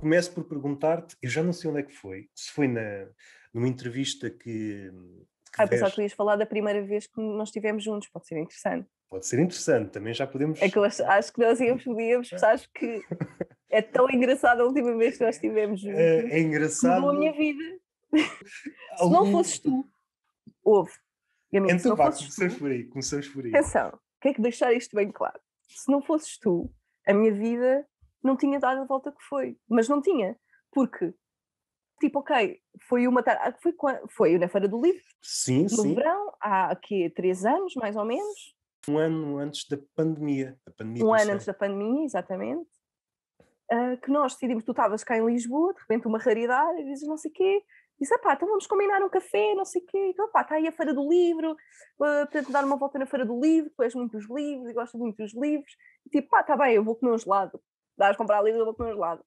Começo por perguntar-te, eu já não sei onde é que foi, se foi na, numa entrevista que. que ah, pensava que ias falar da primeira vez que nós estivemos juntos, pode ser interessante. Pode ser interessante, também já podemos. É que eu acho, acho que nós íamos, podíamos, acho que é tão engraçado a última vez que nós tivemos. É, juntos. É, é engraçado. Mudou a minha vida. Algum... Se não fosses tu, houve. então, vá, começamos por aí, começamos por aí. Atenção, quer é que deixar isto bem claro. Se não fosses tu, a minha vida não tinha dado a volta que foi. Mas não tinha, porque, tipo, ok, foi uma tarde. Ah, foi, foi na Feira do Livro. Sim, no sim. verão, há aqui três anos, mais ou menos um ano antes da pandemia. pandemia um ano antes da pandemia, exatamente. Uh, que nós decidimos, tu estavas cá em Lisboa, de repente uma raridade, e dizes não sei o quê, ah pá, então vamos combinar um café, não sei o quê, então, pá, está aí a Feira do Livro, uh, portanto, dar uma volta na Feira do Livro, tu és muito dos livros e gostas muito dos livros, e, tipo, pá, está bem, eu vou comer um gelado, dás comprar livro, eu vou comer um gelado.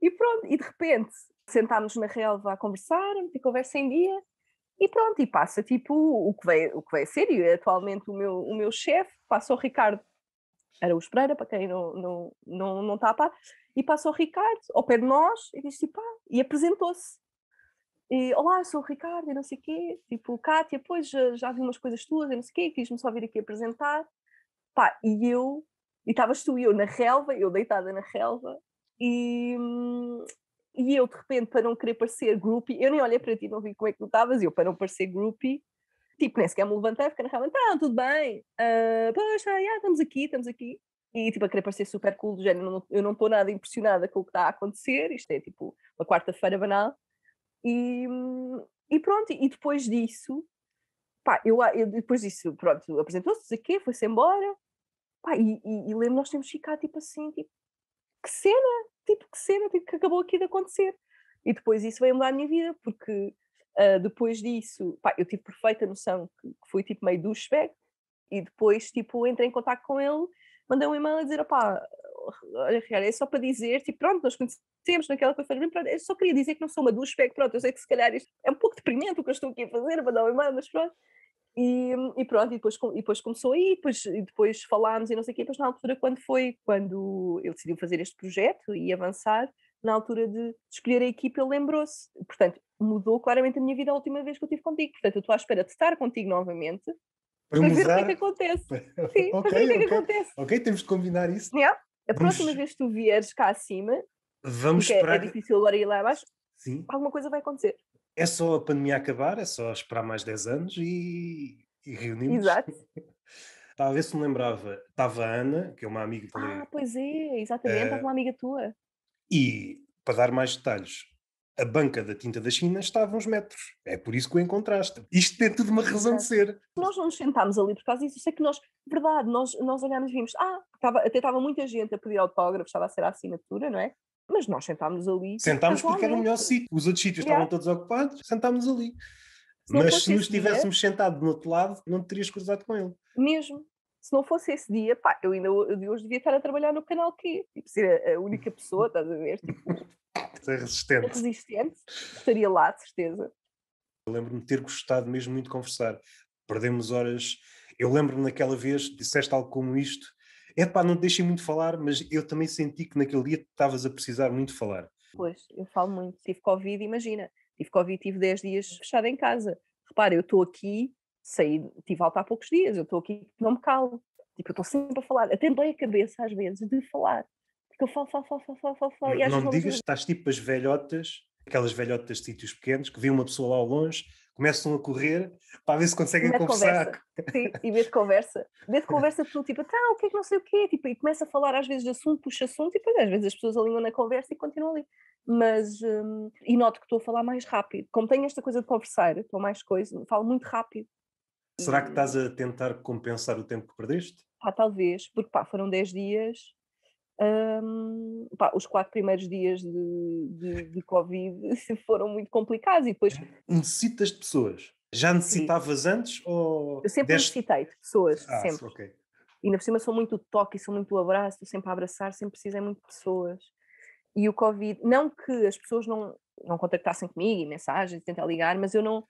E pronto, e de repente sentámos na relva a conversar, a conversa em dia, e pronto, e passa tipo o que vai, o que vai ser, e atualmente o meu, o meu chefe passa o Ricardo era o Espreira, para quem não, não, não, não está a par, e passa o Ricardo ao pé de nós e diz tipo, ah, e apresentou-se. E, olá, sou o Ricardo e não sei o quê, tipo, Cátia, pois já, já vi umas coisas tuas e não sei o quê, quis-me só vir aqui apresentar. Pá, e eu, e estavas tu e eu na relva, eu deitada na relva, e, hum, e eu de repente, para não querer parecer groupie, eu nem olhei para ti, não vi como é que tu estavas, eu para não parecer groupie, tipo, nem sequer me levantei, porque na realmente, então, tudo bem, uh, poxa, yeah, estamos aqui, estamos aqui. E tipo, a querer parecer super cool, do género, eu não estou nada impressionada com o que está a acontecer, isto é tipo uma quarta-feira banal. E, e pronto, e depois disso, pá, eu, eu depois disso, pronto, apresentou-se, aqui, foi-se embora. Pá, e, e, e lembro, nós temos ficado ficar tipo assim, tipo, que cena! tipo que cena tipo que acabou aqui de acontecer. E depois isso veio mudar a minha vida, porque uh, depois disso, pá, eu tive perfeita noção que, que fui tipo meio douchebag, e depois tipo entrei em contato com ele, mandei um e-mail a dizer, opá, olha, é só para dizer, tipo, pronto, nós conhecemos naquela coisa, pronto, eu só queria dizer que não sou uma douchebag, pronto, eu sei que se calhar isto é um pouco deprimente o que eu estou aqui a fazer, mandar um e-mail, mas pronto. E, hum, e, pronto, e depois, e depois começou aí, e depois, e depois falámos e não sei o quê, mas na altura, quando foi, quando ele decidiu fazer este projeto e avançar, na altura de escolher a equipa, ele lembrou-se. Portanto, mudou claramente a minha vida a última vez que eu estive contigo. Portanto, eu estou à espera de estar contigo novamente para, para ver o que é que acontece. Sim, okay, para ver o que é okay. que acontece. Ok, temos de combinar isso. Yeah. É? A Vamos... próxima vez que tu vieres cá acima, Vamos porque é, é esperar... é difícil agora ir lá abaixo, Sim. alguma coisa vai acontecer é só a pandemia acabar, é só esperar mais 10 anos e, e reunimos. Exato. Estava a ver se me lembrava. Estava a Ana, que é uma amiga. Que ah, pois é, exatamente, eh, estava uh, uma amiga tua. E, para dar mais detalhes, a banca da tinta da China estava a uns metros. É por isso que o encontraste. Isto tem tudo uma razão Exato. de ser. Nós não nos sentámos ali por causa disso. Eu sei que nós, verdade, nós, nós olhámos e vimos, ah, estava, até estava muita gente a pedir autógrafos, estava a ser a assinatura, não é? Mas nós sentámos ali. Sentámos porque era o melhor sítio. Os outros sítios yeah. estavam todos ocupados, sentámos ali. Se Mas se nos tivéssemos dia, sentado do outro lado, não te terias cruzado com ele. Mesmo. Se não fosse esse dia, pá, eu ainda hoje devia estar a trabalhar no canal que tipo, ser a única pessoa, estás a ver? Tipo, é resistente. Resistente, estaria lá, de certeza. Eu lembro-me de ter gostado mesmo muito de conversar. Perdemos horas. Eu lembro-me naquela vez, disseste algo como isto, é pá, não te deixei muito falar, mas eu também senti que naquele dia estavas a precisar muito falar. Pois, eu falo muito. Tive Covid, imagina. Tive Covid, tive 10 dias fechada em casa. Repara, eu estou aqui, saí, tive alta há poucos dias, eu estou aqui, não me calo. Tipo, eu estou sempre a falar. Até dói a cabeça às vezes de falar. Porque eu falo, falo, falo, falo, falo, falo. não, não digas estás tipo as velhotas, aquelas velhotas de sítios pequenos, que vi uma pessoa lá ao longe, começam a correr para ver se conseguem conversar. Conversa. Sim, e vê de conversa. Vê de conversa tudo, tipo, tá, o que é que não sei o quê? Tipo, e começa a falar às vezes de assunto, puxa assunto, e depois às vezes as pessoas alinham na conversa e continuam ali. Mas, hum, e noto que estou a falar mais rápido. Como tenho esta coisa de conversar, estou mais coisa, falo muito rápido. Será que estás a tentar compensar o tempo que perdeste? Ah, talvez, porque pá, foram 10 dias um, pá, os quatro primeiros dias de, de, de, Covid foram muito complicados e depois. Necessitas de pessoas. Já necessitavas Sim. antes ou. Eu sempre deste... necessitei de pessoas, ah, sempre. Okay. E na por cima sou muito toque, sou muito abraço, estou sempre a abraçar, sempre precisei muito de pessoas. E o Covid, não que as pessoas não, não contactassem comigo e mensagens, tentar ligar, mas eu não,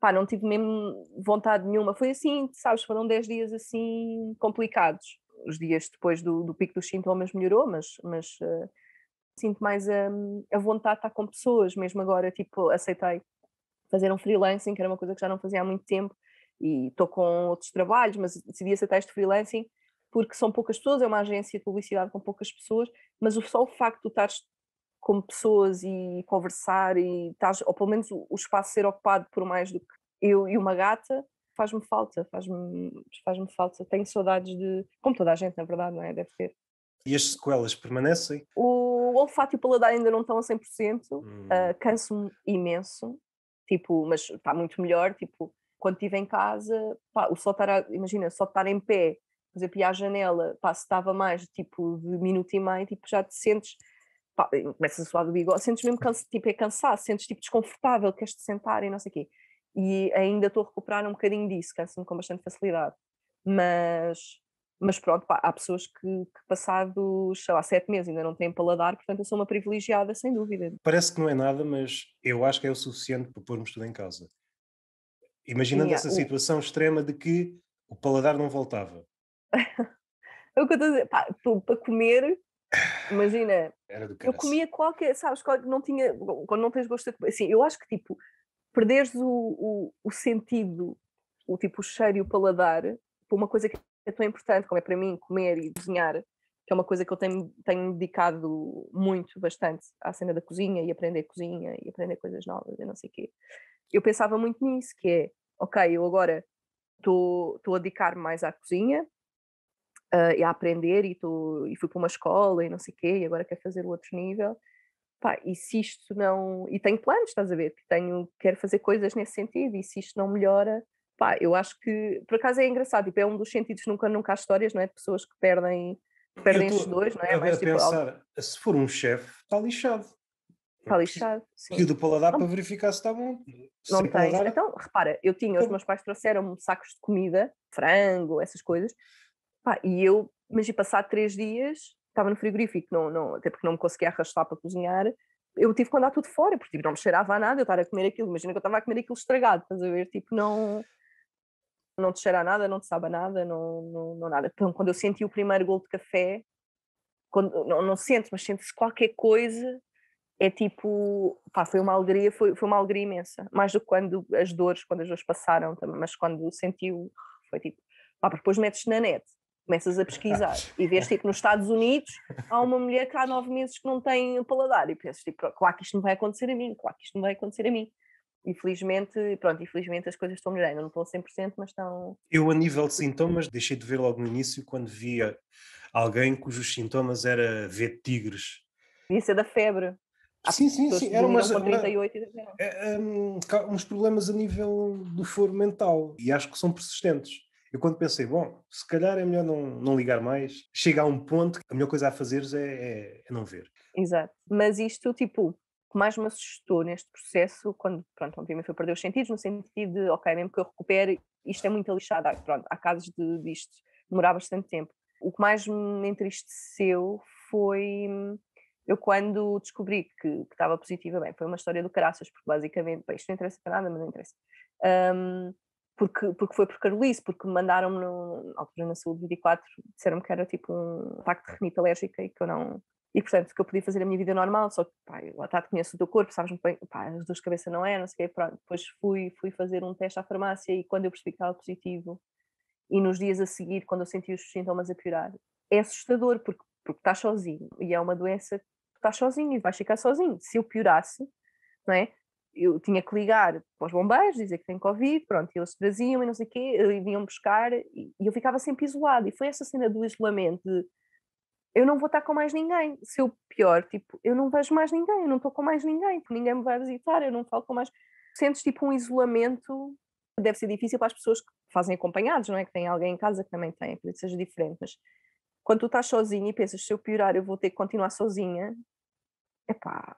pá, não tive mesmo vontade nenhuma. Foi assim, sabes, foram 10 dias assim complicados os dias depois do, do pico dos sintomas melhorou, mas, mas uh, sinto mais a, a vontade de estar com pessoas, mesmo agora, tipo, aceitei fazer um freelancing, que era uma coisa que já não fazia há muito tempo, e estou com outros trabalhos, mas decidi aceitar este freelancing porque são poucas pessoas, é uma agência de publicidade com poucas pessoas, mas o, só o facto de estares com pessoas e conversar e estás, ou pelo menos o, o espaço ser ocupado por mais do que eu e uma gata, faz-me falta, faz-me faz falta. Tenho saudades de. Como toda a gente, na verdade, não é? Deve ter. E as sequelas permanecem? O olfato e o paladar ainda não estão a 100%. Hum. Uh, Canso-me imenso. Tipo, mas está muito melhor. Tipo, quando estive em casa, pá, o só estar, imagina, só estar em pé, por exemplo, e à janela, pá, se estava mais tipo de minuto e meio, tipo, já te sentes começas a suar do bigode, sentes mesmo cansa, tipo, é cansado, sentes tipo desconfortável, queres te sentar e não sei o quê e ainda estou a recuperar um bocadinho disso, canso-me é, assim, com bastante facilidade. Mas, mas pronto, pá, há pessoas que, que passados, sei lá, sete meses ainda não têm paladar, portanto eu sou uma privilegiada, sem dúvida. Parece que não é nada, mas eu acho que é o suficiente para pormos tudo em causa. Imaginando Sim, essa é. situação extrema de que o paladar não voltava. é o que eu estou a dizer, pá, para comer, imagina, eu comia qualquer, sabes, não tinha, quando não tens gosto de comer, assim, eu acho que tipo, perderes o, o, o, sentido, o tipo o cheiro e o paladar, por uma coisa que é tão importante, como é para mim comer e cozinhar, que é uma coisa que eu tenho, tenho dedicado muito, bastante à cena da cozinha e aprender cozinha e aprender coisas novas e não sei o quê. Eu pensava muito nisso, que é, ok, eu agora estou a dedicar-me mais à cozinha uh, e a aprender e, tô, e fui para uma escola e não sei o quê e agora quero fazer o outro nível pá, e se isto não. E tenho planos, estás a ver? Tenho, quero fazer coisas nesse sentido, e se isto não melhora, pá, eu acho que por acaso é engraçado, tipo, é um dos sentidos nunca, nunca há histórias, não é? De pessoas que perdem, perdem estes dois, não é? A, Mas, tipo, pensar, algo... se for um chefe, está lixado. Está lixado. Sim. E do paladar não, para verificar se está bom. Não tem Paladar. Então, repara, eu tinha, os meus pais trouxeram-me sacos de comida, frango, essas coisas, pá, e eu, mas tipo, passar três dias estava no frigorífico, não, não, até porque não me conseguia arrastar para cozinhar, eu tive que andar tudo fora, porque tipo, não me cheirava a nada, eu estava a comer aquilo, imagina que eu estava a comer aquilo estragado, estás a ver? Tipo, não, não te cheira a nada, não te sabe a nada, não, não, não nada. Então, quando eu senti o primeiro gol de café, quando, não, não sentes, mas sentes qualquer coisa, é tipo, pá, foi uma alegria, foi, foi uma alegria imensa. Mais do que quando as dores, quando as dores passaram, mas quando sentiu, foi tipo, pá, depois metes na net começas a pesquisar e vês é. tipo nos Estados Unidos há uma mulher que há nove meses que não tem paladar e pensas tipo, claro que isto não vai acontecer a mim, claro que isto não vai acontecer a mim. Infelizmente, pronto, infelizmente as coisas estão melhorando, não estão a 100%, mas estão... Eu a nível de sintomas deixei de ver logo no início quando via alguém cujos sintomas era ver tigres. isso ser da febre. Há sim, sim, sim. Era umas, era, é, um, uns problemas a nível do foro mental e acho que são persistentes eu quando pensei, bom, se calhar é melhor não, não ligar mais, chega a um ponto que a melhor coisa a fazer é, é, é não ver. Exato, mas isto tipo, o que mais me assustou neste processo, quando, pronto, obviamente foi perder os sentidos, no sentido de, ok, mesmo que eu recupere, isto é muito lixado, pronto, há casos de, disto, demorar bastante tempo. O que mais me entristeceu foi eu quando descobri que, que estava positiva, bem, foi uma história do caraças, porque basicamente, bem, isto não interessa para nada, mas não interessa. Um, porque, porque foi por Carolice, porque me mandaram-me na altura na saúde 24, disseram-me que era tipo um ataque de renita alérgica e que eu não. E portanto que eu podia fazer a minha vida normal, só que pá, eu até conheço o teu corpo, sabes muito bem, pá, as duas cabeças não é, não sei o quê, pronto. Depois fui, fui fazer um teste à farmácia e quando eu percebi que estava positivo, e nos dias a seguir, quando eu senti os sintomas a piorar, é assustador, porque, porque estás sozinho e é uma doença que estás sozinho e vais ficar sozinho. Se eu piorasse, não é? eu tinha que ligar para os bombeiros, dizer que tenho Covid, pronto, e eles traziam e não sei o quê, eh, e vinham buscar, e, e eu ficava sempre isolada. E foi essa cena do isolamento de eu não vou estar com mais ninguém. Se eu pior, tipo, eu não vejo mais ninguém, eu não estou com mais ninguém, porque ninguém me vai visitar, eu não falo com mais. Sentes tipo um isolamento que deve ser difícil para as pessoas que fazem acompanhados, não é? Que têm alguém em casa que também tem, acredito que seja diferente, mas quando tu estás sozinha e pensas, se eu piorar, eu vou ter que continuar sozinha, epá.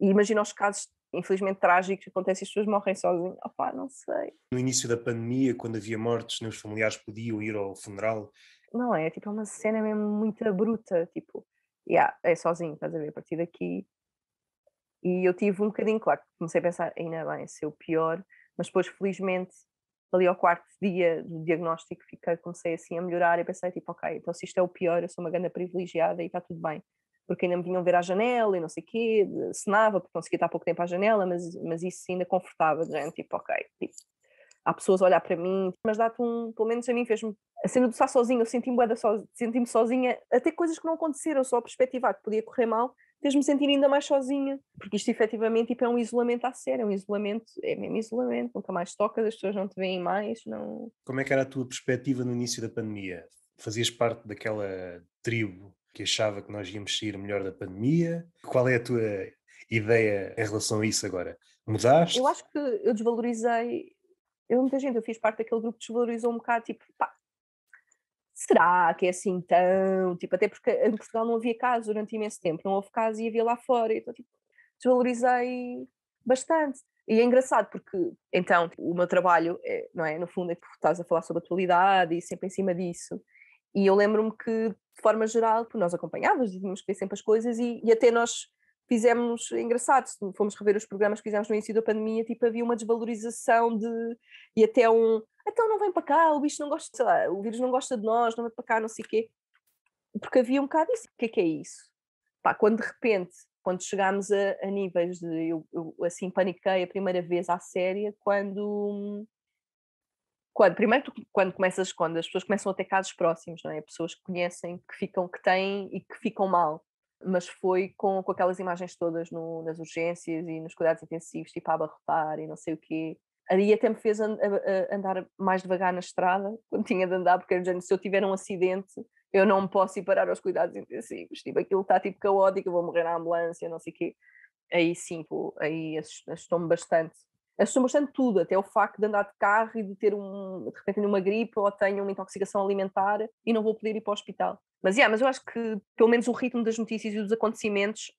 E imagina os casos infelizmente trágico que acontece e as pessoas morrem sozinhas. Opá, não sei. No início da pandemia, quando havia mortes, nem né, os familiares podiam ir ao funeral. Não é, é tipo, é uma cena mesmo muito bruta, tipo, yeah, é sozinho, estás a ver, a partir daqui. E eu tive um bocadinho, claro, comecei a pensar, ainda bem, esse é o pior, mas depois, felizmente, ali ao quarto dia do diagnóstico, fiquei, comecei assim a melhorar e pensei, tipo, ok, então se isto é o pior, eu sou uma grande privilegiada e está tudo bem porque ainda me vinham ver à janela e não sei o quê, cenava porque consegui estar há pouco tempo à janela, mas, mas isso ainda confortava, gente, tipo, ok, tipo, há pessoas a olhar para mim, mas dá-te um, pelo menos a mim fez-me, a cena de estar sozinha, eu senti-me sozinha, senti sozinha, até coisas que não aconteceram, só a perspectivar ah, que podia correr mal, fez-me sentir ainda mais sozinha, porque isto efetivamente tipo, é um isolamento à sério, é um isolamento, é mesmo isolamento, nunca mais tocas, as pessoas não te veem mais, não... Como é que era a tua perspectiva no início da pandemia? Fazias parte daquela tribo que achava que nós íamos sair melhor da pandemia. Qual é a tua ideia em relação a isso agora? Mudaste? Eu acho que eu desvalorizei. Eu, muita gente, eu fiz parte daquele grupo que desvalorizou um bocado, tipo, pá, será que é assim tão? Tipo, até porque em Portugal não havia casos durante imenso tempo, não houve casos e havia lá fora, então, tipo, desvalorizei bastante. E é engraçado porque, então, o meu trabalho, é, não é? No fundo, é que estás a falar sobre a atualidade e sempre em cima disso. E eu lembro-me que de forma geral, porque nós acompanhávamos, que ver sempre as coisas e, e até nós fizemos, é engraçado, se fomos rever os programas que fizemos no início da pandemia, tipo, havia uma desvalorização de, e até um, então não vem para cá, o bicho não gosta, sei lá, o vírus não gosta de nós, não vem para cá, não sei o quê. Porque havia um bocado isso. O que é que é isso? Pá, quando de repente, quando chegámos a, a níveis de, eu, eu, assim paniquei a primeira vez à séria, quando hum, quando, primeiro, quando começas quando as pessoas começam a ter casos próximos, não é? Pessoas que conhecem, que ficam, que têm e que ficam mal. Mas foi com, com aquelas imagens todas no, nas urgências e nos cuidados intensivos, tipo a abarrotar e não sei o quê. Aí até me fez a, a andar mais devagar na estrada, quando tinha de andar, porque se eu tiver um acidente, eu não posso ir parar aos cuidados intensivos. Tipo, aquilo está tipo caótico, eu vou morrer na ambulância, não sei o quê. Aí sim, pô, aí assustou-me bastante assustamos bastante tudo, até o facto de andar de carro e de ter um, de repente uma gripe ou tenho uma intoxicação alimentar e não vou poder ir para o hospital. Mas, yeah, mas eu acho que pelo menos o ritmo das notícias e dos acontecimentos,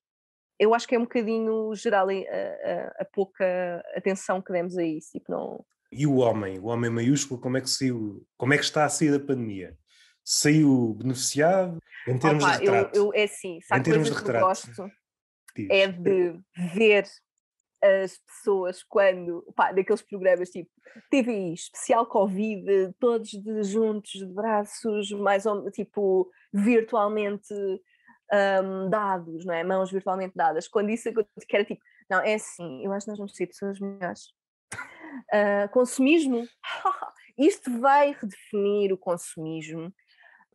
eu acho que é um bocadinho geral a, eh, a, eh, a pouca atenção que demos a isso. Tipo, não... E o homem, o homem maiúsculo, como é que saiu, como é que está a sair da pandemia? Saiu beneficiado em termos Opa, de retrato? Eu, eu, é assim, sabe em termos de retrato. gosto? Diz. É de ver as pessoas quando, pá, daqueles programas tipo TVI, especial Covid, todos de juntos, de braços, mais ou tipo virtualmente um, dados, não é? Mãos virtualmente dadas. Quando isso acontece, que era tipo, não, é assim, eu acho que nós vamos ser pessoas melhores. Uh, consumismo? Isto vai redefinir o consumismo.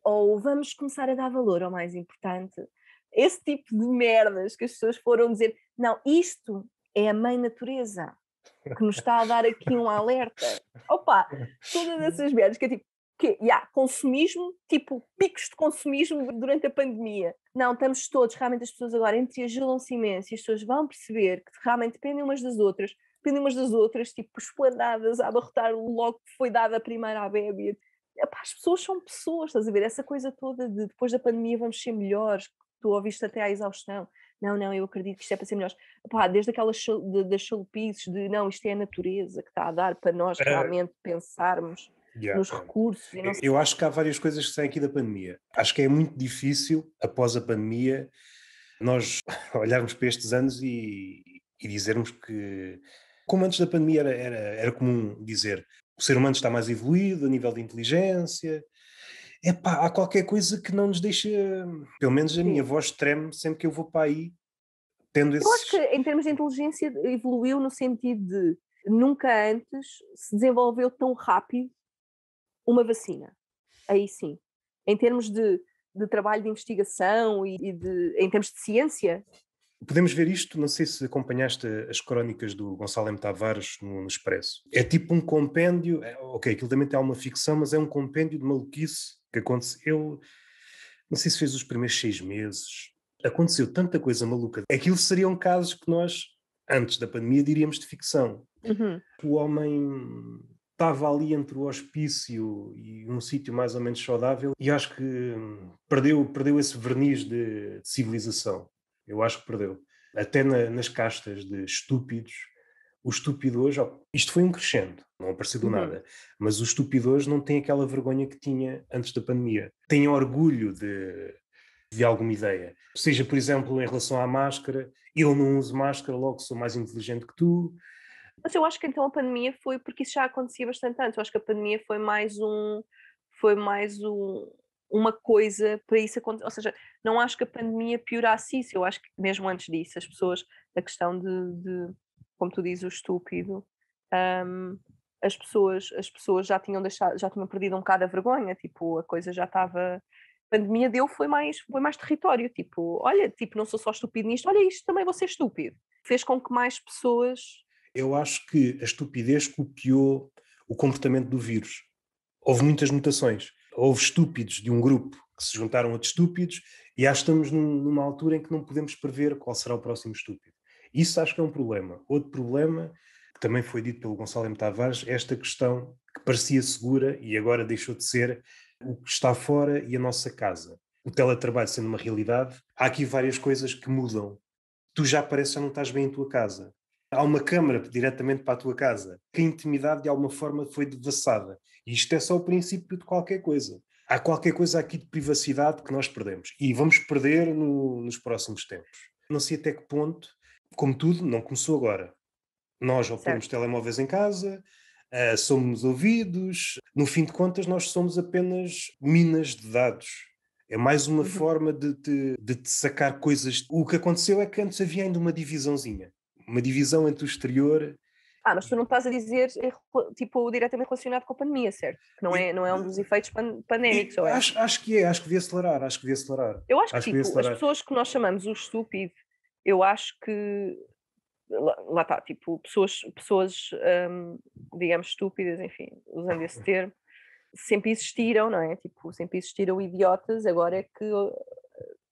Ou vamos começar a dar valor ao mais importante. Esse tipo de merdas que as pessoas foram dizer, não, isto é a mãe natureza que nos está a dar aqui um alerta. Opa, todas essas merdas que é tipo, que, yeah, consumismo, tipo picos de consumismo durante a pandemia. Não, estamos todos, realmente as pessoas agora entreajulam-se imenso e as pessoas vão perceber que realmente dependem umas das outras, dependem umas das outras, tipo esplanadas a abarrotar logo que foi dada a primeira à bebida. As pessoas são pessoas, estás a ver? Essa coisa toda de depois da pandemia vamos ser melhores, que tu ouviste até à exaustão não, não, eu acredito que isto é para ser melhor. Pá, desde aquelas de, das chalupices de não, isto é a natureza que está a dar para nós é. realmente pensarmos yeah. nos recursos. eu, eu acho que há várias coisas que saem aqui da pandemia. Acho que é muito difícil, após a pandemia, nós olharmos para estes anos e, e dizermos que, como antes da pandemia era, era, era comum dizer, o ser humano está mais evoluído a nível de inteligência, é pá, há qualquer coisa que não nos deixa. Pelo menos a minha voz treme sempre que eu vou para aí, tendo esse. Eu acho que em termos de inteligência evoluiu no sentido de nunca antes se desenvolveu tão rápido uma vacina. Aí sim. Em termos de, de trabalho de investigação e, e de, em termos de ciência, Podemos ver isto, não sei se acompanhaste as crónicas do Gonçalo M. Tavares no Expresso. É tipo um compêndio, é, ok, aquilo também é uma ficção, mas é um compêndio de maluquice que aconteceu. Não sei se fez os primeiros seis meses. Aconteceu tanta coisa maluca. Aquilo seriam casos que nós, antes da pandemia, diríamos de ficção. Uhum. O homem estava ali entre o hospício e um sítio mais ou menos saudável e acho que perdeu, perdeu esse verniz de, civilização. Eu acho que perdeu. Até na, nas castas de estúpidos o estúpido hoje, isto foi um crescendo, não apareceu do uhum. nada, mas o estúpido hoje não tem aquela vergonha que tinha antes da pandemia. Tem orgulho de, de alguma ideia. Seja, por exemplo, em relação à máscara, eu não uso máscara, logo sou mais inteligente que tu. Mas eu acho que então a pandemia foi, porque isso já acontecia bastante antes, eu acho que a pandemia foi mais um. Foi mais um, uma coisa para isso acontecer. Ou seja, não acho que a pandemia piorasse isso. Eu acho que mesmo antes disso, as pessoas, a questão de, de como tu dizes, o estúpido, um, as pessoas as pessoas já tinham deixado, já tinham perdido um bocado a vergonha, tipo, a coisa já estava a pandemia deu foi mais foi mais território, tipo, olha, tipo, não sou só estúpido nisto, olha isto também vou ser estúpido. Fez com que mais pessoas Eu acho que a estupidez copiou o comportamento do vírus. Houve muitas mutações. Houve estúpidos de um grupo que se juntaram a estúpidos e já estamos num, numa altura em que não podemos prever qual será o próximo estúpido. Isso acho que é um problema. Outro problema, que também foi dito pelo Gonçalo M. Tavares, é esta questão que parecia segura e agora deixou de ser o que está fora e a nossa casa. O teletrabalho sendo uma realidade, há aqui várias coisas que mudam. Tu já parece que não estás bem em tua casa. Há uma câmara diretamente para a tua casa. Que a intimidade de alguma forma foi devassada. E isto é só o princípio de qualquer coisa. Há qualquer coisa aqui de privacidade que nós perdemos. E vamos perder no, nos próximos tempos. Não sei até que ponto como tudo, não começou agora. Nós ouvimos telemóveis em casa, uh, somos ouvidos, no fim de contas, nós somos apenas minas de dados. É mais uma uhum. forma de te, de te sacar coisas. O que aconteceu é que antes havia ainda uma divisãozinha uma divisão entre o exterior ah, mas tu não estás a dizer tipo diretamente relacionado com a pandemia, certo? Não é, não é um dos efeitos pandémicos, ou é? Acho, acho que é, acho que devia acelerar, acho que devia acelerar. Eu acho, acho que, tipo, que as pessoas que nós chamamos o estúpido eu acho que lá, lá está, tipo, pessoas, pessoas hum, digamos, estúpidas, enfim, usando esse termo, sempre existiram, não é? Tipo, sempre existiram idiotas, agora é que uh,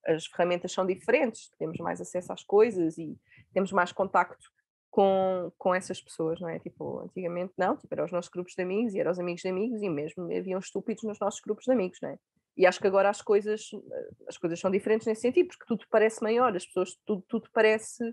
as ferramentas são diferentes, temos mais acesso às coisas e temos mais contacto com, com essas pessoas, não é? Tipo, antigamente não, tipo, eram os nossos grupos de amigos e eram os amigos de amigos e mesmo haviam estúpidos nos nossos grupos de amigos, não é? E acho que agora as coisas, eh, as coisas são diferentes nesse sentido, porque tudo parece maior, as pessoas, tudo, tudo parece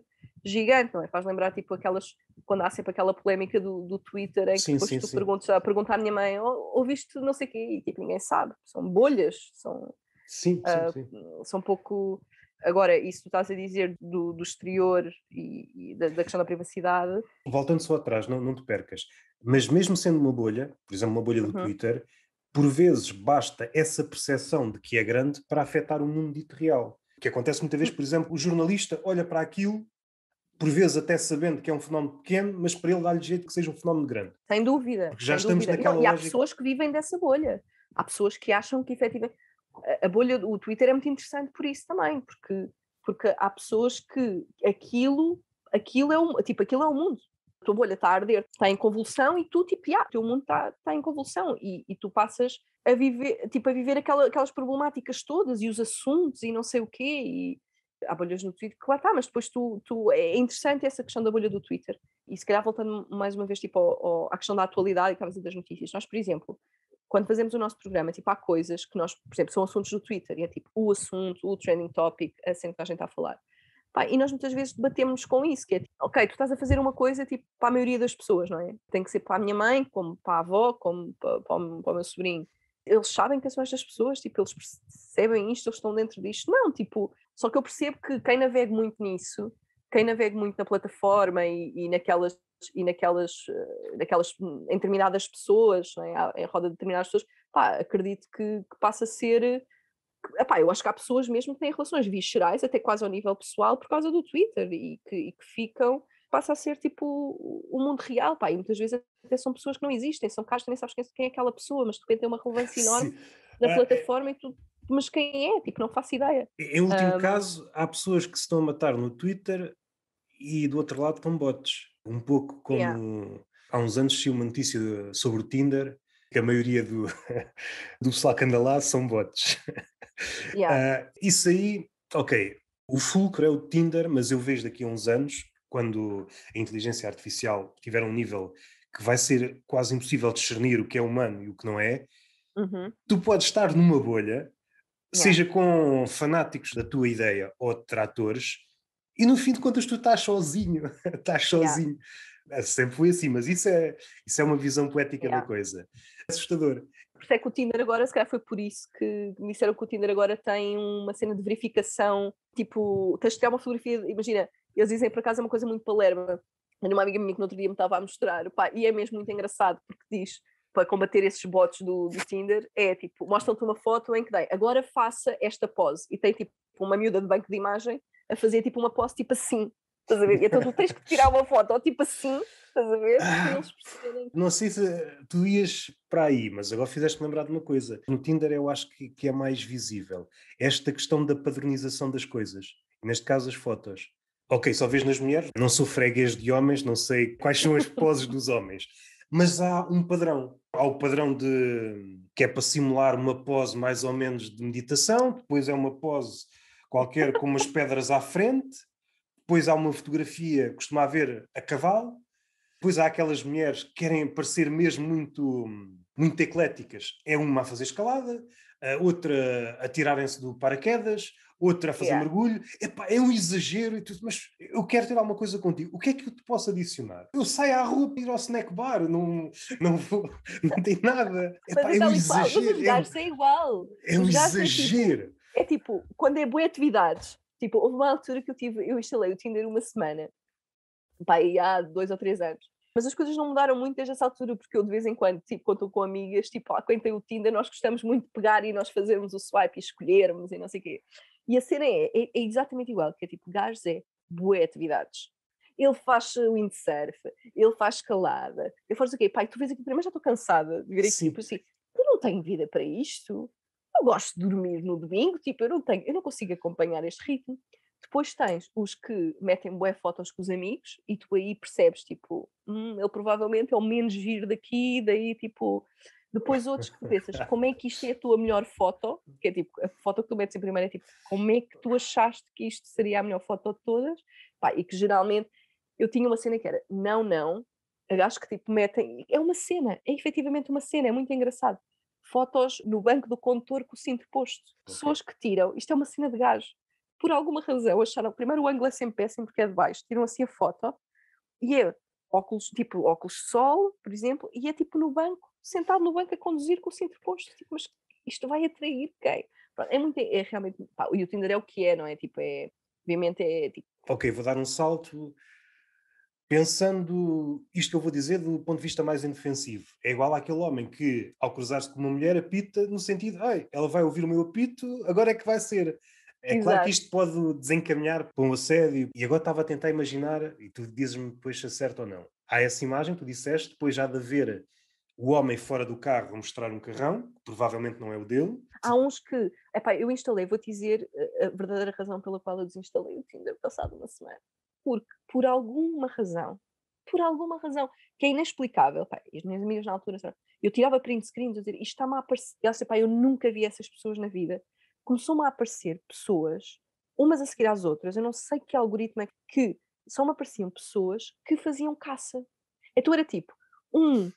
gigante, não é? Faz lembrar, tipo, aquelas, quando há sempre aquela polémica do, do Twitter, em que sim, depois sim, tu sim. perguntas, a perguntar à minha mãe, ou ouviste não sei o quê, e tipo, ninguém sabe, são bolhas, são... Sim, uh, sim, São um pouco... Agora, isso tu estás a dizer do, do exterior e, e da, da, questão da privacidade... Voltando só atrás, não, não te percas, mas mesmo sendo uma bolha, por exemplo, uma bolha do uhum. Twitter por vezes basta essa percepção de que é grande para afetar o mundo dito real. O que acontece muitas vezes, por exemplo, o jornalista olha para aquilo, por vezes até sabendo que é um fenómeno pequeno, mas para ele dá-lhe jeito que seja um fenómeno grande. Sem dúvida. Porque já estamos dúvida. naquela E há lógica... pessoas que vivem dessa bolha. Há pessoas que acham que efetivamente... A bolha do Twitter é muito interessante por isso também, porque, porque há pessoas que aquilo, aquilo, é, um tipo, aquilo é o mundo tua bolha está a arder, está em convulsão e tu, tipo, ah, o teu mundo está, está em convulsão e, e tu passas a viver, tipo, a viver aquela, aquelas problemáticas todas e os assuntos e não sei o quê e há bolhas no Twitter que lá está, mas depois tu, tu, é interessante essa questão da bolha do Twitter e se calhar voltando mais uma vez tipo ao, ao, à questão da atualidade e das notícias, nós por exemplo quando fazemos o nosso programa, tipo, há coisas que nós, por exemplo, são assuntos do Twitter, e é tipo o assunto, o trending topic, a cena que a gente está a falar. Pá, e nós muitas vezes debatemos com isso, que é, ok, tu estás a fazer uma coisa tipo para a maioria das pessoas, não é? Tem que ser para a minha mãe, como para a avó, como para, para, o, para o meu sobrinho. Eles sabem que são estas pessoas, tipo, eles percebem isto, eles estão dentro disto. Não, tipo, só que eu percebo que quem navega muito nisso, quem navega muito na plataforma e, e naquelas e naquelas, eh, naquelas hum, em determinadas pessoas, é? em roda de determinadas pessoas, pá, acredito que, que passa a ser epá, eu acho que há pessoas mesmo que têm relações viscerais, até quase ao nível pessoal, por causa do Twitter e que, e que ficam, passa a ser tipo o mundo real, pá, e muitas vezes até são pessoas que não existem, são casos que nem sabes quem é aquela pessoa, mas de repente tem uma relevância enorme Sim. na ah, é plataforma e tu. Mas quem é? Tipo, não faço ideia. Em último um, caso, há pessoas que se estão a matar no Twitter e do outro lado com bots. Um pouco como yeah. há uns anos tinha uma notícia sobre o Tinder que a maioria do, do pessoal que anda lá são bots. Yeah. Uh, isso aí, ok, o fulcro é o Tinder, mas eu vejo daqui a uns anos, quando a inteligência artificial tiver um nível que vai ser quase impossível discernir o que é humano e o que não é, uhum. tu podes estar numa bolha, yeah. seja com fanáticos da tua ideia ou detratores, e no fim de contas tu estás sozinho, estás sozinho. Yeah. É, sempre foi assim, mas isso é, isso é uma visão poética yeah. da coisa. É assustador. Por isso é que o Tinder agora, se calhar foi por isso que me disseram que o Tinder agora tem uma cena de verificação, tipo, tens de tirar uma fotografia, imagina, eles dizem por acaso é uma coisa muito palerma. Era uma amiga minha que no outro dia me estava a mostrar, pá, e é mesmo muito engraçado porque diz para combater esses bots do, do Tinder é tipo, mostram-te uma foto em que dai, agora faça esta pose e tem tipo uma miúda de banco de imagem a fazer tipo uma pose tipo assim, Estás a ver? Então tu tens que tirar uma foto, ou tipo assim, estás a ver? Ah, Perceberem... Não sei se tu ias para aí, mas agora fizeste lembrar de uma coisa. No Tinder eu acho que, que é mais visível esta questão da padronização das coisas, neste caso as fotos. Ok, só vês nas mulheres, não sou freguês de homens, não sei quais são as poses dos homens, mas há um padrão. Há o padrão de que é para simular uma pose mais ou menos de meditação, depois é uma pose qualquer com umas pedras à frente, depois há uma fotografia, costuma haver a cavalo, depois há aquelas mulheres que querem parecer mesmo muito, muito ecléticas. É uma a fazer escalada, a outra a tirarem-se do paraquedas, outra a fazer yeah. mergulho. Epá, é um exagero e tudo, mas eu quero ter alguma coisa contigo. O que é que eu te posso adicionar? Eu saio à rua para ir ao snack bar, não, não vou, não tem nada. Epá, é um então, exagero. é, é um tipo, exagero. É tipo, é tipo, quando é boa atividades, Tipo, houve uma altura que eu tive, eu instalei o Tinder uma semana, pai, há dois ou três anos. Mas as coisas não mudaram muito desde essa altura, porque eu de vez em quando, tipo, quando estou com amigas, tipo, ah, quando tem o Tinder, nós gostamos muito de pegar e nós fazermos o swipe e escolhermos e não sei o quê. E a cena é, é, é exatamente igual, que é tipo, gajos é boé atividades. Ele faz windsurf, ele faz escalada, ele faz o quê? Pai, tu vês aqui primeiro mim, já estou cansada de ver aqui, tipo assim, eu não tenho vida para isto. Eu gosto de dormir no domingo, tipo, eu não tenho, eu não consigo acompanhar este ritmo. Depois tens os que metem boé fotos com os amigos e tu aí percebes, tipo, hum, ele provavelmente é o menos vir daqui, daí, tipo, depois outros que pensas, como é que isto é a tua melhor foto? Que é tipo, a foto que tu metes em primeiro é tipo, como é que tu achaste que isto seria a melhor foto de todas? Pá, e que geralmente eu tinha uma cena que era não, não, acho que tipo metem, é uma cena, é efetivamente uma cena, é muito engraçado fotos no banco do condutor com o cinto posto. Pessoas que tiram, isto é uma cena de gás, por alguma razão acharam, primeiro o ângulo é sempre péssimo porque é de baixo, tiram assim a foto e é óculos, tipo óculos de sol, por exemplo, e é tipo no banco, sentado no banco a conduzir com o cinto posto, tipo, mas isto vai atrair quem? É muito, é realmente, pá, e o Tinder é o que é, não é? Tipo, é, obviamente é tipo... Ok, vou dar um salto Pensando isto que eu vou dizer do ponto de vista mais indefensivo, é igual àquele homem que, ao cruzar-se com uma mulher, apita no sentido, ai, ela vai ouvir o meu apito, agora é que vai ser. É Exato. claro que isto pode desencaminhar para um assédio. E agora estava a tentar imaginar, e tu dizes-me depois se é certo ou não. Há essa imagem, tu disseste, depois já de haver o homem fora do carro a mostrar um carrão, que provavelmente não é o dele. Há uns que, epá, eu instalei, vou-te dizer eh, a verdadeira razão pela qual eu desinstalei o Tinder passado uma semana porque, por alguma razão, por alguma razão, que é inexplicável, pá, as minhas amigas na altura, eu tirava print screens, eu dizia, isto está-me a aparecer, elas, pá, eu nunca vi essas pessoas na vida, começou-me a aparecer pessoas, umas a seguir às outras, eu não sei que algoritmo é que, só me apareciam pessoas que faziam caça. Então era tipo, um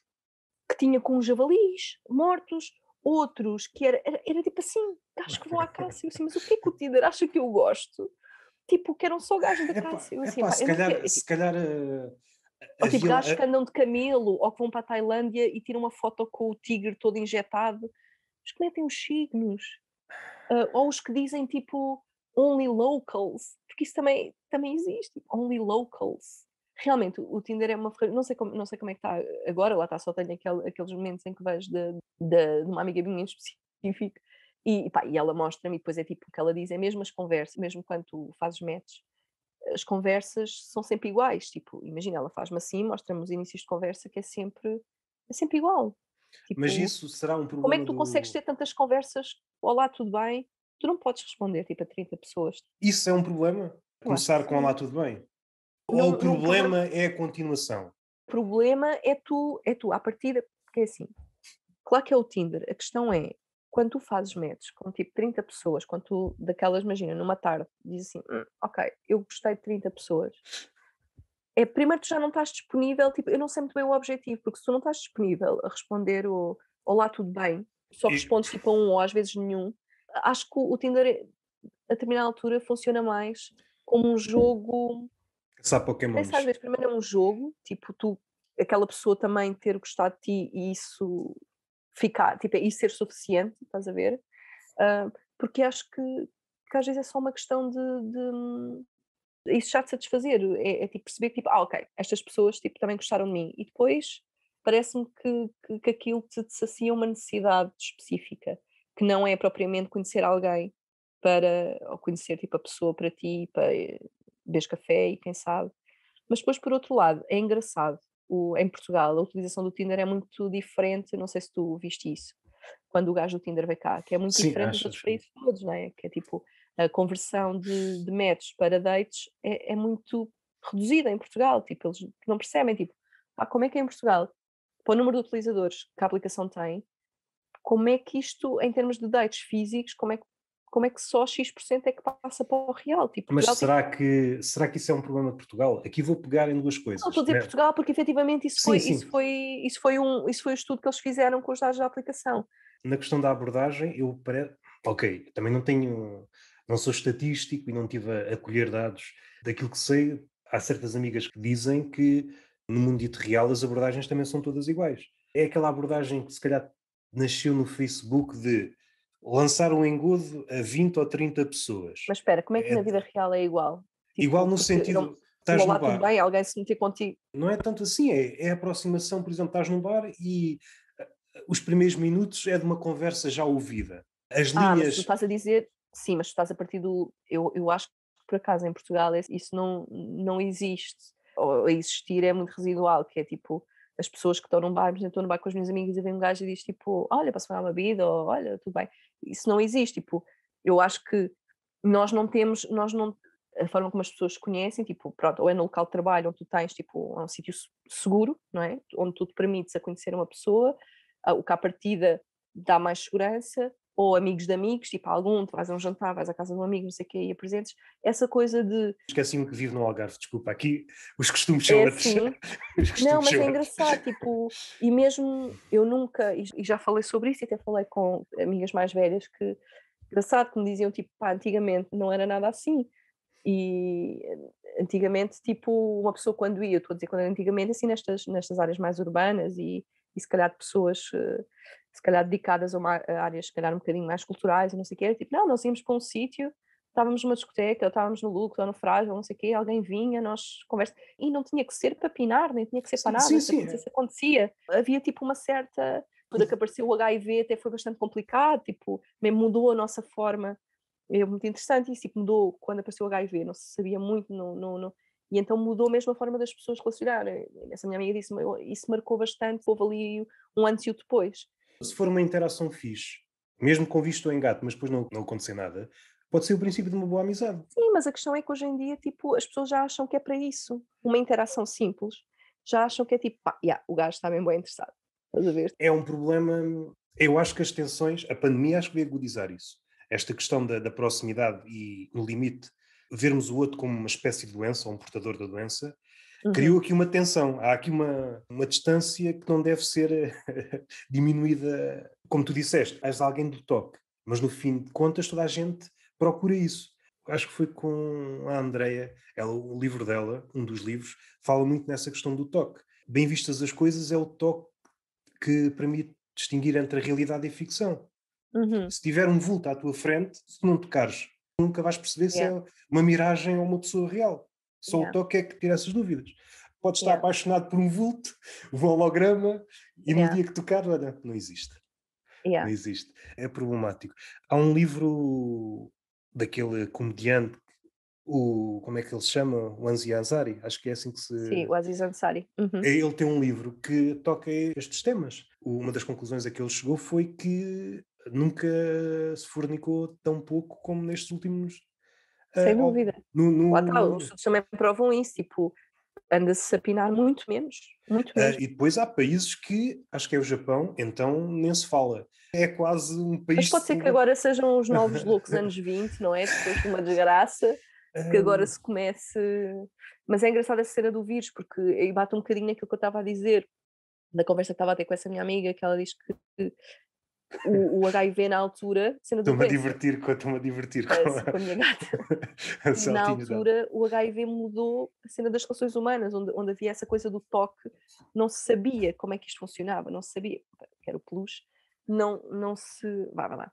que tinha com javalis mortos, outros que era, era, era tipo assim, acho que vão à caça, eu assim, mas o que é que o Tinder acha que eu gosto? tipo, que eram só gajos da casa. se, calhar, nunca, se tipo calhar. Uh, ou tipo, gajos eh que andam de camelo ou que vão para a Tailândia e tiram uma foto com o tigre todo injetado. Os que metem os signos. Uh, ou os que dizem tipo only locals, porque isso também, também existe, tipo, only locals. Realmente, o Tinder é uma ferramenta, não sei como, não sei como é que está agora, lá está, só tenho aquele, aqueles momentos em que vejo de, de, de uma amiga minha em específico e, pá, e ela mostra-me, e depois é tipo o que ela diz, é mesmo as conversas, mesmo quando tu fazes match, as conversas são sempre iguais. Tipo, imagina, ela faz-me assim, mostra-me os inícios de conversa que é sempre, é sempre igual. Tipo, Mas isso será um problema. Como é que tu do... consegues ter tantas conversas? Olá, tudo bem? Tu não podes responder tipo a 30 pessoas. Isso é um problema? Começar com Olá, tudo bem? Não, Ou o problema não... é a continuação? O problema é tu, é tu, à partida, porque é assim, claro que é o Tinder, a questão é, quando tu fazes match com tipo 30 pessoas, quando tu, daquelas, imagina, numa tarde, dizes assim, hum, ok, eu gostei de 30 pessoas, é primeiro tu já não estás disponível, tipo, eu não sei muito bem o objetivo, porque se tu não estás disponível a responder o olá, tudo bem, só respondes tipo a um ou às vezes nenhum, acho que o Tinder a determinada altura funciona mais como um jogo. Sabe Pokémon. Pensa às vezes, primeiro é um jogo, tipo, tu, aquela pessoa também ter gostado de ti e isso ficar, tipo, é isso ser suficiente, estás a ver? Uh, porque acho que, que, às vezes é só uma questão de, de isso já te satisfazer, é, é, tipo perceber que tipo, ah, ok, estas pessoas tipo, também gostaram de mim. E depois parece-me que, que, que, aquilo te, te sacia uma necessidade específica, que não é propriamente conhecer alguém para, ou conhecer tipo a pessoa para ti, para eh, beber café e quem sabe. Mas depois, por outro lado, é engraçado o, em Portugal a utilização do Tinder é muito diferente, não sei se tu viste isso, quando o gajo do Tinder veio cá, que é muito Sim, diferente dos outros países todos, não é? Que é tipo, a conversão de, de para dates é, é, muito reduzida em Portugal, tipo, eles não percebem, tipo, ah, como é que é em Portugal? Para o número de utilizadores que a aplicação tem, como é que isto, em termos de dates físicos, como é que como é que só X% é que passa para o real? Tipo, Mas será, que, será que isso é um problema de Portugal? Aqui vou pegar em duas coisas. Não, estou a dizer né? Portugal porque efetivamente isso, sim, foi, sim. Isso, foi, isso, foi um, isso foi um estudo que eles fizeram com os dados da aplicação. Na questão da abordagem, eu parece. Ok, também não tenho. Não sou estatístico e não tive a, a colher dados. Daquilo que sei, há certas amigas que dizem que no mundo real as abordagens também são todas iguais. É aquela abordagem que se calhar nasceu no Facebook de lançar um engodo a 20 ou 30 pessoas. Mas espera, como é que é... na vida real é igual? Tipo, igual no sentido. Não... Estás no bar. Bem, alguém se meter contigo. Não é tanto assim, é, é aproximação, por exemplo, estás num bar e uh, os primeiros minutos é de uma conversa já ouvida. As ah, linhas. Mas tu estás a dizer, sim, mas tu estás a partir do. Eu, eu acho que por acaso em Portugal é, isso não, não existe. Ou existir é muito residual, que é tipo as pessoas que estão num bar, por exemplo, estou no bar com os meus amigos e vem um gajo e diz tipo, olha, posso pagar uma bebida, ou olha, tudo bem isso não existe. Tipo, eu acho que nós não temos, nós não, a forma como as pessoas conhecem, tipo, pronto, ou é no local de trabalho onde tu tens, tipo, um sítio seguro, não é? Onde tu te permites a conhecer uma pessoa, ah, o que à partida dá mais segurança, ou amigos de amigos, tipo algum, tu vais a um jantar, vais à casa de um amigo, não sei o quê, e apresentes, essa coisa de... Esqueci-me que vivo no Algarve, desculpa, aqui os costumes é assim? são é assim. Não, mas é engraçado, tipo, e mesmo eu nunca, e já falei sobre isso, e até falei com amigas mais velhas que, engraçado, que me diziam, tipo, pá, antigamente não era nada assim, e antigamente, tipo, uma pessoa quando ia, eu estou a dizer quando era antigamente, assim, nestas, nestas áreas mais urbanas e, e se calhar de pessoas eh, se calhar dedicadas a, uma, eh, áreas se calhar um bocadinho mais culturais e não sei o quê, tipo, não, nós íamos para um sítio, estávamos numa discoteca, ou estávamos no Lucro, ou no Frágil, não sei o quê, alguém vinha, nós conversávamos e não tinha que ser para pinar, nem tinha que ser para nada, sim, sim. É. acontecia, havia tipo uma certa, quando que apareceu o HIV até foi bastante complicado, tipo, mesmo mudou a nossa forma, é muito interessante isso, tipo, mudou quando apareceu o HIV, não se sabia muito, não, não, não e então mudou mesmo a forma das pessoas relacionarem. Essa minha amiga disse isso marcou bastante, houve ali um antes e o depois. Se for uma interação fixe, mesmo com visto ou engate, mas depois não, não acontecer nada, pode ser o princípio de uma boa amizade. Sim, mas a questão é que hoje em dia, tipo, as pessoas já acham que é para isso. Uma interação simples, já acham que é tipo, pá, yeah, o gajo está bem bem interessado. Estás a ver? É um problema. Eu acho que as tensões, a pandemia acho que veio agudizar isso. Esta questão da, da proximidade e, no limite, vermos o outro como uma espécie de doença ou um portador da doença, Uhum. criou aqui uma tensão, há aqui uma, uma distância que não deve ser diminuída. Como tu disseste, és alguém do toque, mas no fim de contas toda a gente procura isso. Acho que foi com a Andreia, ela, o livro dela, um dos livros, fala muito nessa questão do toque. Bem vistas as coisas, é o toque que permite distinguir entre a realidade e a ficção. Uhum. Se tiver um vulto à tua frente, se não tocares, nunca vais perceber yeah. se é uma miragem ou uma pessoa real. Só yeah. o toque é que tira essas dúvidas. Pode estar yeah. apaixonado por um vulto, um holograma, e no dia que tocar, olha, não existe. Não existe. É problemático. Há um livro daquele comediante o como é que ele se chama? O Anzi Ansari, acho que é assim que se. Sim, o Aziz Ansari. Uhum. É, ele tem um livro que toca estes temas. Uma das conclusões a que ele chegou foi que nunca se fornicou tão pouco como nestes últimos é, Sem dúvida. No, no, Lá está, os estudos também provam isso, tipo, anda-se a pinar muito menos, muito é, menos. e depois há países que, acho que é o Japão, então nem se fala. É quase um país... Mas pode ser que agora sejam os novos loucos anos 20, não é? Depois de uma desgraça, é. que agora se comece... Mas é engraçada essa cena do vírus, porque aí bate um bocadinho naquilo que eu estava a dizer, na conversa que estava a ter com essa minha amiga, que ela diz que o, o HIV na altura. Estou-me a divertir com, estou é, a divertir com, a, com a minha gata. na altura, o HIV mudou a cena das relações humanas, onde, onde havia essa coisa do toque, não se sabia como é que isto funcionava, não se sabia, era o peluche, não, não se. Vá, vá lá.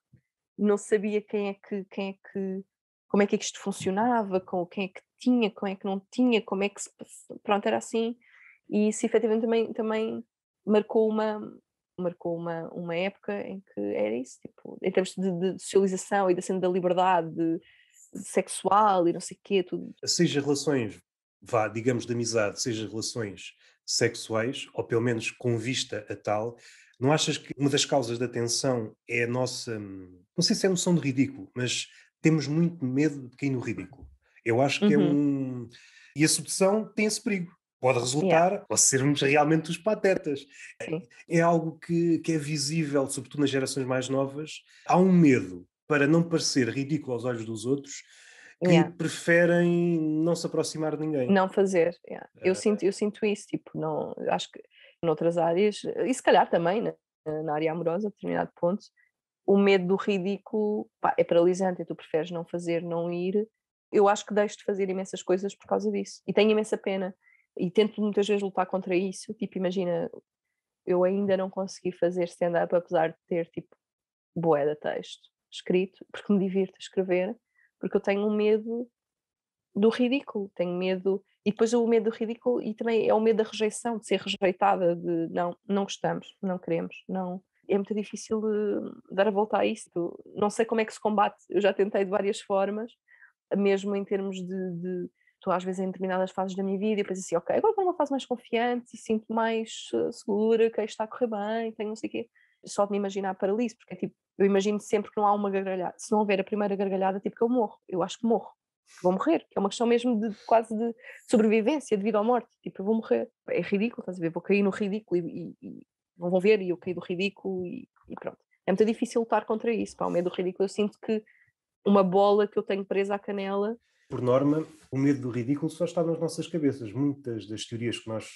Não sabia quem é que. Quem é que como é que isto funcionava, com quem é que tinha, como é que não tinha, como é que se. Pronto, era assim. E isso efetivamente também, também marcou uma, marcou uma, uma época em que era isso, tipo, em termos de, de socialização e da cena da liberdade sexual e não sei o quê, tudo. Seja relações, vá, digamos, de amizade, seja relações sexuais, ou pelo menos com vista a tal, não achas que uma das causas da tensão é a nossa, hum, não sei se é a noção de ridículo, mas temos muito medo de cair no ridículo. Eu acho que é uhum. é um. E a sedução tem esse perigo, pode resultar yeah. ou sermos realmente os patetas. Sim. É algo que, que é visível, sobretudo nas gerações mais novas. Há um medo para não parecer ridículo aos olhos dos outros que yeah. preferem não se aproximar de ninguém. Não fazer. Yeah. Eu, é. sinto, eu sinto isso, tipo, não, acho que noutras áreas, e se calhar também na, né, na área amorosa, a determinado ponto, o medo do ridículo pá, é paralisante, tu preferes não fazer, não ir. Eu acho que deixo de fazer imensas coisas por causa disso e tenho imensa pena e tento muitas vezes lutar contra isso. Tipo, imagina, eu ainda não consegui fazer stand-up, apesar de ter, tipo, boé de texto escrito, porque me divirto a escrever, porque eu tenho medo do ridículo, tenho medo. E depois o medo do ridículo e também é o medo da rejeição, de ser rejeitada, de não, não gostamos, não queremos, não. É muito difícil dar a volta a isso Não sei como é que se combate, eu já tentei de várias formas, mesmo em termos de, de estou às vezes em determinadas fases da minha vida e depois assim, ok, agora estou numa fase mais confiante e sinto mais eh, segura, que está a correr bem, tenho não sei o quê. Só de me imaginar isso porque é tipo, eu imagino sempre que não há uma gargalhada. Se não houver a primeira gargalhada, tipo que eu morro, eu acho que morro vou morrer, que é uma questão mesmo de quase de sobrevivência, de vida ou morte, tipo, eu vou morrer, é ridículo, estás a ver, vou cair no ridículo e, e, e não vão ver e eu caí do ridículo e, e, pronto. É muito difícil lutar contra isso, para o medo do ridículo, eu sinto que uma bola que eu tenho presa à canela por norma, o medo do ridículo só está nas nossas cabeças. Muitas das teorias que nós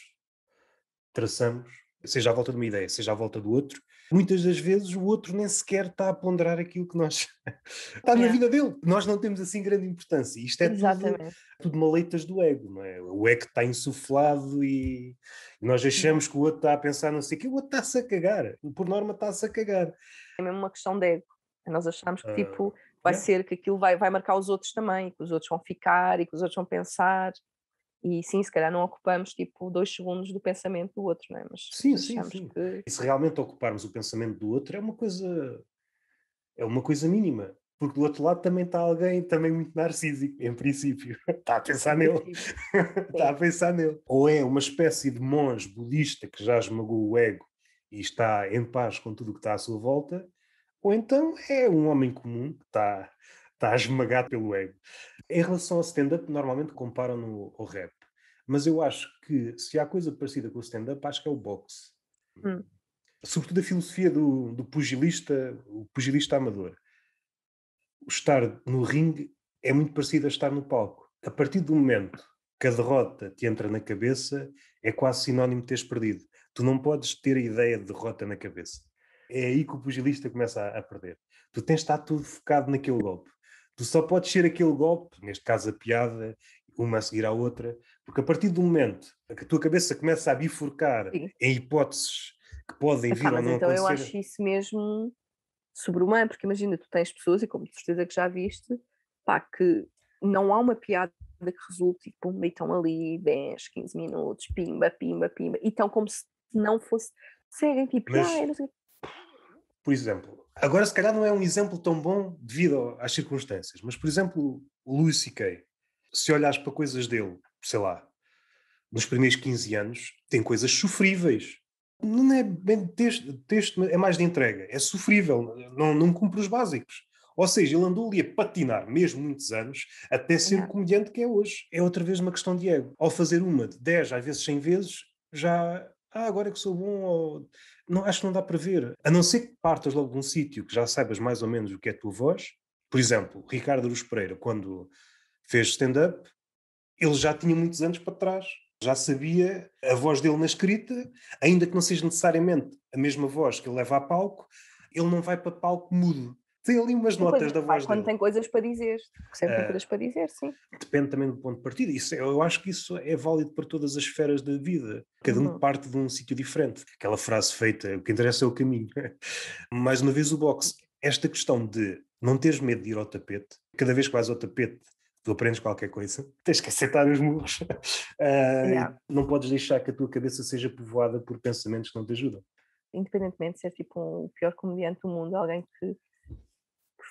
traçamos, seja à volta de uma ideia, seja à volta do outro, muitas das vezes o outro nem sequer está a ponderar aquilo que nós. está na é. vida dele. Nós não temos assim grande importância. Isto é tudo, tudo maleitas do ego, não é? O ego está insuflado e nós uhum. achamos que o outro está a pensar não sei o quê, o outro está-se a cagar. Por norma, está-se a cagar. É mesmo uma questão de ego. Nós achamos que, ah. tipo, vai ser que aquilo vai, vai marcar os outros também, que os outros vão ficar e que os outros vão pensar. E sim, se calhar não ocupamos tipo dois segundos do pensamento do outro, não é? Mas sim, sim, sim. Que... E se realmente ocuparmos o pensamento do outro é uma coisa é uma coisa mínima, porque do outro lado também está alguém também muito narcísico, em princípio. Está a pensar nele. está a pensar nele. Ou é uma espécie de monge budista que já esmagou o ego e está em paz com tudo o que está à sua volta, ou então é um homem comum que está, está esmagado pelo ego. Em relação ao stand-up, normalmente comparam-no ao rap, mas eu acho que se há coisa parecida com o stand-up, acho que é o boxe. Hum. Sobretudo a filosofia do, do pugilista, o pugilista amador. Estar no ringue é muito parecido a estar no palco. A partir do momento que a derrota te entra na cabeça, é quase sinónimo de teres perdido. Tu não podes ter a ideia de derrota na cabeça é aí que o pugilista começa a, a perder. Tu tens de estar tudo focado naquele golpe. Tu só podes ser aquele golpe, neste caso a piada, uma a seguir à outra, porque a partir do momento que a tua cabeça começa a bifurcar Sim. em hipóteses que podem vir ah, ou não então acontecer... Então eu acho isso mesmo sobre-humano, porque imagina, tu tens pessoas, e como de certeza que já viste, pá, que não há uma piada que resulte, e tipo, pumba, e estão ali 10, 15 minutos, pimba, pimba, pimba, e estão como se não fosse... Seguem, tipo, mas, ah, não sei por exemplo, agora se calhar não é um exemplo tão bom devido às circunstâncias, mas por exemplo, o Louis C.K., se olhares para coisas dele, sei lá, nos primeiros 15 anos, tem coisas sofríveis. Não é bem texto, texto é mais de entrega, é sofrível, não, não cumpre os básicos. Ou seja, ele andou ali a patinar mesmo muitos anos até ser o comediante que é hoje. É outra vez uma questão de ego. Ao fazer uma de 10, às vezes 100 vezes, já ah, agora é que sou bom, ou não, acho que não dá para ver. A não ser que partas logo de um sítio que já saibas mais ou menos o que é a tua voz. Por exemplo, Ricardo Aruz Pereira, quando fez stand-up, ele já tinha muitos anos para trás. Já sabia a voz dele na escrita, ainda que não seja necessariamente a mesma voz que ele leva a palco, ele não vai para palco mudo tem ali umas notas da voz dele. Quando tem coisas para dizer, sempre tem eh, coisas para dizer, sim. Depende também do ponto de partida. Isso, é, eu acho que isso é válido para todas as esferas da vida. Cada um uhum. parte de um sítio diferente. Aquela frase feita, o que interessa é o caminho. Mais uma vez o boxe. Esta questão de não teres medo de ir ao tapete, cada vez que vais ao tapete tu aprendes qualquer coisa, tens que aceitar os muros. Uh, eh, Não podes deixar que a tua cabeça seja povoada por pensamentos que não te ajudam. Independentemente de ser tipo um, o pior comediante do mundo, alguém que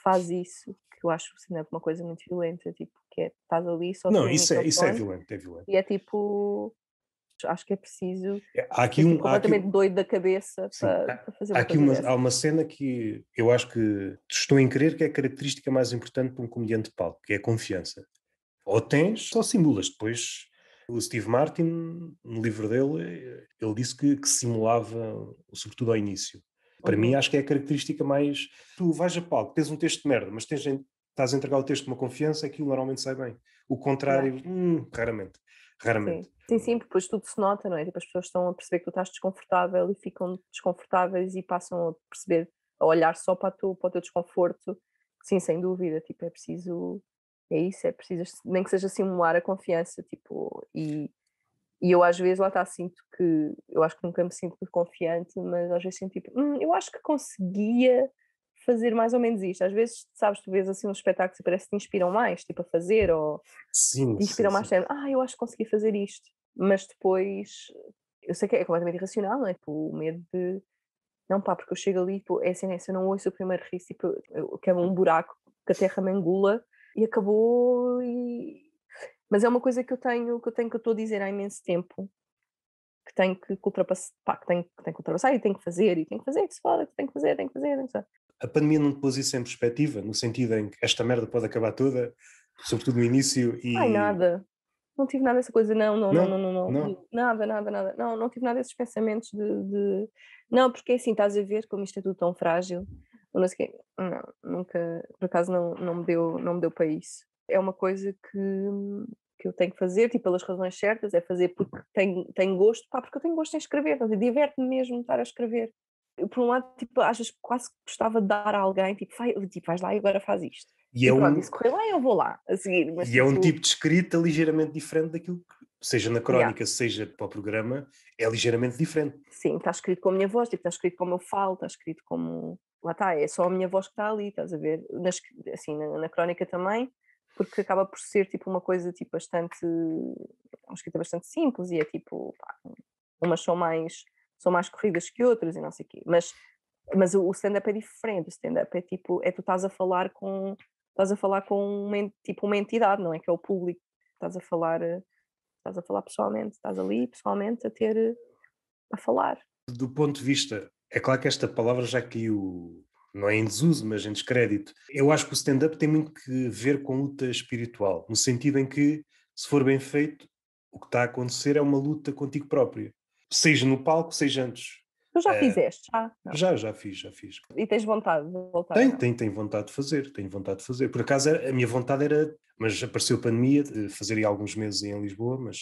faz isso, que eu acho o é uma coisa muito violenta, tipo, que é, estás ali só. Não, isso é, isso é violento, é violento. E é tipo. Acho que é preciso. É, há aqui um. Tipo, completamente aqui... doido da cabeça Sim, para, para, fazer uma há aqui uma, dessa. Há uma cena que eu acho que estou em crer que é a característica mais importante para um comediante de palco, que é a confiança. Ou tens, só simulas. Depois o Steve Martin, no livro dele, ele disse que, que simulava, sobretudo ao início. Para uhum. mim, acho que é a característica mais. Tu vais a palco, tens um texto de merda, mas tens, estás a entregar o texto com uma confiança, aquilo normalmente sai bem. O contrário, hum, raramente. Raramente. Sim. Sim, sim, depois tudo se nota, não é? Tipo, as pessoas estão a perceber que tu estás desconfortável e ficam desconfortáveis e passam a perceber, a olhar só para, tu, para o teu desconforto. Sim, sem dúvida, tipo, é preciso, é isso, é preciso, nem que seja simular a confiança, tipo, e e eu às vezes lá está, sinto que, eu acho que nunca me sinto confiante, mas às vezes sinto tipo, hum, eu acho que conseguia fazer mais ou menos isto. Às vezes, sabes, tu vês assim uns espetáculos e parece que te inspiram mais, tipo a fazer, ou sim, te inspiram sim, mais, sim. ah, eu acho que consegui fazer isto. Mas depois, eu sei que é completamente irracional, não é? Tipo, o medo de, não pá, porque eu chego ali, tipo, é assim, é, se assim, eu não ouço o primeiro risco, tipo, eu quero um buraco que a terra me engula e acabou e mas é uma coisa que eu tenho, que eu tenho que eu estou a dizer há imenso tempo, que tenho que, ultrapassar, que tenho, que tenho que ultrapassar e tenho que fazer, e tenho que fazer, que se foda, que tenho que fazer, tenho que fazer, tenho que fazer. A pandemia não te pôs isso em perspectiva, no sentido em que esta merda pode acabar toda, sobretudo no início e... Ai, nada. Não tive nada dessa coisa, não, não, não, não, não, não, não. nada, nada, nada, não, não tive nada desses pensamentos de, de... Não, porque é assim, estás a ver como isto é tudo tão frágil, não, nunca, por acaso não, não, me deu, não me deu para isso é uma coisa que, hum, que eu tenho que fazer, tipo, pelas razões certas, é fazer porque uhum. tenho, tenho gosto, pá, porque eu tenho gosto em escrever, então, diverte-me mesmo estar a escrever. Eu, por um lado, tipo, achas que quase gostava de dar a alguém, tipo, vai, tipo, vais lá e agora faz isto. E, e é pronto, um... eu vou lá a seguir. Mas, e tipo, é um tipo, tipo de escrita ligeiramente diferente daquilo que, seja na crónica, yeah. seja para o programa, é ligeiramente diferente. Sim, está escrito com a minha voz, tipo, está escrito como eu falo, está escrito como, lá está, é só a minha voz que está ali, estás a ver? Nas, assim, na, na, crónica também, porque acaba por ser tipo uma coisa tipo bastante uma escrita bastante simples e é tipo pá, umas são mais são mais corridas que outras e não sei o quê mas mas o stand-up é diferente o stand-up é tipo é tu estás a falar com estás a falar com uma, tipo uma entidade não é que é o público estás a falar estás a falar pessoalmente estás ali pessoalmente a ter a falar do ponto de vista é claro que esta palavra já caiu não é em desuso, mas em descrédito. Eu acho que o stand-up tem muito que ver com luta espiritual, no sentido em que, se for bem feito, o que está a acontecer é uma luta contigo próprio, seja no palco, seja antes. Tu já é... fizeste, já? Não. Já, já fiz, já fiz. E tens vontade de voltar? Tenho, tenho, tenho vontade de fazer, tenho vontade de fazer. Por acaso, a minha vontade era, mas apareceu a pandemia, de fazer aí alguns meses em Lisboa, mas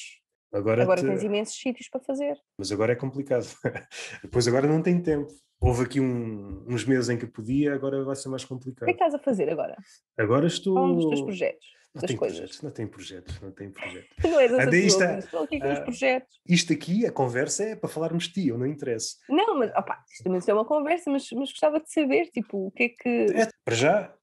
agora... Agora te... tens imensos sítios para fazer. Mas agora é complicado. Pois agora não tenho tempo houve aqui um, uns meses em que podia, agora vai ser mais complicado. O que é que estás a fazer agora? Agora estou. Fala é dos teus projetos. Não das tem coisas. projetos, não tem projetos, não tem projetos. não és essa isto, o que é que ah, projetos? Isto aqui, a conversa é para falarmos de ti, eu não interesso. Não, mas opa, isto também é uma conversa, mas, mas gostava de saber, tipo, o que é que. É, para já,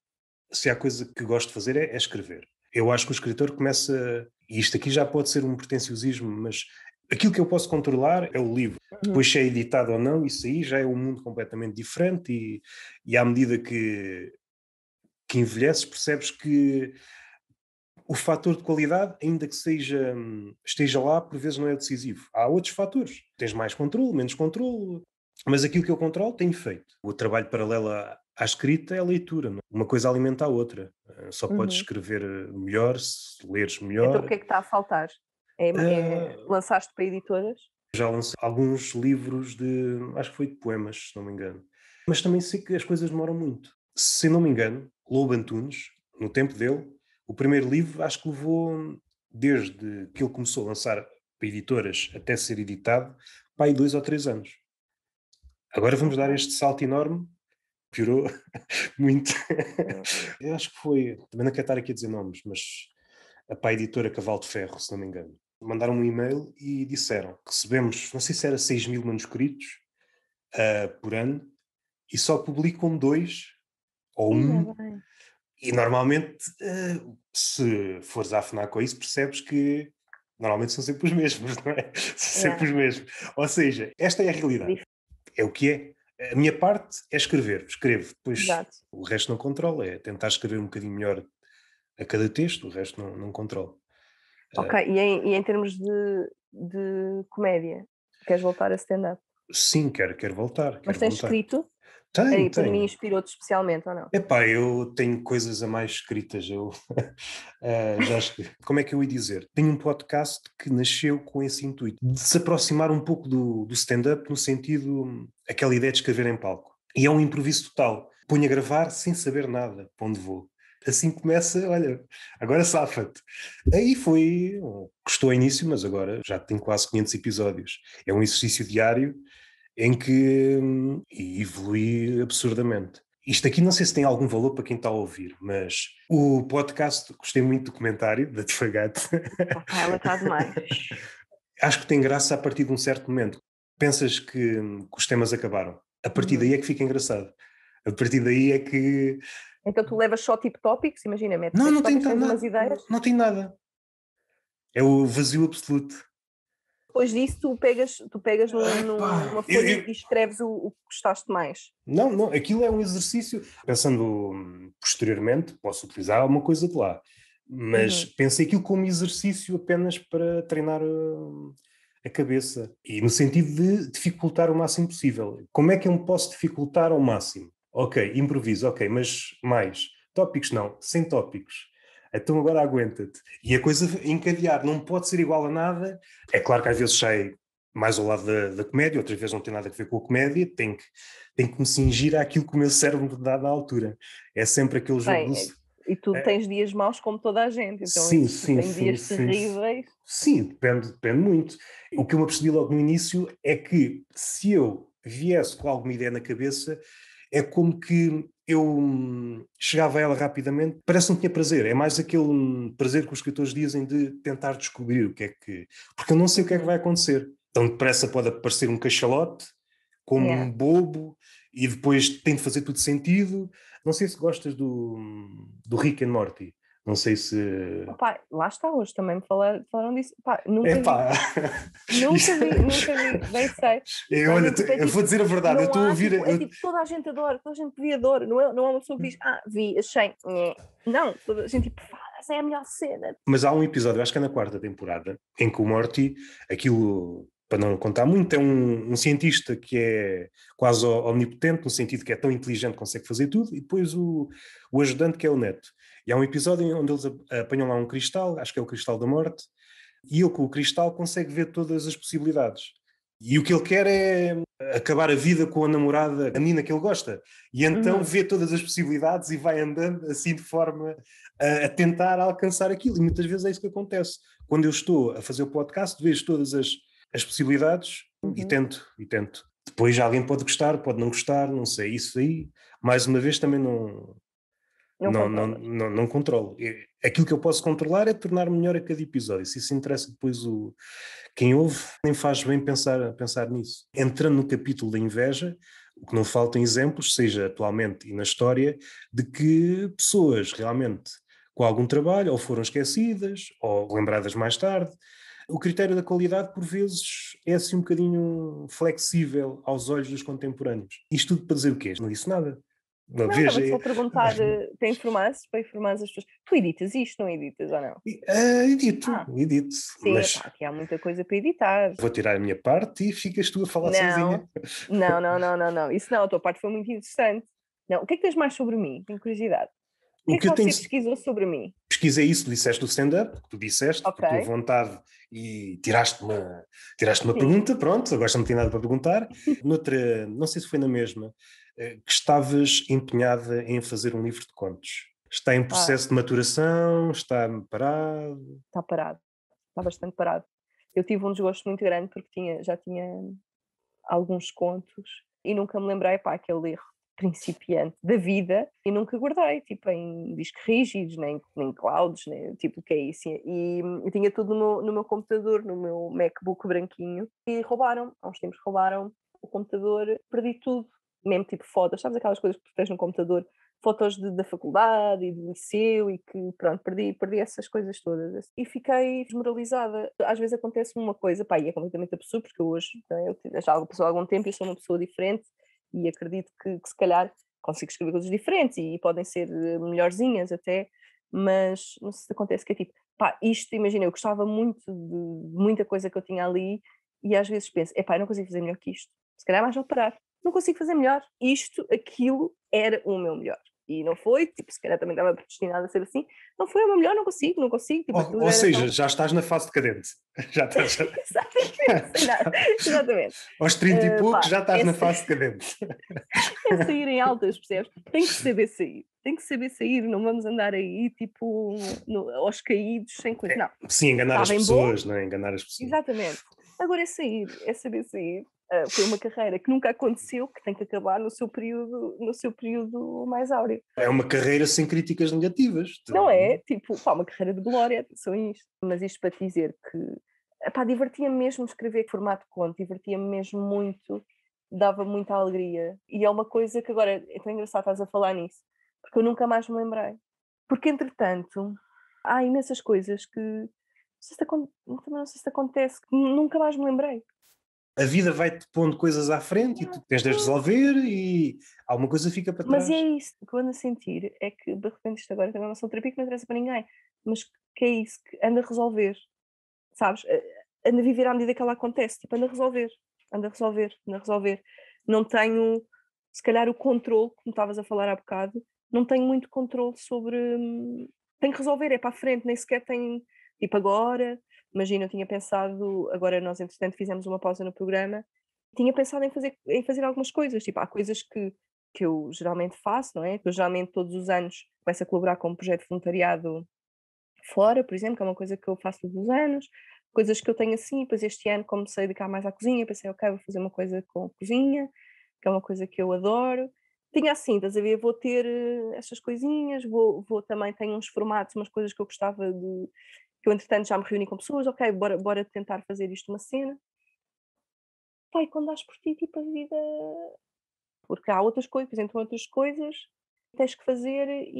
se há coisa que gosto de fazer é, é escrever. Eu acho que o escritor começa, e isto aqui já pode ser um pretenciosismo, mas Aquilo que eu posso controlar é o livro. Depois, hum. se é editado ou não, isso aí já é um mundo completamente diferente. E, e à medida que, que envelheces, percebes que o fator de qualidade, ainda que seja, hum, esteja lá, por vezes não é decisivo. Há outros fatores. Tens mais controle, menos controle. Mas aquilo que eu controlo, tenho feito. O trabalho paralelo à, escrita é a leitura. Não? É? Uma coisa alimenta a outra. Hum, só podes uhum. escrever melhor se leres então, melhor. Então o que é que está a faltar? É, é, uh... lançaste para editoras? Já lancei alguns livros de, acho que foi de poemas, se não me engano. Mas também sei que as coisas demoram muito. Se não me engano, Lobo Antunes, no tempo dele, o primeiro livro acho que levou, desde que ele começou a lançar para editoras até ser editado, para aí dois ou três anos. Agora vamos dar este salto enorme, piorou muito. Uhum. Eu acho que foi, também não quero estar aqui a dizer nomes, mas a pá editora Cavalo de Ferro, se não me engano mandaram um e-mail e disseram que recebemos, não sei se era 6 mil manuscritos uh, por ano, e só publicam dois ou um. E normalmente, uh, se fores a afinar com isso, percebes que normalmente são sempre os mesmos, não é? São sempre é. os mesmos. Ou seja, esta é a realidade. É o que é. A minha parte é escrever, escrevo, depois Exato. o resto não controla, é tentar escrever um bocadinho melhor a cada texto, o resto não, não controla. Ok, eh, e em, e em termos de, de comédia? Queres voltar a stand-up? Sim, quero, quero voltar. Quero Mas tens voltar. escrito? Tem, e Para mim inspirou-te especialmente ou não? Epá, eu tenho coisas a mais escritas. Eu, uh, já Como é que eu ia dizer? Tenho um podcast que nasceu com esse intuito, de se aproximar um pouco do, do stand-up no sentido, aquela ideia de escrever em palco. E é um improviso total. Ponho a gravar sem saber nada para onde vou assim começa, olha, agora safa-te. Aí foi, custou início, mas agora já tem quase 500 episódios. É um exercício diário em que hum, evolui absurdamente. Isto aqui não sei se tem algum valor para quem está a ouvir, mas o podcast, gostei muito do comentário da Defagate. Ela está demais. Acho que tem graça a partir de um certo momento. Pensas que, hum, que os temas acabaram. A partir uhum. daí é que fica engraçado. A partir daí é que então tu levas só tipo tópicos, imagina, metes não, não tem nada, ideias. Não, não tem nada. É o vazio absoluto. Depois disso tu pegas, tu pegas num, ah, numa folha eu, eu... e escreves o, o, que gostaste mais. Não, não, aquilo é um exercício. Pensando hum, posteriormente, posso utilizar alguma coisa de lá. Mas uhum. pensei aquilo como exercício apenas para treinar a, hum, a cabeça e no sentido de dificultar o máximo possível. Como é que eu me posso dificultar ao máximo? Ok, improviso, ok, mas mais. Tópicos não, sem tópicos. Então agora aguenta-te. E a coisa encadear não pode ser igual a nada. É claro que às vezes sai mais ao lado da, da comédia, outras vezes não tem nada a ver com a comédia, tem que, tem que me cingir àquilo que o meu cérebro me dá na altura. É sempre aquele jogo. Bem, é, E tu é... tens dias maus como toda a gente, então sim, sim, tem sim, dias sim, terríveis. Sim, depende, depende muito. O que eu me apercebi logo no início é que se eu viesse com alguma ideia na cabeça, é como que eu hum, chegava a ela rapidamente, parece que não tinha prazer, é mais aquele hum, prazer que os escritores dizem de tentar descobrir o que é que. Porque eu não sei o que é que vai acontecer. Tão depressa pode aparecer um cachalote, como yeah. um bobo, e depois tem de fazer tudo sentido. Não sei se gostas do, hum, do Rick and Morty. Não sei se. Opa, lá está, hoje também me falaram, falaram disso. Opa, nunca Epá. vi. nunca vi, nunca vi, bem sei. É, eu, olha, tu, tipo, é eu vou tipo, dizer a verdade, eu estou a ouvir. Tipo, é eu... é, tipo, toda a gente adora, toda a gente via adora, não é, não é uma pessoa que diz, ah, vi, achei. Não, toda a gente tipo, fala, essa é a melhor cena. Mas há um episódio, acho que é na quarta temporada, em que o Morty, aquilo para não contar muito, é um, um cientista que é quase omnipotente, no sentido que é tão inteligente que consegue fazer tudo, e depois o, o ajudante que é o neto. E há um episódio onde eles apanham lá um cristal, acho que é o cristal da morte, e ele com o cristal consegue ver todas as possibilidades. E o que ele quer é acabar a vida com a namorada, a menina que ele gosta. E então uhum. vê todas as possibilidades e vai andando assim de forma a, a, tentar alcançar aquilo. E muitas vezes é isso que acontece. Quando eu estou a fazer o podcast, vejo todas as as possibilidades uhum. e tento, e tento. Depois alguém pode gostar, pode não gostar, não sei, isso aí, mais uma vez, também não, não, não, não, não, não, controlo. Aquilo que eu posso controlar é tornar -me melhor a cada episódio. Se isso interessa depois o, quem ouve, nem faz bem pensar, pensar nisso. Entrando no capítulo da inveja, o que não faltam exemplos, seja atualmente e na história, de que pessoas realmente com algum trabalho ou foram esquecidas ou lembradas mais tarde, o critério da qualidade, por vezes, é assim um bocadinho flexível aos olhos dos contemporâneos. Isto tudo para dizer o quê? Não disse nada. Não, não veja. Estava só é- a perguntar para eh, informares, para informar as pessoas. Tu editas isto, não editas ou não? Eh, edito, ah, edito. Sim, mas... Pá, aqui há muita coisa para editar. Vou tirar a minha parte e ficas tu a falar não, sozinha. Não, não, não, não, não. Isso não, a tua parte foi muito interessante. Não, o que é que tens mais sobre mim? Tenho curiosidade. O que, o que é que você tenho... pesquisou sobre mim? pesquisei isso, disseste o stand-up, que tu disseste, okay. por tua vontade, e tiraste uma, tiraste uma pergunta, pronto, agora já não tenho nada para perguntar. Noutra, não sei se foi na mesma, eh, que estavas empenhada em fazer um livro de contos. Está em ah. processo ah. de maturação? Está parado? Está parado, está bastante parado. Eu tive um desgosto muito grande porque tinha, já tinha alguns contos e nunca me lembrei, pá, aquele erro principiante da vida e nunca guardei, tipo, em discos rígidos, nem, nem clouds, nem, tipo, o que é isso. E tinha tudo no meu, no meu computador, no meu MacBook branquinho, e roubaram, há uns tempos roubaram o computador, perdi tudo, mesmo tipo fotos, sabes aquelas coisas que tu tens no computador, fotos de, da faculdade e do liceu e que, pronto, perdi, perdi essas coisas todas. Assim. E fiquei desmoralizada. Às vezes acontece uma coisa, pá, e é completamente absurdo, porque hoje, então, eu já passou algum tempo e sou uma pessoa diferente, e acredito que, que se calhar consigo escrever coisas diferentes e, e podem ser eh, melhorzinhas até, mas não sei se acontece que é tipo, pá, isto, imagina, eu gostava muito de muita coisa que eu tinha ali e às vezes penso, é pá, eu não consigo fazer melhor que isto, se calhar é mais vou parar, não consigo fazer melhor, isto, aquilo era o meu melhor e não foi, tipo, se calhar também estava predestinada a ser assim, não foi o melhor, não consigo, não consigo. Tipo, ou, ou seja, tão... já estás na fase decadente. Já estás. Já... exatamente, exatamente. Aos 30 e eh, poucos uh, já estás é na fase decadente. é sair em altas, percebes? Tem que saber sair. Tem que saber sair, não vamos andar aí tipo no, aos caídos sem coisa. É, não. Sim, enganar Estava as pessoas, não é? Enganar as pessoas. Exatamente. Agora é sair, é saber sair ah, foi uma carreira que nunca aconteceu, que tem que acabar no seu período, no seu período mais áureo. É uma carreira sem críticas negativas. Não é? Tipo, pá, uma carreira de glória, só isto. Mas isto para te dizer que, divertia-me mesmo escrever formato conto, divertia-me mesmo muito, dava muita alegria. E é uma coisa que agora, é tão engraçado estás a falar nisso, porque eu nunca mais me lembrei. Porque, entretanto, há imensas coisas que, não sei se, também não sei se acontece, que nunca mais me lembrei a vida vai-te pondo coisas à frente e tu tens de resolver e alguma coisa fica para trás. Mas é isso, que eu ando a sentir é que de repente isto agora também é uma ação terapia que não interessa para ninguém, mas que é isso, que anda a resolver, sabes? Eh, anda a viver à medida que ela acontece, tipo, anda a resolver, anda a resolver, anda a resolver. Não tenho, se calhar, o controle, como estavas a falar há bocado, não tenho muito controle sobre. Hum, tenho que resolver, é para a frente, nem sequer tenho, tipo, agora Imagina, eu tinha pensado, agora nós entretanto fizemos uma pausa no programa, tinha pensado em fazer, em fazer algumas coisas, tipo, há coisas que, que eu geralmente faço, não é? Que eu geralmente todos os anos começo a colaborar com um projeto de voluntariado fora, por exemplo, que é uma coisa que eu faço todos os anos, coisas que eu tenho assim, depois este ano comecei a dedicar mais à cozinha, pensei, ok, vou fazer uma coisa com cozinha, que é uma coisa que eu adoro. Tinha assim, estás a ver, vou ter eh, estas coisinhas, vou, vou também, tenho uns formatos, umas coisas que eu gostava de, que eu entretanto já me reuni com pessoas, ok, bora, bora tentar fazer isto uma cena. Pai, quando dás por ti, tipo, a vida... Porque há outras coisas, entram outras coisas tens que fazer e,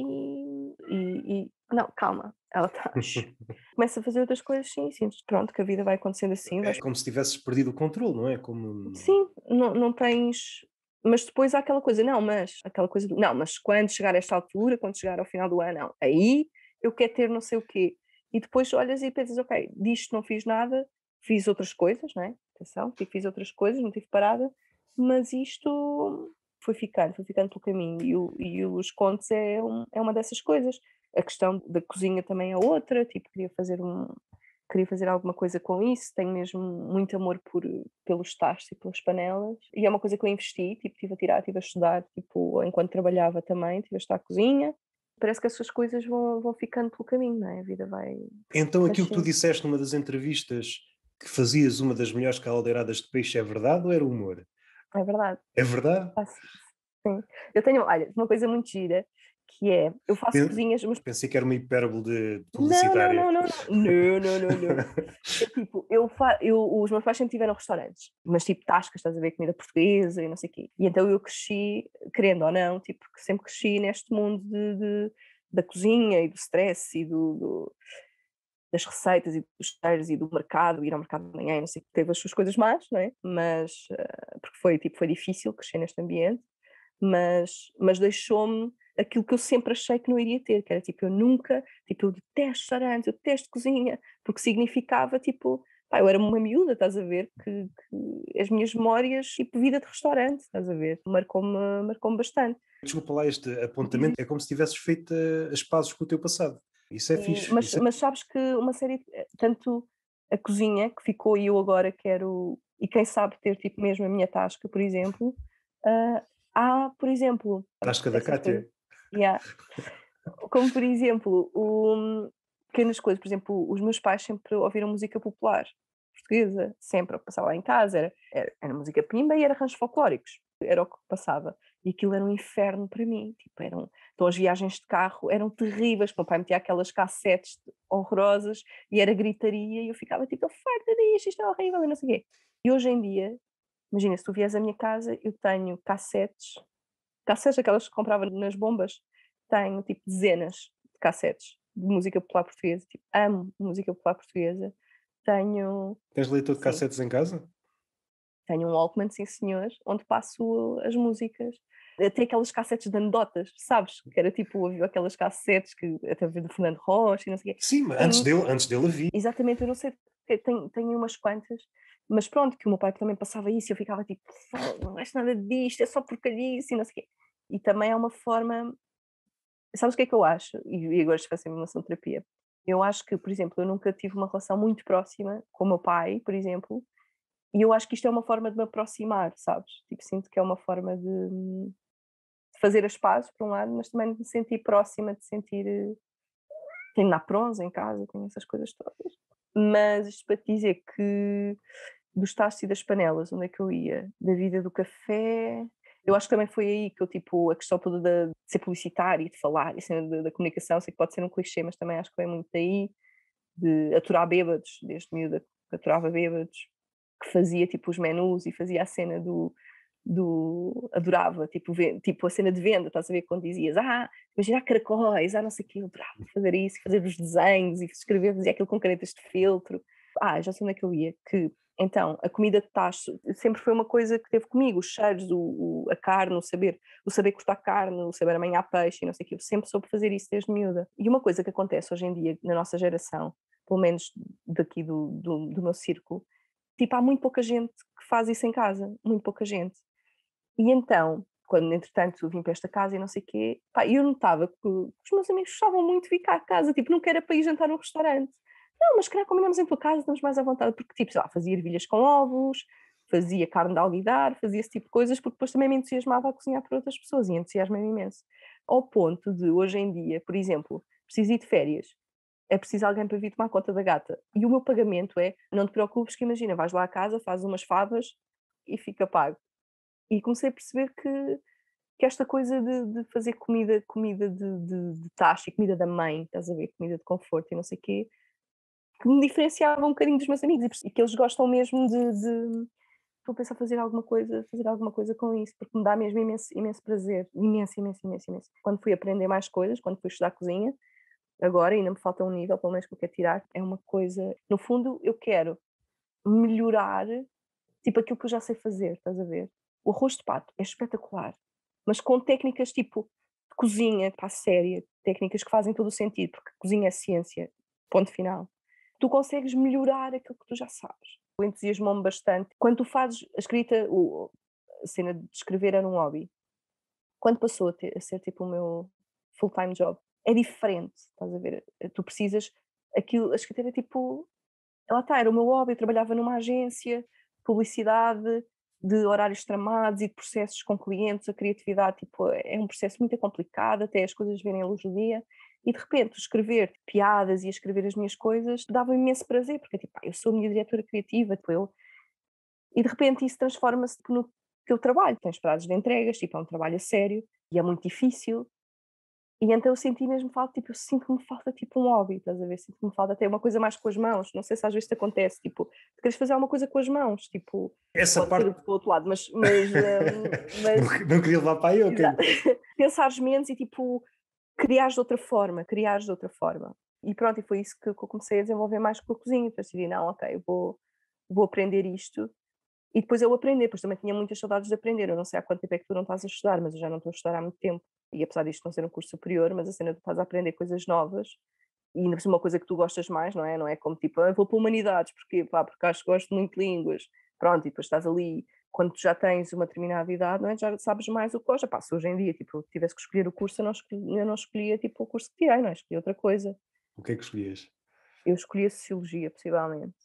e, e... não, calma, ela está começa a fazer outras coisas, sim, sim, pronto, que a vida vai acontecendo assim. É vai... É como se tivesses perdido o controle, não é? Como... Sim, não, não tens, mas depois há aquela coisa, não, mas aquela coisa do, não, mas quando chegar a esta altura, quando chegar ao final do ano, não, aí eu quero ter não sei o quê e depois olhas e pensas, ok, disto não fiz nada, fiz outras coisas, não é? Atenção, tipo, fiz outras coisas, não tive parada, mas isto foi ficando, foi ficando pelo caminho. E, o, e os contos é, um, é uma dessas coisas. A questão da cozinha também é outra, tipo, queria fazer um, queria fazer alguma coisa com isso, tenho mesmo muito amor por, pelos tachos e pelas panelas, e é uma coisa que eu investi, tipo, estive a tirar, estive a estudar, tipo, enquanto trabalhava também, estive a estudar a cozinha, parece que essas coisas vão, vão ficando pelo caminho, não é? A vida vai. Então, aquilo que tu disseste numa das entrevistas que fazias uma das melhores caldeiradas de peixe é verdade ou era humor? É verdade. É verdade? Ah, sim. Eu tenho, olha, uma coisa muito gira que é, eu faço cozinhas... Mas... Pensei que era uma hipérbole de publicitária. Não, não, não, não, não, não, não, não. é, tipo, eu, fa... eu, os meus pais sempre tiveram restaurantes, mas tipo tascas, estás a ver, comida portuguesa e não sei o quê. E então eu cresci, querendo ou não, tipo, sempre cresci neste mundo de, de da cozinha e do stress e do, do das receitas e dos cheiros e do mercado, ir ao mercado de manhã, não sei, o teve as suas coisas más, não é? Mas, eh, porque foi, tipo, foi difícil crescer neste ambiente, mas, mas deixou-me aquilo que eu sempre achei que não iria ter, que era tipo, eu nunca, tipo, eu detesto restaurantes, eu detesto cozinha, porque significava tipo, pá, eu era uma miúda, estás a ver, que, que as minhas memórias, tipo, vida de restaurante, estás a ver, marcou-me marcou bastante. Desculpa lá este apontamento, é como se tivesses feito eh, as pazes com o teu passado. Isso é Sim, fixe. Mas, é... mas sabes que uma série, eh, tanto a cozinha que ficou e eu agora quero, e quem sabe ter tipo mesmo a minha tasca, por exemplo, uh, há, por exemplo. Tasca da Cátia. Yeah. Como, por exemplo, o, pequenas coisas. Por exemplo, os meus pais sempre ouviram música popular portuguesa, sempre que passava lá em casa. Era, era, era música pimba e era arranjos folclóricos. Era o que passava. E aquilo era um inferno para mim. Tipo, eram, então as viagens de carro eram terríveis. O meu pai metia aquelas cassetes horrorosas e era gritaria e eu ficava tipo, oh, farta disto, isto é horrível e não sei o quê. E hoje em dia, imagina, se tu vies à minha casa, eu tenho cassetes cassetes, aquelas que comprava nas bombas, tenho tipo dezenas de cassetes de música popular portuguesa, tipo, amo música popular portuguesa. Tenho. Tens leitor de cassetes em casa? Tenho um Walkman, sim senhor, onde passo as músicas. Até aquelas cassetes de anedotas, sabes? Que era tipo, havia aquelas cassetes que até havia do Fernando Rocha e não sei o quê. Sim, mas antes, dele, antes dele havia. Exatamente, eu não sei, tenho, tenho umas quantas mas pronto, que o meu pai também passava isso e eu ficava tipo, não és nada disto, é só porcalhice e não sei o quê. E também é uma forma. Sabes o que é que eu acho? E, e agora esqueci mesmo a terapia. Eu acho que, por exemplo, eu nunca tive uma relação muito próxima com o meu pai, por exemplo, e eu acho que isto é uma forma de me aproximar, sabes? Tipo, sinto que é uma forma de, de fazer as pazes, por um lado, mas também de me sentir próxima, de sentir. Eh, tenho napronza em casa, tenho essas coisas todas. Mas isto para te dizer que dos tachos e das panelas, onde é que eu ia? Da vida do café. Eu acho que também foi aí que eu, tipo, a questão toda de ser publicitário e de falar, e assim, da, da comunicação, sei que pode ser um clichê, mas também acho que vem muito daí, de aturar bêbados, desde miúda que aturava bêbados, que fazia, tipo, os menus e fazia a cena do, do adorava, tipo, tipo a cena de venda, estás a ver quando dizias, ah, imagina caracóis, ah, não sei o quê, eu adorava fazer isso, fazer os desenhos e escrever e aquilo com canetas de feltro. Ah, já sei onde é que eu ia, que então a comida de tacho sempre foi uma coisa que teve comigo, os cheiros, o, o, a carne, o saber, o saber cortar carne, o saber amanhã peixe e não sei o quê, eu sempre soube fazer isso desde miúda. E uma coisa que acontece hoje em dia na nossa geração, pelo menos daqui do, do, do meu círculo, tipo, há muito pouca gente que faz isso em casa, muito pouca gente. E então, quando entretanto vim para esta casa e não sei o quê, pá, eu notava que os meus amigos gostavam muito de vir cá à casa, tipo, não era para ir jantar num restaurante. Não, mas calhar combinamos em tua casa, estamos mais à vontade, porque tipo, sei lá, fazia ervilhas com ovos, fazia carne de alguidar, fazia esse tipo de coisas, porque depois também me entusiasmava a cozinhar para outras pessoas e entusiasma-me imenso. Ao ponto de hoje em dia, por exemplo, preciso ir de férias, é preciso alguém para vir tomar conta da gata. E o meu pagamento é, não te preocupes que imagina, vais lá à casa, fazes umas favas e fica pago e comecei a perceber que, que esta coisa de, de fazer comida, comida de, de, de, taxa e comida da mãe, estás a ver, comida de conforto e não sei o quê, que me diferenciava um bocadinho dos meus amigos e que eles gostam mesmo de, de estou a pensar fazer alguma coisa, fazer alguma coisa com isso, porque me dá mesmo imenso, imenso prazer, imenso, imenso, imenso, imenso. Quando fui aprender mais coisas, quando fui estudar cozinha, agora ainda me falta um nível, pelo menos que eu quero tirar, é uma coisa, no fundo eu quero melhorar, tipo aquilo que eu já sei fazer, estás a ver? O arroz de pato é espetacular, mas com técnicas tipo de cozinha, para a séria, técnicas que fazem todo o sentido, porque cozinha é ciência, ponto final. Tu consegues melhorar aquilo que tu já sabes. O entusiasmo me bastante. Quando tu fazes a escrita, o, a cena de escrever era um hobby. Quando passou a, ter, a ser tipo o meu full-time job, é diferente, estás a ver? Eh, tu precisas, aquilo, a escrita era tipo, ela está, era o meu hobby, eu trabalhava numa agência, publicidade, de horários tramados e de processos com clientes, a criatividade tipo, é um processo muito complicado até as coisas virem à luz do dia. E de repente, escrever piadas e escrever as minhas coisas dava imenso prazer, porque é tipo, eu sou a minha diretora criativa, tipo, eu. E de repente isso transforma-se tipo, no teu trabalho. Tens prazos de entregas, tipo, é um trabalho a sério e é muito difícil. E então eu senti mesmo falta, tipo, eu sinto que me falta tipo um hobby, estás a ver? Sinto que me falta até uma coisa mais com as mãos. Não sei se às vezes te acontece, tipo, queres fazer alguma coisa com as mãos, tipo, essa parte do outro lado, mas, mas, hum, mas... Não, queria levar para aí, ok? Pensares menos e tipo, criares de outra forma, criares de outra forma. E pronto, e foi isso que, eu comecei a desenvolver mais com a cozinha. Depois decidi, não, ok, vou, vou aprender isto e depois eu aprender, pois também tinha muitas saudades de aprender. Eu não sei há quanto tempo é que tu não estás a estudar, mas eu já não estou a estudar há muito tempo e apesar disto não ser um curso superior, mas a cena tu estás a aprender coisas novas e ainda uma coisa que tu gostas mais, não é? Não é como tipo, ah, vou para humanidades, porque pá, porque acho que gosto muito de línguas, pronto, e depois estás ali, quando tu já tens uma determinada idade, não é? Já sabes mais o que gosta. Pá, se hoje em dia, tipo, tivesse que escolher o curso, eu não, escolhi, eu não escolhia, tipo, o curso que tirei, não é? Escolhi outra coisa. O que é que escolhias? Eu escolhi a Sociologia, possivelmente.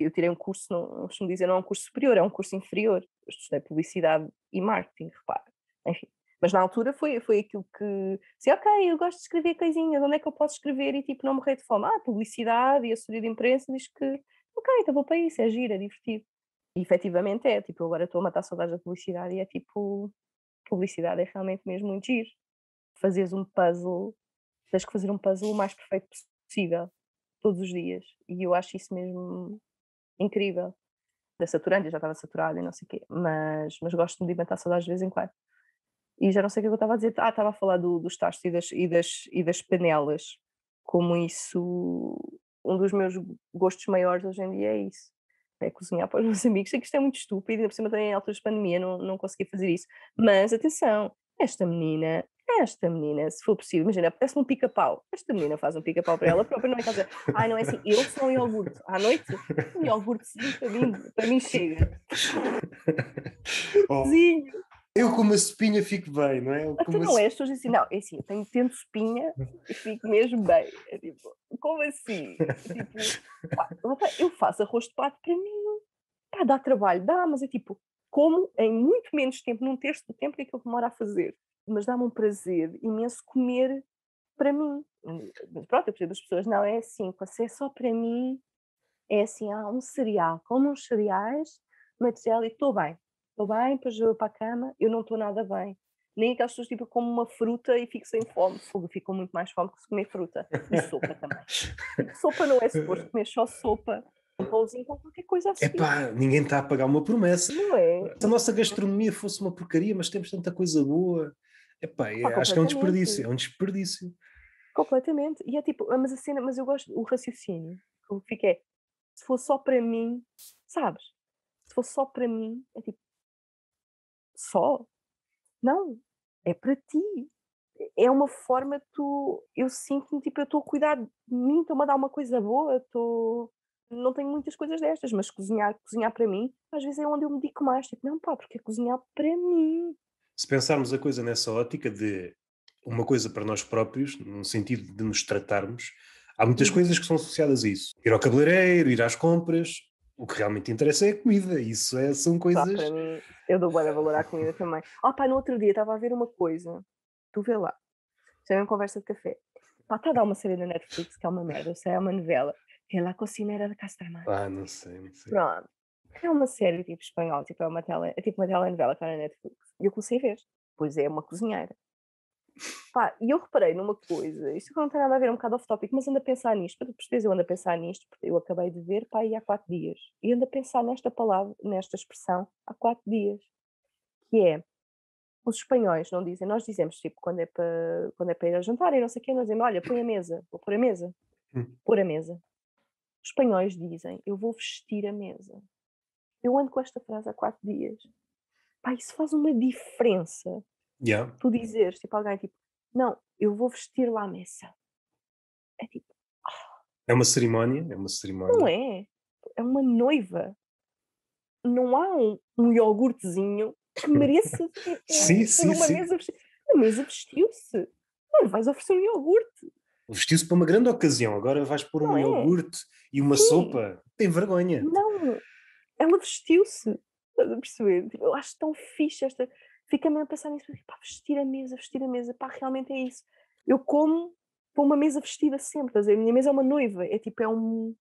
Eu tirei um curso, não costumo dizer, não é um curso superior, é um curso inferior. Eu estudei Publicidade e Marketing, repara. Enfim, mas na altura foi, foi aquilo que Sim, ok, eu gosto de escrever coisinhas, onde é que eu posso escrever e tipo não morrer de fome? Ah, publicidade e assessoria de imprensa diz que, ok, então vou para isso, é giro, é divertido. E efetivamente é, tipo, eu agora estou a matar saudades da publicidade e é tipo, publicidade é realmente mesmo muito giro. Fazeres um puzzle, tens que fazer um puzzle o mais perfeito possível, todos os dias. E eu acho isso mesmo incrível da saturante, já estava saturada e não sei o quê, mas, mas gosto de me alimentar saudades de vez em quando e já não sei o é que eu estava a dizer. Ah, estava a falar do, dos tachos e das, e, das, e das panelas, como isso. Um dos meus gostos maiores hoje em dia é isso. É cozinhar para os meus amigos. Sei que isto é muito estúpido, ainda por cima também em alturas de pandemia, não, não consegui fazer isso. Mas atenção, esta menina esta menina, se for possível, imagina, parece um pica-pau. Esta menina faz um pica-pau para ela própria, não é casa. Ai, não é assim, eu sou um iogurte. À noite, um iogurtezinho para mim, para mim chega. Oh. Eu com uma espinha fico bem, não é? Eu tu não és, pessoas assim, não, é assim, eu tenho tendo espinha e fico mesmo bem. É tipo, como assim? É tipo, eu faço arroz de pato para mim. Pá, dá trabalho, dá, mas é tipo, como em muito menos tempo, num terço do tempo que eu demoro a fazer. Mas dá-me um prazer imenso comer para mim. Mas pronto, eu percebo as pessoas, não, é assim, se é só para mim, é assim, há ah, um cereal, como uns cereais, uma e estou bem estou bem, depois vou para a cama, eu não estou nada bem. Nem aquelas pessoas tipo como uma fruta e fico sem fome. Fogo, fico com muito mais fome que se comer fruta. E sopa também. sopa não é suposto comer só sopa. Um pãozinho com qualquer coisa assim. Epá, ninguém está a pagar uma promessa. Não é? Se a nossa gastronomia fosse uma porcaria, mas temos tanta coisa boa. Epá, é, pá acho que é um desperdício. É um desperdício. Completamente. E é tipo, ah, mas a cena, mas eu gosto, o raciocínio que eu fico é, se for só para mim, sabes? Se for só para mim, é tipo, só. Não, é para ti. É, é uma forma tu. Eu sinto-me tipo, eu estou a cuidar de mim, estou-me a dar uma coisa boa, estou. Não tenho muitas coisas destas, mas cozinhar, cozinhar para mim, às vezes é onde eu me digo mais. Tipo, não, pá, porque é cozinhar para mim. Se pensarmos a coisa nessa ótica de uma coisa para nós próprios, no sentido de nos tratarmos, há muitas uhum. coisas que são associadas a isso. Ir ao cabeleireiro, ir às compras, o que realmente interessa é a comida, isso é, são coisas. mim, eu dou boa valor à comida também. Oh, pá, no outro dia estava a ver uma coisa, tu vê lá, já uma é conversa de café. Pá, está a dar uma série na Netflix que é uma merda, isso é uma novela. É lá Cocinera da Castamar. Ah, não sei, não sei. Pronto. É uma série tipo espanhola, tipo, é, uma tele, é tipo uma telenovela que está na Netflix. E eu comecei a ver. Pois é, uma cozinheira. Pá, e eu reparei numa coisa, isto não tem nada a ver, é um bocado off-topic, mas ando a pensar nisto, para depois eu ando a pensar nisto, porque eu acabei de ver, pá, há quatro dias, e ando a pensar nesta palavra, nesta expressão, há quatro dias, que é, os espanhóis não dizem, nós dizemos, tipo, quando é para, quando é para ir a jantar e não sei o quê, nós dizemos, olha, põe a mesa, vou pôr a mesa, hum. pôr a mesa. Os espanhóis dizem, eu vou vestir a mesa. Eu ando com esta frase há quatro dias. Pá, isso faz uma diferença Yeah. Tu dizeres, tipo, alguém, tipo, não, eu vou vestir lá a mesa. É tipo. Oh. É uma ah. cerimónia? É uma cerimónia. Não é. É uma noiva. Não há um, um iogurtezinho que mereça eh, sim, sim, uma sim. mesa vestida. A mesa vestiu-se. não vais oferecer um iogurte. Vestiu-se para uma grande ocasião, agora vais pôr não um é. iogurte e uma sim. sopa. Tem vergonha. Não, ela vestiu-se. Estás a perceber? Tipo, eu acho tão fixe esta fica mesmo a pensar nisso, pá, vestir a mesa, vestir a mesa, pá, realmente é isso. Eu como por uma mesa vestida sempre, a a minha mesa é uma noiva, é tipo, é um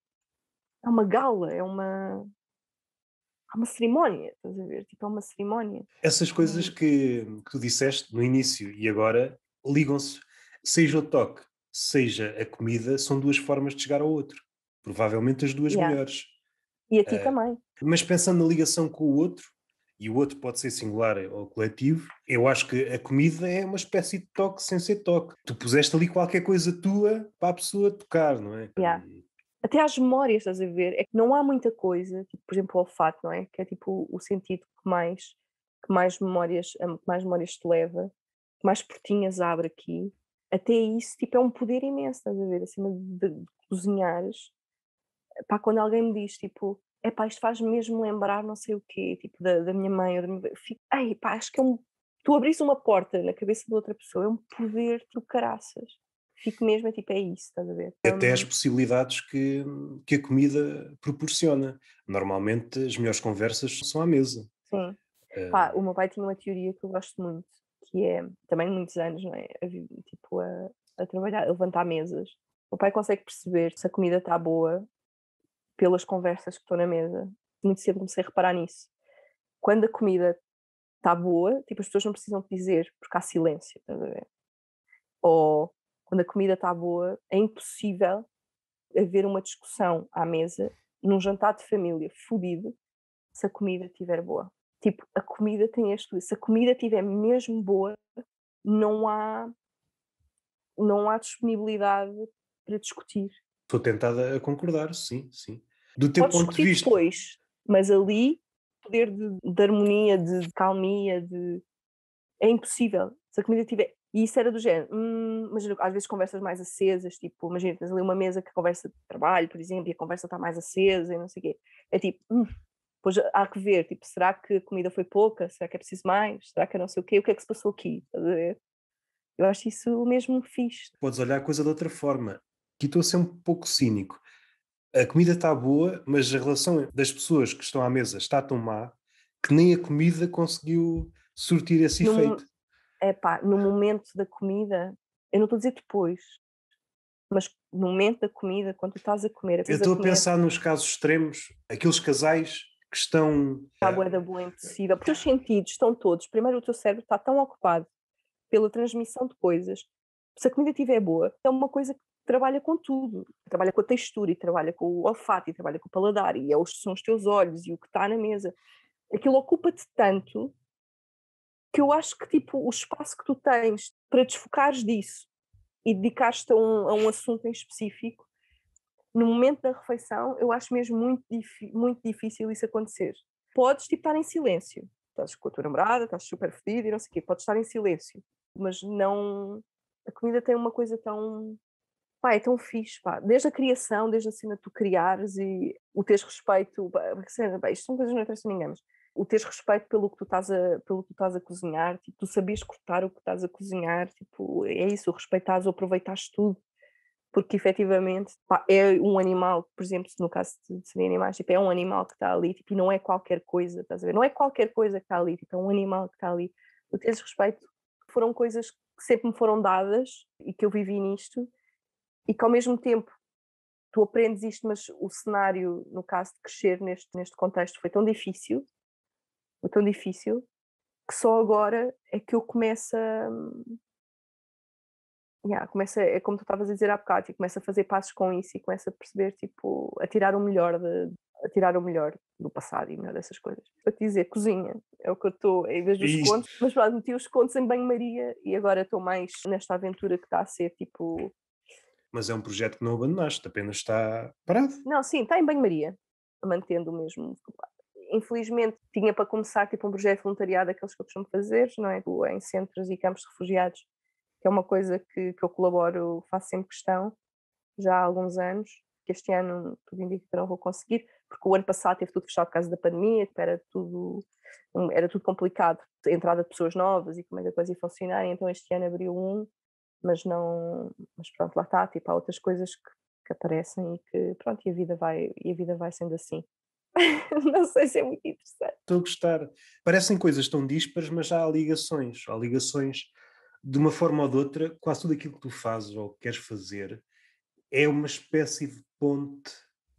é uma gala, é uma é uma cerimónia, estás a ver? Tipo, é uma cerimónia. Essas coisas que, que tu disseste no início e agora ligam-se, seja o toque, seja a comida, são duas formas de chegar ao outro. Provavelmente as duas yeah. melhores. E a ti uh, também. Mas pensando na ligação com o outro, e o outro pode ser singular ou coletivo, eu acho que a comida é uma espécie de toque sem ser toque. Tu puseste ali qualquer coisa tua para a pessoa tocar, não é? Yeah. Até às memórias, estás a ver? É que não há muita coisa, tipo, por exemplo, o olfato, não é? Que é tipo o sentido que mais, que mais, memórias, que mais memórias te leva, que mais portinhas abre aqui. Até isso, tipo, é um poder imenso, estás a ver? Acima de, de cozinhares. Pá, quando alguém me diz, tipo, é pá, isto faz-me mesmo lembrar não sei o quê, tipo da, da minha mãe, ou da minha... Fico, ei pá, acho que é um... Tu abrires uma porta na cabeça de outra pessoa, é um poder do caraças. Fico mesmo, é tipo, é isso, estás a ver? É até as possibilidades que, que a comida proporciona. Normalmente as melhores conversas são à mesa. Sim. É... Pá, ah. o meu pai tinha uma teoria que eu gosto muito, que é, também muitos anos, não é? A, tipo, a, a trabalhar, a levantar mesas. O pai consegue perceber se a comida está boa pelas conversas que estou na mesa, muito cedo comecei a reparar nisso. Quando a comida está boa, tipo, as pessoas não precisam dizer, porque há silêncio, estás a ver? Ou quando a comida está boa, é impossível haver uma discussão à mesa, num jantar de família fodido, se a comida estiver boa. Tipo, a comida tem este. Se a comida estiver mesmo boa, não há não há disponibilidade para discutir Estou tentada a concordar, sim, sim. Do teu Podes ponto de vista. depois, mas ali, poder de, de harmonia, de, de, calmia, de. É impossível. Se a comida tiver. E isso era do género. Hum, imagina, às vezes conversas mais acesas, tipo, imagina, tens ali uma mesa que conversa de trabalho, por exemplo, e a conversa está mais acesa e não sei o quê. É tipo, hum, pois há que ver, tipo, será que a comida foi pouca? Será que é preciso mais? Será que é não sei o quê? O que é que se passou aqui? Eu acho isso o mesmo fixe. Podes olhar a coisa de outra forma que estou a ser um pouco cínico. A comida está boa, mas a relação das pessoas que estão à mesa está tão má que nem a comida conseguiu surtir esse no, efeito. É pá, no momento da comida, eu não estou a dizer depois, mas no momento da comida, quando tu estás a comer. eu estou a, pensar nos casos extremos, aqueles casais que estão. Está eh, boa da boa, impossível. Porque os sentidos estão todos. Primeiro, o teu cérebro está tão ocupado pela transmissão de coisas. Se a comida estiver boa, é uma coisa que trabalha com tudo. Trabalha com a textura, e trabalha com o olfato, e trabalha com o paladar, e é os, são os teus olhos, e o que está na mesa. Aquilo ocupa-te tanto que eu acho que tipo, o espaço que tu tens para desfocares disso e dedicares-te a, um, a um, assunto em específico, no momento da refeição, eu acho mesmo muito, muito difícil isso acontecer. Podes tipo, estar em silêncio, estás com a tua namorada, estás super fedida e não sei o quê, podes estar em silêncio, mas não. A comida tem uma coisa tão pá, é tão fixe, pá. Desde a criação, desde a cena que tu criares e o teres respeito, é pá, isto são coisas que não interessam a ninguém, mas o teres respeito pelo que tu estás a, pelo que tu estás a cozinhar, tipo, tu sabias cortar o que estás a cozinhar, tipo, é isso, respeitares ou aproveitares tudo. Porque efetivamente pá, é um animal, por exemplo, no caso de serem animais, tipo, é um animal que está ali tipo, e não é qualquer coisa, estás a ver? Não é qualquer coisa que está ali, tipo, é um animal que está ali. O teres respeito, foram coisas que sempre me foram dadas e que eu vivi nisto e que ao mesmo tempo tu aprendes isto, mas o cenário, no caso de crescer neste, neste contexto, foi tão difícil, foi tão difícil, que só agora é que eu começo a. Yeah, começa, é como tu estavas a dizer há bocado, e tipo, começa a fazer passos com isso e começa a perceber, tipo, a tirar o melhor de, a tirar o melhor do passado e melhor dessas coisas. Para te dizer, cozinha, é o que eu estou, em vez dos Isto. contos, mas pronto, meti os contos em banho-maria e agora estou mais nesta aventura que está a ser tipo mas é um projeto que não abandonaste, apenas está parado. Não, sim, está em banho-maria, mantendo o mesmo. Infelizmente, tinha para começar tipo um projeto de voluntariado, aqueles que eu costumo fazer, não é? Tipo, em centros e campos de refugiados, que é uma coisa que, que eu colaboro, faço sempre questão, já há alguns anos, que este ano tudo indica que não vou conseguir, porque o ano passado teve tudo fechado por causa da pandemia, tipo, era tudo, era tudo complicado, a entrada de pessoas novas e como é que a coisa ia funcionar, então este ano abriu um mas não, mas pronto, lá está, tipo, há outras coisas que, que aparecem e que pronto, e a vida vai, e a vida vai sendo assim. não sei se é muito interessante. Estou a gostar. Parecem coisas tão dispares mas há ligações, há ligações de uma forma ou de outra, quase tudo aquilo que tu fazes ou queres fazer é uma espécie de ponte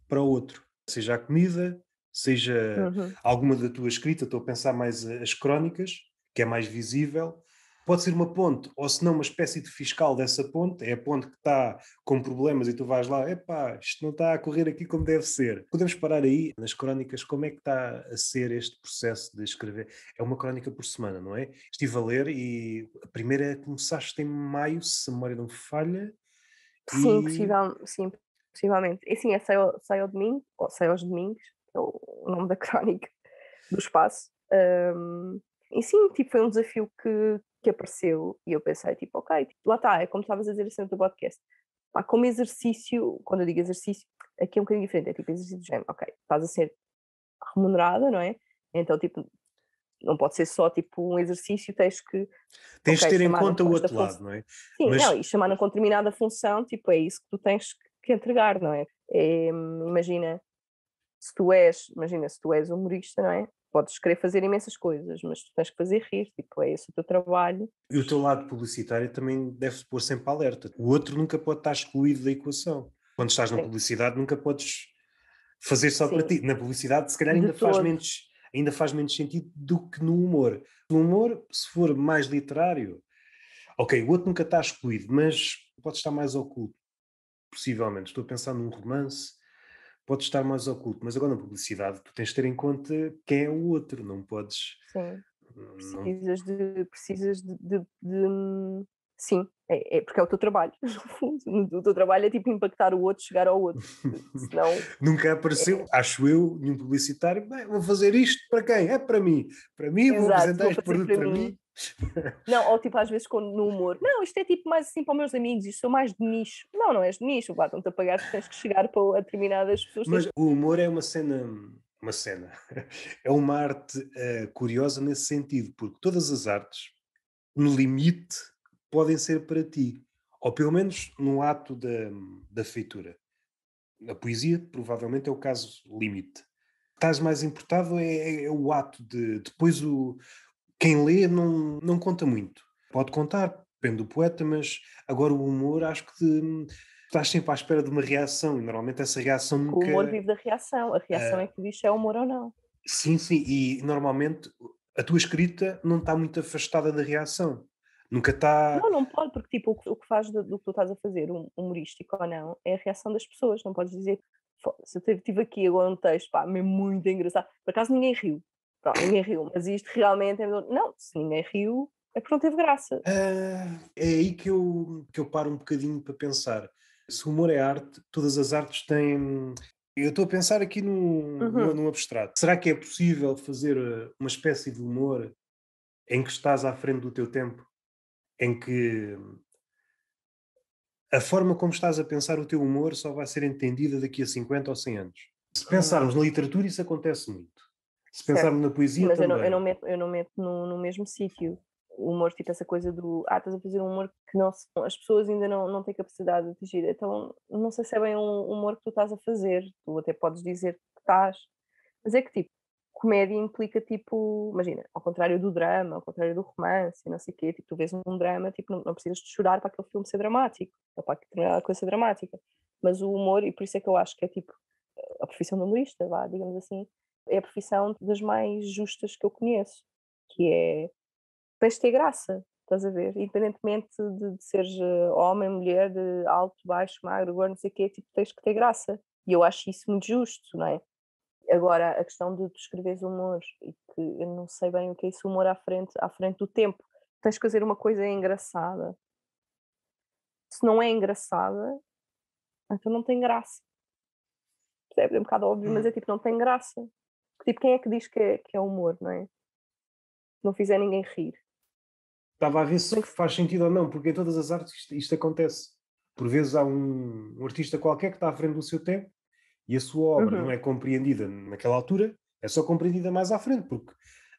para o outro. Seja a comida, seja uhum. alguma da tua escrita, estou a pensar mais as crónicas, que é mais visível, pode ser uma ponte, ou se não, uma espécie de fiscal dessa ponte, é a ponte que está com problemas e tu vais lá, epá, isto não está a correr aqui como deve ser. Podemos parar aí nas crónicas, como é que está a ser este processo de escrever? É uma crónica por semana, não é? Estive a ler e a primeira é começaste em maio, se a memória não falha. Sim, e... possível, sim, possivelmente. E sim, é saiu, saiu domingo, ou saiu aos domingos, é o nome da crónica do espaço. Um, e sim, tipo, foi um desafio que, que apareceu e eu pensei, tipo, ok, tipo, lá está, é como estavas a dizer assim no podcast. Pá, como exercício, quando eu digo exercício, aqui é um bocadinho diferente, é tipo exercício de género, ok, estás a ser remunerada, não é? Então, tipo, não pode ser só tipo um exercício, tens que. Tens okay, que ter em conta o outro lado, não é? Sim, Mas... não, e chamar na determinada função, tipo, é isso que tu tens que entregar, não é? é? Imagina, se tu és, imagina, se tu és humorista, não é? podes querer fazer imensas coisas, mas tu tens que fazer rir, tipo, é esse o teu trabalho. E o teu lado publicitário também deve-se pôr sempre alerta. O outro nunca pode estar excluído da equação. Quando estás na Sim. publicidade, nunca podes fazer só Sim. para ti. Na publicidade, se calhar, ainda faz, menos, ainda faz menos sentido do que no humor. No humor, se for mais literário, ok, o outro nunca está excluído, mas pode estar mais oculto. Possivelmente, estou a pensar num romance, pode estar mais oculto, mas agora na publicidade tu tens de ter em conta quem é o outro, não podes. Sim. Hum, não... Precisas de. Precisas de, de, de... Hum, sim, é, é, porque é o teu trabalho, O teu trabalho é tipo impactar o outro, chegar ao outro. Senão, Nunca é, apareceu, é... acho eu, nenhum publicitário, bem, vou fazer isto para quem? É para mim. Para mim, Exato, vou apresentar este produto para, para mim. mim. Não, ou tipo às vezes com no humor, não, isto é tipo mais assim para os meus amigos, isto sou mais de nicho. Não, não és de nicho, vá, estão-te a pagar, tens que chegar para determinadas pessoas. Mas o humor é uma cena, uma cena, é uma arte uh, curiosa nesse sentido, porque todas as artes, no limite, podem ser para ti, ou pelo menos no ato da, da feitura. A poesia provavelmente é o caso limite. Estás mais importado é, é, é o ato de depois o quem lê não, não conta muito. Pode contar, depende do poeta, mas agora o humor acho que hum, estás sempre à espera de uma reação e normalmente essa reação nunca... O humor vive da reação, a reação uh, é que diz se é humor ou não. Sim, sim, e normalmente a tua escrita não está muito afastada da reação. Nunca está. Não, não pode, porque tipo, o, que faz do, do que tu estás a fazer, um, humorístico ou não, é a reação das pessoas. Não podes dizer, se eu tive aqui agora um texto, pá, mesmo muito engraçado. Por acaso ninguém riu, não, ninguém riu, mas isto realmente é. Não, se ninguém riu, é porque não teve graça. Uh, é aí que eu, que eu paro um bocadinho para pensar. Se o humor é arte, todas as artes têm. Eu estou a pensar aqui num, uhum. num abstrato. Será que é possível fazer ah, uma espécie de humor em que estás à frente do teu tempo? Em que a forma como estás a pensar o teu humor só vai ser entendida daqui a 50 ou 100 anos. Se ah. pensarmos na literatura, isso acontece muito. Se pensarmos na poesia Mas também. eu não, eu não meto, eu não meto no, no mesmo sítio. O humor, tipo essa coisa do. Ah, estás a fazer um humor que não se, as pessoas ainda não, não têm capacidade de atingir. Então, não sei se é bem um humor que tu estás a fazer. Tu até podes dizer que estás. Mas é que, tipo, comédia implica, tipo. Imagina, ao contrário do drama, ao contrário do romance, não sei o quê. Tipo, tu vês um drama, tipo, não, não precisas de chorar para aquele filme ser dramático. Ou para aquela coisa ser dramática. Mas o humor, e por isso é que eu acho que é, tipo, a profissão do humorista, vá, digamos assim é a profissão das mais justas que eu conheço, que é tens de ter graça, estás a ver? Independentemente de, de seres eh, homem, mulher, de alto, baixo, magro, gordo, não sei o quê, tipo, tens que ter graça. E eu acho isso muito justo, não é? Agora, a questão de tu escreveres humor, e que eu não sei bem o que é isso, humor à frente, à frente do tempo. Tens que fazer uma coisa engraçada. Se não é engraçada, então não tem graça. É um bocado óbvio, mas hum. é tipo, não tem graça. Tipo, quem é que diz que é, que é humor, não é? não fizer ninguém rir. Estava a ver é se faz sentido ou não, porque em todas as artes isto, isto acontece. Por vezes há um, um, artista qualquer que está à frente do seu tempo e a sua obra uhum. não é compreendida naquela altura, é só compreendida mais à frente, porque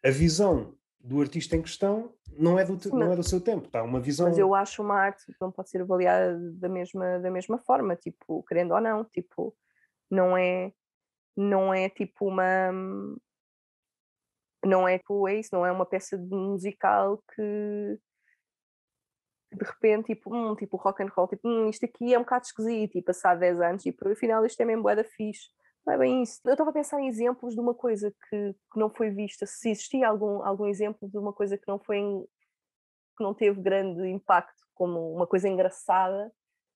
a visão do artista em questão não é do, te, não é do seu tempo, está uma visão... Mas eu acho uma arte que não pode ser avaliada da mesma, da mesma forma, tipo, querendo ou não, tipo, não é não é tipo uma hum, não é tipo, é isso, não é uma peça musical que de repente, tipo, hum, tipo rock and roll, tipo, hum, isto aqui é um bocado esquisito, e passar 10 anos, e por tipo, afinal isto é mesmo bué da fixe. Não é bem isso. Eu estava a pensar em exemplos de uma coisa que, que não foi vista, se existia algum, algum exemplo de uma coisa que não foi, que não teve grande impacto, como uma coisa engraçada,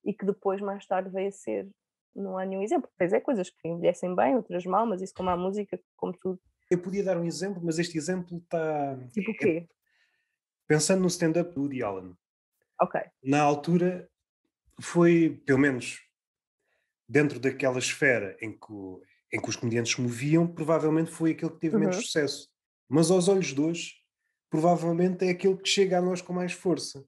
e que depois mais tarde veio a ser não há nenhum exemplo. Pois é, coisas que envelhecem bem, outras mal, mas isso como a música, como tudo. Eu podia dar um exemplo, mas este exemplo está. Tipo o é quê? Pensando no stand-up do Woody Allen. Ok. Na altura foi, pelo menos dentro daquela esfera em que, em que os comediantes se moviam, provavelmente foi aquele que teve uhum. menos sucesso. Mas aos olhos de hoje, provavelmente é aquele que chega a nós com mais força.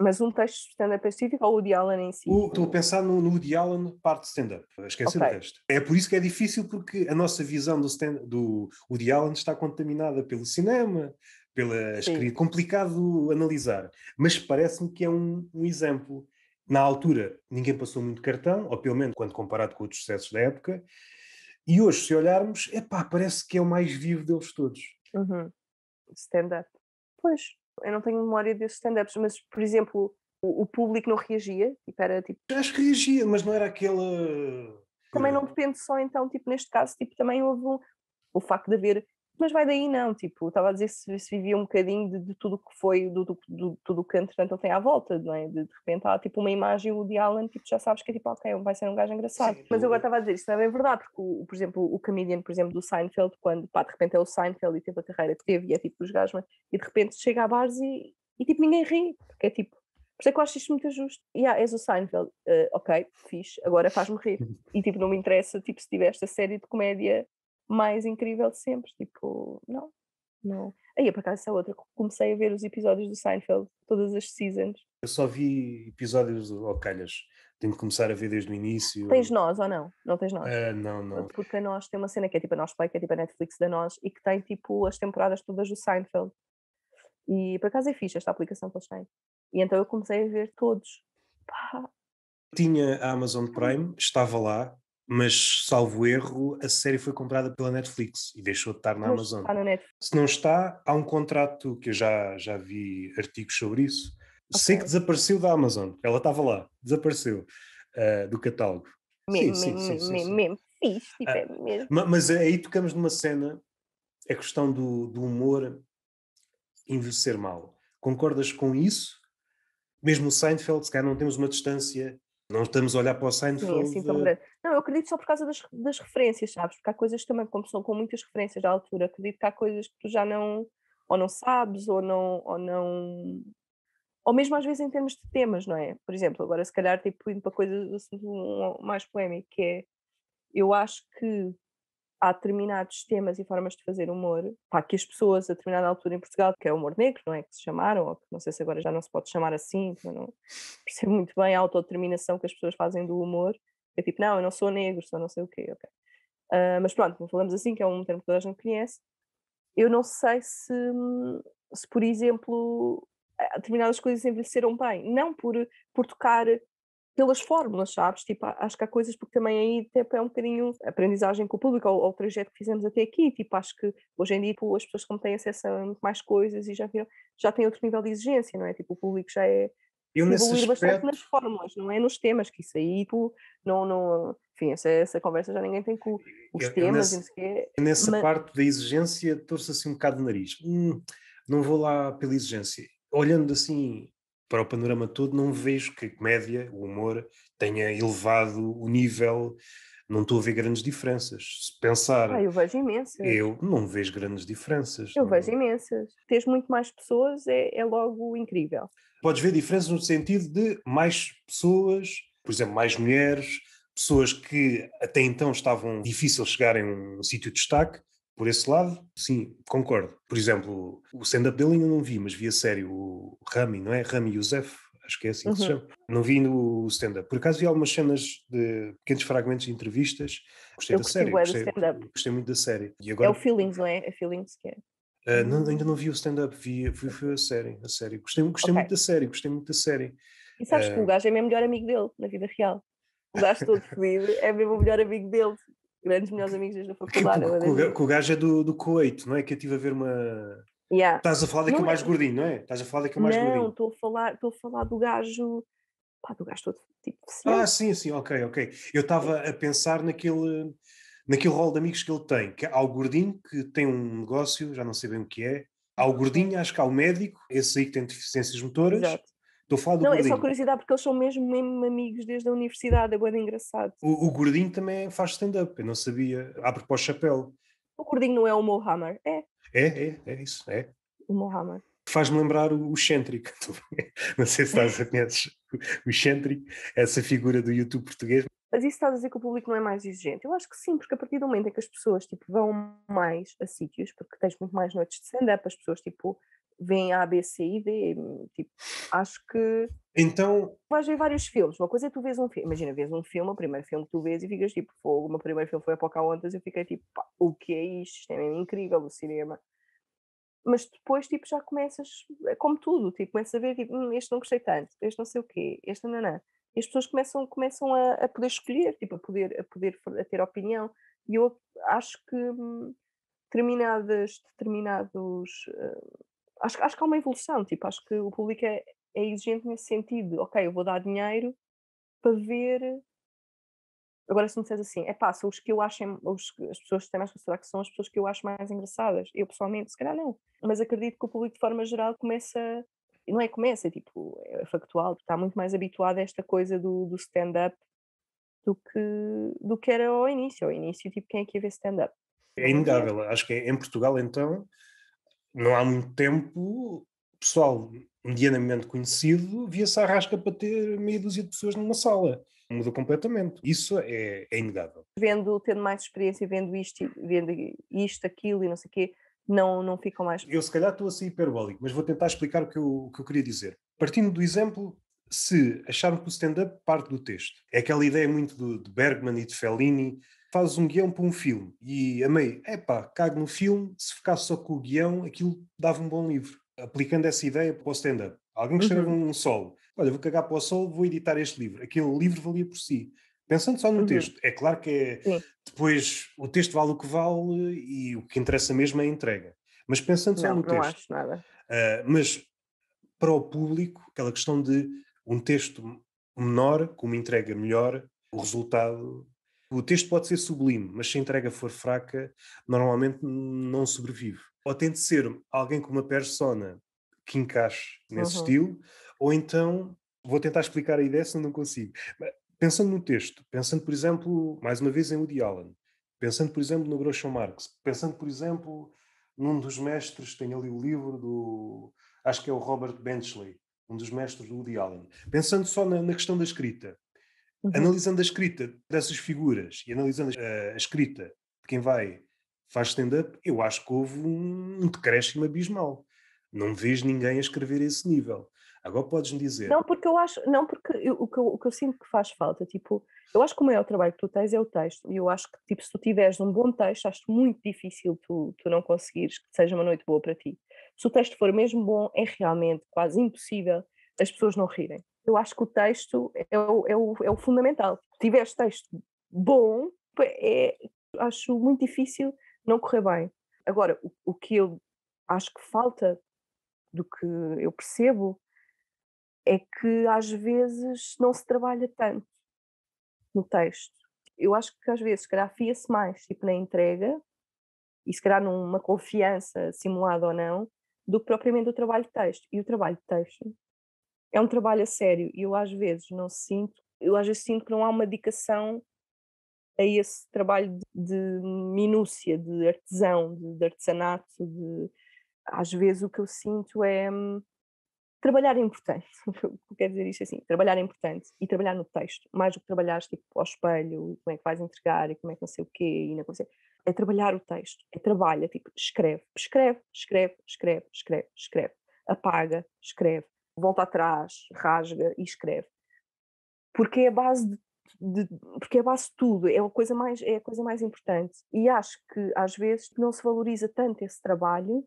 Mas um texto de stand-up específico ou o Woody Allen em si? O, estou a pensar no, no Woody Allen parte stand-up, esqueci okay. o texto. É por isso que é difícil, porque a nossa visão do, stand, do Woody Allen está contaminada pelo cinema, pela Sim. Complicado analisar, mas parece-me que é um, um exemplo. Na altura, ninguém passou muito cartão, ou pelo menos quando comparado com outros sucessos da época. E hoje, se olharmos, epá, parece que é o mais vivo deles todos. Uhum. Stand-up. Pois, eu não tenho memória desses stand-ups, mas, por exemplo, o, o, público não reagia? Tipo, era, tipo... Acho que reagia, mas não era aquela. Também não eh, depende só, então, tipo, neste caso, tipo, também houve um, o facto de haver mas vai daí não, tipo, estava a dizer se, se vivia um bocadinho de, de tudo o que foi, do, do, do, tudo o que entretanto tem à volta, não é? De, de repente há tipo uma imagem, o de Alan, tipo, já sabes que é tipo, ok, vai ser um gajo engraçado. Sim, mas eu agora estava a dizer, isso não é bem verdade, porque, o, por exemplo, o comedian, por exemplo, do Seinfeld, quando pá, de repente é o Seinfeld e teve a carreira que teve e é tipo os gajos, é? e de repente chega a bares e, e tipo ninguém ri, porque é tipo, por isso é que eu acho isto muito justo. E yeah, és o Seinfeld, uh, ok, fixe, agora faz-me rir. Uhum. E tipo, não me interessa tipo, se tiver esta série de comédia mais incrível de sempre. Tipo, não, não. Aí, é por acaso, essa outra, comecei a ver os episódios do Seinfeld, todas as seasons. Eu só vi episódios do calhas. Tenho de começar a ver desde o início. Tens nós ou não? Não tens nós? Uh, não, não. Porque a nós tem uma cena que é tipo a nós Play, que é tipo a Netflix da nós e que tem tipo as temporadas todas do Seinfeld. E por acaso é fixe esta aplicação que eles têm. E então eu comecei a ver todos. Pá. Tinha a Amazon hum. Prime, estava lá, mas salvo erro, a série foi comprada pela Netflix e deixou de estar na não Amazon. Se não está, há um contrato que eu já, já vi artigos sobre isso. Okay. Sei que desapareceu da Amazon, ela estava lá, desapareceu uh, do catálogo. Mesmo, sim, mesmo, sim, sim, sim, mas aí tocamos numa cena, a questão do, do humor envelhecer mal. Concordas com isso? Mesmo o Seinfeld, se calhar não temos uma distância não estamos a olhar para o Seinfeld. Sim, assim tão grande. Não, eu acredito só por causa das, das referências, sabes? Porque há coisas também, como são com muitas referências da altura, acredito que há coisas que tu já não, ou não sabes, ou não, ou não. Ou mesmo às vezes em termos de temas, não é? Por exemplo, agora se calhar tipo indo para coisas assim, mais polémico, que é eu acho que há determinados temas e formas de fazer humor, para que as pessoas a determinada altura em Portugal, que é o humor negro, não é que se chamaram, ou que não sei se agora já não se pode chamar assim, eu não percebo muito bem a autodeterminação que as pessoas fazem do humor, é tipo, não, eu não sou negro, sou não sei o quê, ok. Uh, mas pronto, falamos assim, que é um termo que toda a gente conhece. Eu não sei se, se por exemplo, eh, determinadas coisas envelheceram bem, não por, por tocar pelas fórmulas, sabes? Tipo, acho que há coisas, porque também aí tipo, é um bocadinho aprendizagem com o público, ou, o trajeto que fizemos até aqui. Tipo, acho que hoje em dia tipo, as pessoas como têm acesso a muito mais coisas e já viram, já têm outro nível de exigência, não é? Tipo, o público já é eu evoluir aspecto... bastante nas fórmulas, não é nos temas, que isso aí, tipo, não, não, enfim, essa, essa conversa já ninguém tem com os eu, temas nesse, e não sei o quê. Nessa mas... parte da exigência, torce assim um bocado de nariz. Hum, não vou lá pela exigência. Olhando assim para o panorama todo, não vejo que a comédia, o humor, tenha elevado o nível. Não estou a ver grandes diferenças. Se pensar. Ah, eu vejo imensas. Eu não vejo grandes diferenças. Eu não. vejo imensas. tens muito mais pessoas é, é logo incrível. Podes ver diferenças no sentido de mais pessoas, por exemplo, mais mulheres, pessoas que até então estavam difíceis de chegar em um sítio de destaque, por esse lado, sim, concordo. Por exemplo, o stand-up dele ainda não vi, mas vi a série o Rami, não é? Rami Youssef, acho que é assim uhum. que se uhum. chama. Não vi no stand-up. Por acaso vi algumas cenas de pequenos fragmentos de entrevistas. Gostei Eu da série. Gostei, gostei, muito da série. E é agora... É o Feelings, não é? É Feelings que é. Uh, não, hum. ainda não vi o stand-up, vi, vi, vi, a série, a série. Gostei, gostei okay. muito da série, gostei muito da série. E sabes uh... que ah. o gajo é o meu melhor amigo dele, na vida real. O gajo todo fodido é mesmo o melhor amigo dele grandes melhores amigos desde a faculdade. Que, o gajo é do, do Coeito, não é? Que eu estive a ver uma. Yeah. Estás a falar daquele é mais gordinho, não é? Estás a falar daquele mais gordinho. Não, estou a falar, estou a falar do gajo. Pá, do gajo todo tipo. Sim. Ah, sim, sim, ok, ok. Eu estava a pensar naquele naquele rol de amigos que ele tem, que há o gordinho que tem um negócio, já não sei bem o que é, há o gordinho, acho que há o médico, esse aí que tem deficiências motoras, Exato. Estou a falar do Não, gordinho. é só curiosidade porque eles são mesmo, mesmo amigos desde a universidade, é bem engraçado. O, o gordinho também faz stand-up, eu não sabia. Abre para o chapéu. O gordinho não é o Mohammer, é. É, é, é isso, é. O Mohammer. Faz-me lembrar o, o não sei se estás a conheces o Centric, essa figura do YouTube português. Mas isso está a dizer que o público não é mais exigente? Eu acho que sim, porque a partir do momento em que as pessoas tipo, vão mais a sítios, porque tens muito mais noites de stand-up, as pessoas tipo, vem a, B, C e D. Hum, tipo, acho que. Então. Vais ver vários filmes. Uma coisa é tu vês um filme. Imagina, vês um filme, o primeiro filme que tu vês e ficas tipo, fogo. O meu primeiro filme foi a Pocahontas e eu fiquei tipo, pá, o que é isto? Isto é mesmo incrível o cinema. Mas depois, tipo, já começas, é como tudo, tipo, começas a ver, tipo, hum, este não gostei tanto, este não sei o quê, este nanã. E as pessoas começam, começam a, a poder escolher, tipo, a poder, a poder a ter opinião. E eu acho que hum, determinadas, determinados. Uh, acho, acho que há uma evolução, tipo, acho que o público é, é exigente nesse sentido. Ok, eu vou dar dinheiro para ver. Agora, se me disseres assim, é pá, são os que eu acho, os, as pessoas que têm mais considerar que são as pessoas que eu acho mais engraçadas. Eu pessoalmente, se calhar não. Mas acredito que o público, de forma geral, começa. Não é começa, é tipo, é factual, está muito mais habituado a esta coisa do, do stand-up do que, do que era ao início. Ao início, tipo, quem é que ia ver stand-up? É inegável. É acho que é em Portugal, então, não há muito tempo, pessoal medianamente conhecido via-se à rasca para ter meia dúzia de pessoas numa sala. Mudou completamente. Isso é, é inegável. Vendo, tendo mais experiência, vendo isto, vendo isto, aquilo e não sei o quê, não, não ficam mais. Eu se calhar estou a ser hiperbólico, mas vou tentar explicar o que eu, o que eu queria dizer. Partindo do exemplo, se acharmos que o stand-up parte do texto. É aquela ideia muito do, de Bergman e de Fellini fazes um guião para um filme e amei epá, cago no filme, se ficasse só com o guião, aquilo dava um bom livro. Aplicando essa ideia para o stand-up. Alguém que escreve uhum. um solo, olha, vou cagar para o solo, vou editar este livro. Aquele livro valia por si. Pensando só no uhum. texto, é claro que é, depois o texto vale o que vale e o que interessa mesmo é a entrega. Mas pensando só no não texto. Não acho nada. Uh, mas para o público, aquela questão de um texto menor, com uma entrega melhor, o resultado o texto pode ser sublime, mas se a entrega for fraca, normalmente não sobrevive. Ou tem de ser alguém com uma persona que encaixe nesse uhum. estilo, ou então vou tentar explicar a ideia se não consigo. Pensando no texto, pensando, por exemplo, mais uma vez em Woody Allen, pensando, por exemplo, no Groucho Marx, pensando, por exemplo, num dos mestres, tem ali o livro do. Acho que é o Robert Benchley, um dos mestres do Woody Allen. Pensando só na, na questão da escrita, Uhum. Analisando a escrita dessas figuras e analisando eh, a, escrita de quem vai faz stand-up, eu acho que houve um, um decréscimo abismal. Não vejo ninguém a escrever a esse nível. Agora podes-me dizer. Não, porque eu acho, não, porque eu, o, que eu, o que eu sinto que faz falta, tipo, eu acho que o maior trabalho que tu tens é o texto. E eu acho que, tipo, se tu tiveres um bom texto, acho muito difícil tu, tu não conseguires que seja uma noite boa para ti. Se o texto for mesmo bom, é realmente quase impossível as pessoas não rirem eu acho que o texto é o, é o, é o fundamental. Se tiveres texto bom, é, acho muito difícil não correr bem. Agora, o, o que eu acho que falta, do que eu percebo, é que às vezes não se trabalha tanto no texto. Eu acho que às vezes, se calhar, se mais tipo, na entrega e se calhar numa confiança simulada ou não, do que propriamente o trabalho de texto. E o trabalho de texto é um trabalho a sério e eu às vezes não sinto, eu às vezes sinto que não há uma dedicação a esse trabalho de, de minúcia, de artesão, de, de artesanato, de, às vezes o que eu sinto é hum, trabalhar é importante, o que quer dizer é isto é assim, trabalhar é importante e trabalhar no texto, mais do que trabalhar tipo ao espelho, como é que vais entregar e como é que não sei o quê e não sei é trabalhar o texto, é trabalha, é tipo, escreve, escreve, escreve, escreve, escreve, escreve, apaga, escreve, volta atrás, rasga e escreve. Porque é a base de, de, porque é a base de tudo, é a coisa mais é a coisa mais importante. E acho que às vezes não se valoriza tanto esse trabalho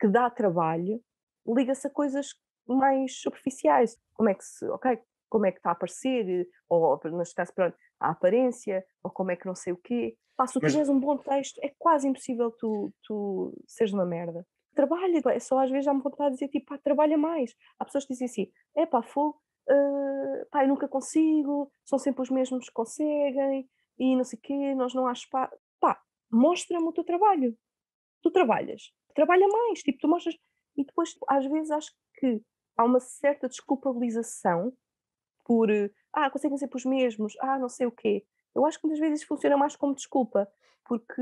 que dá trabalho, liga-se a coisas mais superficiais. Como é que se, OK, como é que está a aparecer, ou neste caso, pronto, a aparência, ou como é que não sei o quê. Pá, o tu Mas... um bom texto, é quase impossível tu, tu seres uma merda trabalha, só às vezes já me vontade de dizer tipo, pá, trabalha mais. Há pessoas que dizem assim, é pá, fogo, uh, pá, eu nunca consigo, são sempre os mesmos que conseguem e não sei o quê, nós não há espaço. Pá, mostra-me o teu trabalho. Tu trabalhas, trabalha mais, tipo, tu mostras. E depois, tipo, às vezes, acho que há uma certa desculpabilização por, ah, conseguem sempre os mesmos, ah, não sei o quê. Eu acho que muitas vezes isso funciona mais como desculpa, porque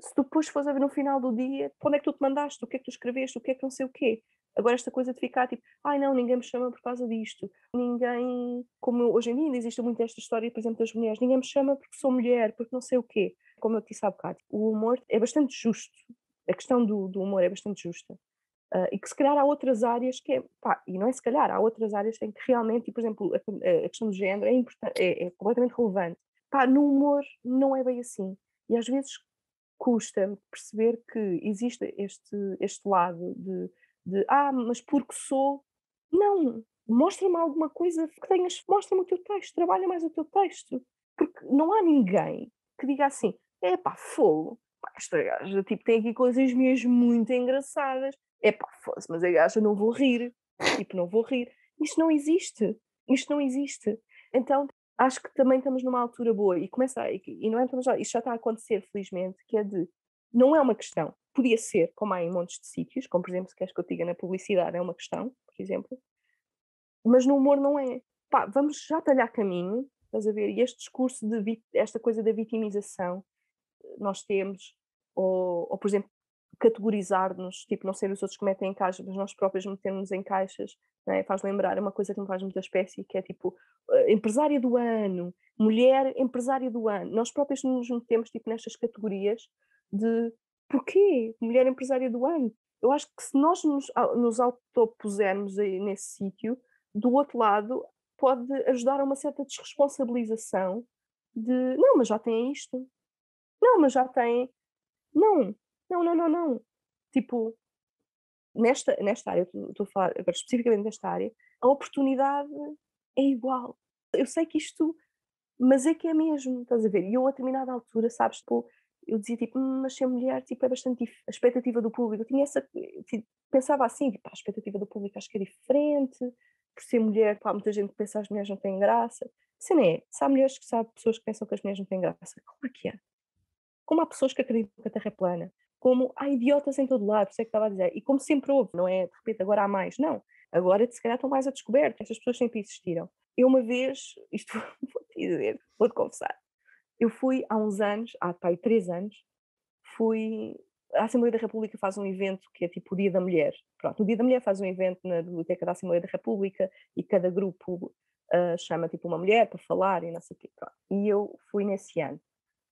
se tu depois fores a ver no final do dia, onde é que tu te mandaste, o que é que tu escreveste, o que é que não sei o quê. Agora esta coisa de ficar tipo, ai não, ninguém me chama por causa disto, ninguém, como hoje em dia ainda existe muito esta história, por exemplo, das mulheres, ninguém me chama porque sou mulher, porque não sei o quê. Como eu te disse há bocado, o humor é bastante justo, a questão do, do humor é bastante justa. Uh, e que se calhar há outras áreas que é, pá, e não é se calhar, há outras áreas em que realmente, e, por exemplo, a, a, questão do género é, é, é completamente relevante. Pá, no humor não é bem assim. E às vezes custa-me perceber que existe este, este lado de, de ah, mas porque sou. Não, mostra-me alguma coisa que tenhas, mostra-me o teu texto, trabalha mais o teu texto. Porque não há ninguém que diga assim, é pá, fogo, esta gaja tipo, tem aqui coisas mesmo muito engraçadas, é pá, fosse, mas a gaja não vou rir, tipo, não vou rir. Isto não existe, isto não existe. Então acho que também estamos numa altura boa e começa a, e não é já, isto já está a acontecer felizmente que é de não é uma questão podia ser como há em montes de sítios como por exemplo se queres que eu diga na publicidade é uma questão por exemplo mas no humor não é Pá, vamos já talhar caminho estás a ver e este discurso de esta coisa da vitimização eh, nós temos ou, ou por exemplo categorizar-nos, tipo, não ser os outros é que metem em caixas, mas nós próprios metermos em caixas, né? faz lembrar é uma coisa que me faz muita espécie, que é tipo, eh, empresária do ano, mulher empresária do ano. Nós próprios nos metemos, tipo, nestas categorias de porquê mulher empresária do ano? Eu acho que se nós nos, nos autopusermos aí nesse sítio, do outro lado, pode ajudar a uma certa desresponsabilização de, não, mas já tem isto. Não, mas já tem. Não, não, não, não, não. Tipo, nesta, nesta área, estou a falar agora especificamente nesta área, a oportunidade é igual. Eu sei que isto, mas é que é mesmo, estás a ver? E eu, a determinada altura, sabes, tipo, eu dizia tipo, hum, mas ser mulher tipo, é bastante a expectativa do público. Eu tinha essa, pensava assim, tipo, a expectativa do público acho que é diferente, por ser mulher, pá, muita gente pensa que as mulheres não têm graça. Se não é, se há mulheres que sabe pessoas que pensam que as mulheres não têm graça, como é que é? Como há pessoas que acreditam que a Terra é plana, como há idiotas em todo lado, sei isso é que estava a dizer, e como sempre houve, não é de repente agora há mais, não, agora se calhar estão mais a descoberto, estas pessoas sempre existiram. Eu uma vez, isto vou-te dizer, vou-te confessar, eu fui há uns anos, há pai, três anos, fui a Assembleia da República faz um evento que é tipo o Dia da Mulher. Pronto, o Dia da Mulher faz um evento na biblioteca da Assembleia da República e cada grupo uh, chama tipo uma mulher para falar e não sei o quê. Pronto. E eu fui nesse ano,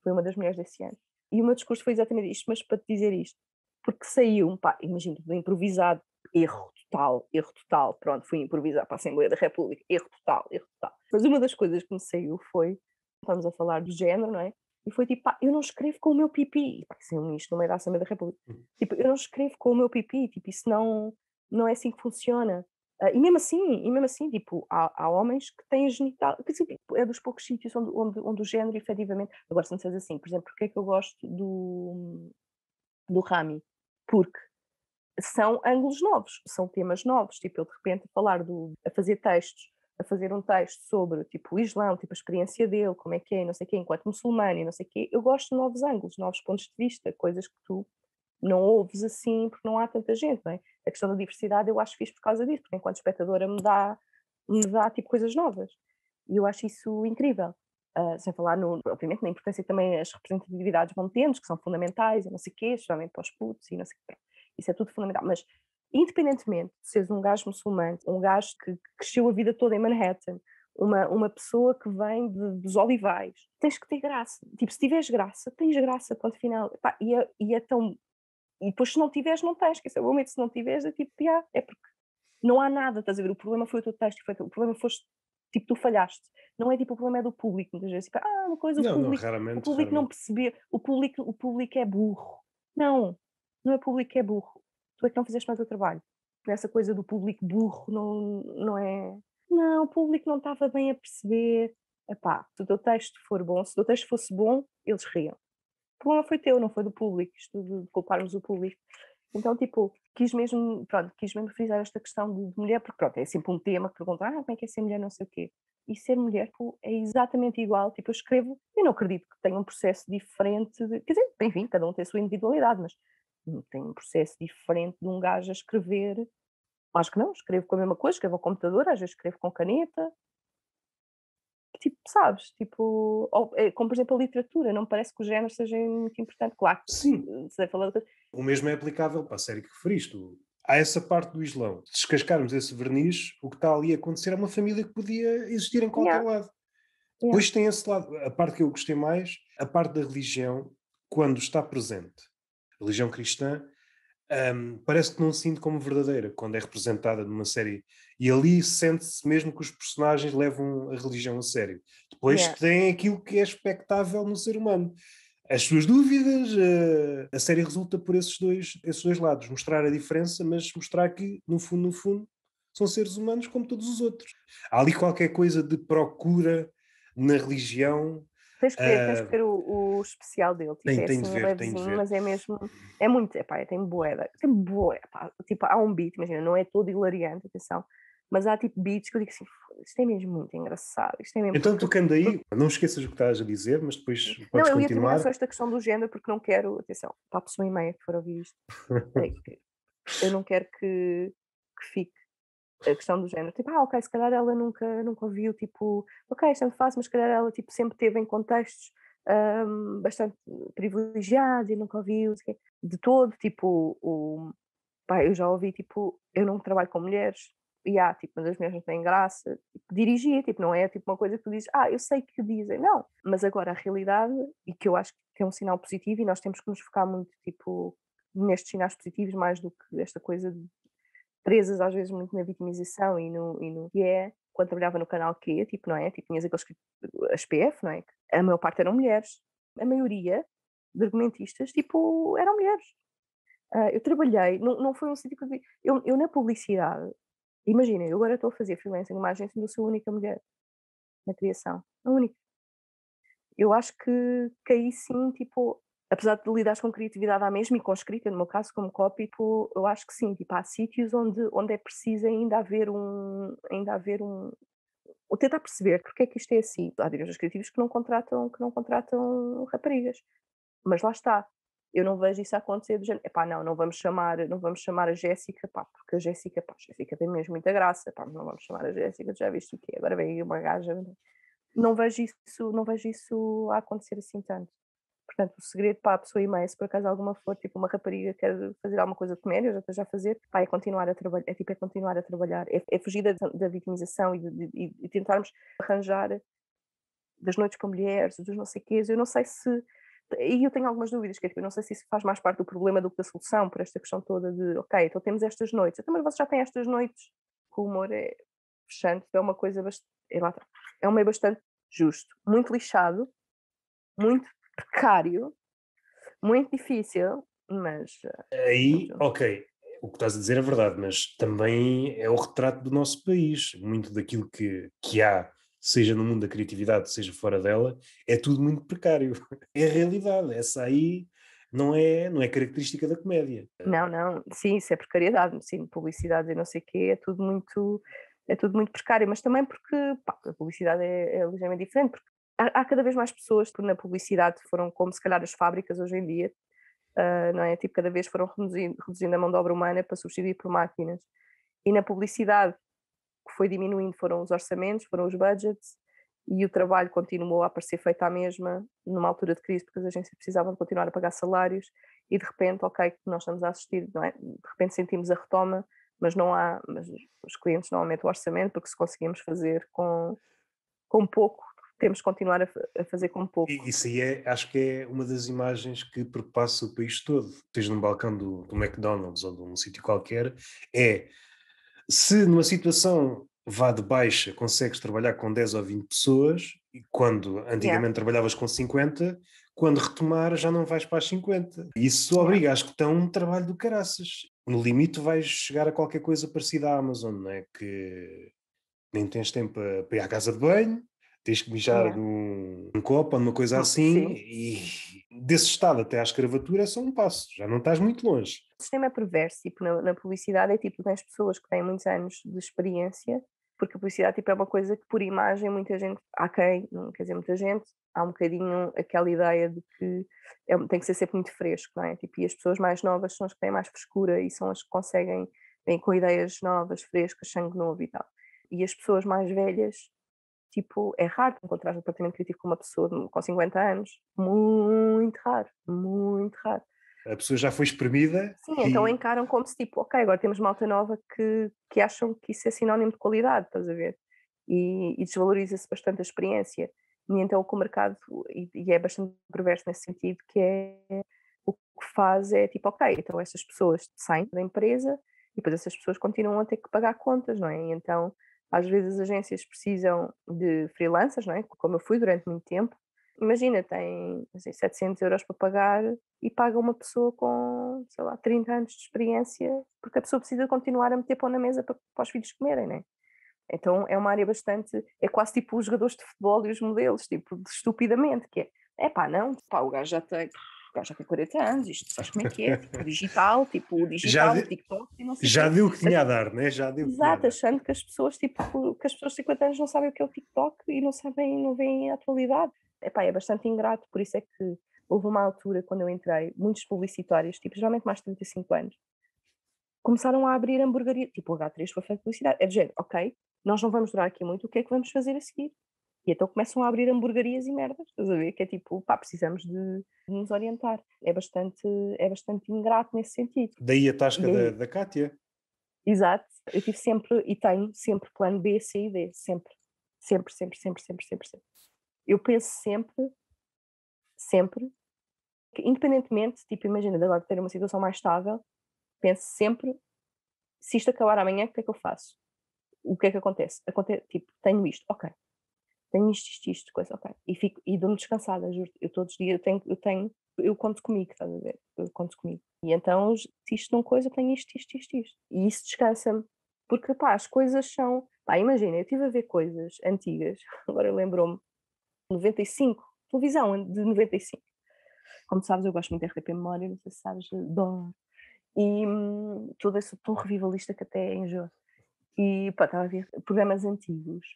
fui uma das mulheres desse ano. E o meu discurso foi exatamente isto, mas para te dizer isto, porque saiu, pá, imagino, do improvisado, erro total, erro total, pronto, fui improvisar para a Assembleia da República, erro total, erro total. Mas uma das coisas que me saiu foi, estamos a falar do género, não é? E foi tipo, pá, eu não escrevo com o meu pipi. pá, isso é um nicho no meio da Assembleia da República. Uhum. Tipo, eu não escrevo com o meu pipi, tipo, isso não, não é assim que funciona. Uh, e mesmo assim, e mesmo assim tipo, há, há homens que têm genital, que tipo, é dos poucos sítios onde, onde, onde o género efetivamente. Agora, se não disseres assim, por exemplo, porque é que eu gosto do, do Rami? Porque são ângulos novos, são temas novos. Tipo, eu de repente a falar do. a fazer textos, a fazer um texto sobre tipo, o Islão, tipo, a experiência dele, como é que é, não sei o quê, enquanto muçulmano e não sei o quê, eu gosto de novos ângulos, novos pontos de vista, coisas que tu não ouves assim porque não há tanta gente, não é? A questão da diversidade eu acho fixe por causa disso, porque enquanto espectadora me dá, me dá tipo coisas novas. E eu acho isso incrível. Uh, sem falar, no, obviamente, na importância também as representatividades vão tendo, que são fundamentais, não sei o quê, especialmente para os putos e não sei o quê. Isso é tudo fundamental. Mas, independentemente de seres um gajo muçulmano, um gajo que cresceu a vida toda em Manhattan, uma, uma pessoa que vem de, dos olivais. Tens que ter graça. Tipo, se tiveres graça, tens graça, ponto final. Epá, e, é, e é tão e depois, se não tiveres, não tens. Que esse é o momento, se não tiveres, é tipo, yeah, é porque não há nada, estás a ver? O problema foi o teu texto, foi o, teu, o problema foste, tipo, tu falhaste. Não é tipo, o problema é do público, muitas vezes. Tipo, ah, uma coisa, o público, não, o público não percebe o público, o público é burro. Não, não é público que é burro. Tu é que não fizeste mais o trabalho. Essa coisa do público burro não, não é. Não, o público não estava bem a perceber. Epá, se o teu texto for bom, se o teu texto fosse bom, eles riam o problema foi teu, não foi do público, isto de culparmos o público. Então, tipo, quis mesmo, pronto, quis mesmo frisar esta questão de, de mulher, porque pronto, é sempre um tema que perguntam, ah, como é que é ser mulher, não sei o quê. E ser mulher pô, tipo, é exatamente igual, tipo, eu escrevo, eu não acredito que tenha um processo diferente, de, quer dizer, enfim, cada um tem a sua individualidade, mas tem um processo diferente de um gajo a escrever, acho que não, escrevo com a mesma coisa, escrevo ao computador, às vezes escrevo com caneta, tipo, sabes, tipo, ou, eh, como por exemplo a literatura, não parece que o género seja muito importante, claro. Sim. Se falar de... O mesmo é aplicável para a série que referiste. Há essa parte do Islão. Se descascarmos esse verniz, o que está ali a acontecer é uma família que podia existir em qualquer yeah. lado. Yeah. Depois tem esse lado, a parte que eu gostei mais, a parte da religião, quando está presente. A religião cristã um, parece que não se sinto como verdadeira quando é representada numa série. E ali sente-se mesmo que os personagens levam a religião a sério. Depois yeah. tem aquilo que é expectável no ser humano. As suas dúvidas, a, eh, a série resulta por esses dois, esses dois lados. Mostrar a diferença, mas mostrar que, no fundo, no fundo, são seres humanos como todos os outros. Há ali qualquer coisa de procura na religião Tens que ver, uh, tens que eh, ver o, o especial dele. Tipo, tem, é assim, de ver, levezinho, tem de ver. mas é mesmo. É muito. Epá, é, tem boeda. Tem boeda. Tipo, há um beat, imagina, não é todo hilariante, atenção. Mas há tipo beats que eu digo assim, isto é mesmo muito engraçado. Isto é mesmo então, tocando aí, não esqueças o que estás a dizer, mas depois podes continuar. Não, eu ia terminar só esta questão do género, porque não quero, atenção, para a pessoa e meia que for ouvir isto, é eu não quero que, que fique a questão do género, tipo, ah, ok, se calhar ela nunca, nunca ouviu, tipo, ok, isto é muito fácil, mas se calhar ela tipo, sempre teve em contextos um, bastante privilegiados e nunca ouviu de todo, tipo, o, pá, eu já ouvi, tipo, eu não trabalho com mulheres, e há, tipo, mas as mulheres não têm graça, tipo, dirigir, tipo, não é tipo uma coisa que tu dizes, ah, eu sei que dizem, não, mas agora a realidade, e que eu acho que é um sinal positivo e nós temos que nos focar muito, tipo, nestes sinais positivos mais do que esta coisa de presas às vezes muito na vitimização e no, e no que é quando trabalhava no canal Q, tipo, não é? Tipo, tinhas aqueles que, as PF, não é? A maior parte eram mulheres. A maioria de argumentistas, tipo, eram mulheres. Uh, eu trabalhei, não, não foi um sítio que eu, eu, eu na publicidade, imagina, eu agora estou a fazer freelancing numa agência onde eu sou a única mulher na criação. A única. Eu acho que caí sim, tipo, apesar de lidar com criatividade à mesma e com escrita, no meu caso, como copy, tipo, eu acho que sim, tipo, há sítios onde, onde é preciso ainda haver um, ainda haver um, ou tentar perceber porque é que isto é assim. Há diretores criativos que não contratam, que não contratam raparigas, mas lá está. Eu não vejo isso acontecer do género, epá, não, não vamos chamar, não vamos chamar a Jéssica, pá, porque a Jéssica, pá, a Jéssica tem mesmo muita graça, pá, não vamos chamar a Jéssica, já viste o quê? Agora vem uma gaja. É? Não vejo isso, não vejo isso a acontecer assim tanto. Portanto, o segredo para a pessoa e-mail, se por acaso alguma for, tipo uma rapariga quer fazer alguma coisa de comédia, já esteja a fazer, pá, é continuar a trabalhar, é tipo é continuar a trabalhar, é, é fugir da, da vitimização e, de, de, e tentarmos arranjar das noites para mulheres, dos não sei quê eu não sei se e eu tenho algumas dúvidas, que é, tipo, eu não sei se isso faz mais parte do problema do que da solução, por esta questão toda de, ok, então temos estas noites, então, mas vocês já têm estas noites, o humor é fechante, então é uma coisa bastante, é, lá, é um meio bastante justo, muito lixado, muito precário, muito difícil, mas. Eh, aí, ok, o que estás a dizer é verdade, mas também é o retrato do nosso país. Muito daquilo que, que há, seja no mundo da criatividade, seja fora dela, é tudo muito precário. É a realidade. Essa é aí não é, não é característica da comédia. Não, não, sim, isso é precariedade, sim, publicidade e não sei o quê, é tudo muito. É tudo muito precário, mas também porque pá, a publicidade é, é ligeiramente diferente, porque há, cada vez mais pessoas que na publicidade foram como se calhar as fábricas hoje em dia, uh, não é? Tipo, cada vez foram reduzindo, reduzindo a mão de obra humana para substituir por máquinas. E na publicidade, que foi diminuindo foram os orçamentos, foram os budgets, e o trabalho continuou a aparecer feito à mesma, numa altura de crise, porque as agências precisavam continuar a pagar salários, e de repente, ok, nós estamos a assistir, não é? de repente sentimos a retoma, mas não há, mas os clientes não aumentam o orçamento, porque se conseguimos fazer com, com pouco, temos que continuar a, a fazer com pouco. E, isso aí é, acho que é uma das imagens que perpassa o país todo, seja num balcão do, do McDonald's ou de um sítio qualquer, é se numa situação vá de baixa consegues trabalhar com 10 ou 20 pessoas, e quando antigamente yeah. trabalhavas com 50, quando retomar já não vais para as 50. Isso obriga, acho que está um trabalho do caraças. No limite vais chegar a qualquer coisa parecida à Amazon, não é? Que nem tens tempo para ir à casa de banho, tens que mijar yeah. num, num copo, numa coisa assim, Sim. e desse estado até à escravatura é só um passo, já não estás muito longe. O sistema é perverso, tipo, na, na publicidade é tipo, tens pessoas que têm muitos anos de experiência, porque a publicidade tipo, é uma coisa que por imagem muita gente, ok, não quer dizer muita gente, há um bocadinho aquela ideia de que é, tem que ser sempre muito fresco, não é? Tipo, e as pessoas mais novas são as que têm mais frescura e são as que conseguem, vêm com ideias novas, frescas, sangue novo e tal. E as pessoas mais velhas Tipo, é raro encontrar um tratamento crítico com uma pessoa com 50 anos. Muito raro, muito raro. A pessoa já foi espremida. Sim, e... então encaram como se tipo, ok, agora temos malta nova que, que acham que isso é sinónimo de qualidade, estás a ver? E, e desvaloriza-se bastante a experiência. E então o mercado, e, e é bastante perverso nesse sentido, que é o que faz é tipo, ok, então essas pessoas saem da empresa e depois essas pessoas continuam a ter que pagar contas, não é? E então às vezes as agências precisam de freelancers, não é? como eu fui durante muito tempo. Imagina, tem assim, 700 euros para pagar e paga uma pessoa com, sei lá, 30 anos de experiência, porque a pessoa precisa continuar a meter pão na mesa para, para os filhos comerem, não é? Então é uma área bastante. É quase tipo os jogadores de futebol e os modelos, tipo, estupidamente, que é. É pá, não, pá, o gajo já tem porque já tem 40 anos, isto sabes como é que é, tipo digital, tipo digital, já, TikTok e não sei Já deu é né? o que tinha a dar, né? Já deu Exato, achando que as pessoas, tipo, que as pessoas de 50 anos não sabem o que é o TikTok e não sabem, não veem a atualidade. Epá, é bastante ingrato, por isso é que houve uma altura, quando eu entrei, muitos publicitários, tipo, geralmente mais de 35 anos, começaram a abrir hamburgueria, tipo o H3 foi feito publicidade. É de género, ok, nós não vamos durar aqui muito, o que é que vamos fazer a seguir? E então começam a abrir hamburguerias e merdas, estás a ver? Que é tipo, pá, precisamos de, de nos orientar. É bastante, é bastante ingrato nesse sentido. Daí a tasca Daí... da, da Kátia. Exato. Eu tive sempre, e tenho sempre plano B, C e D, sempre. Sempre, sempre, sempre, sempre, sempre, sempre. Eu penso sempre, sempre, que independentemente, tipo, imagina, de agora ter uma situação mais estável, penso sempre, se isto acabar amanhã, o que é que eu faço? O que é que acontece? Aconte tipo, tenho isto, ok, tenho isto, isto, isto, coisa, ok. E, fico, e dou-me descansada, juro. Eu todos os dias eu tenho, eu tenho, eu conto comigo, estás a ver? Eu conto comigo. E então, se isto não coisa, tenho isto, isto, isto, isto. E isso descansa-me. Porque, pá, as coisas são. Pá, imagina, eu estive a ver coisas antigas, agora lembrou-me, 95, televisão de 95. Como sabes, eu gosto muito de RTP Memória, não sei se sabes, adoro. Eh, e hum, toda tudo isso tão revivalista que até é enjoa. E pá, estava a ver programas antigos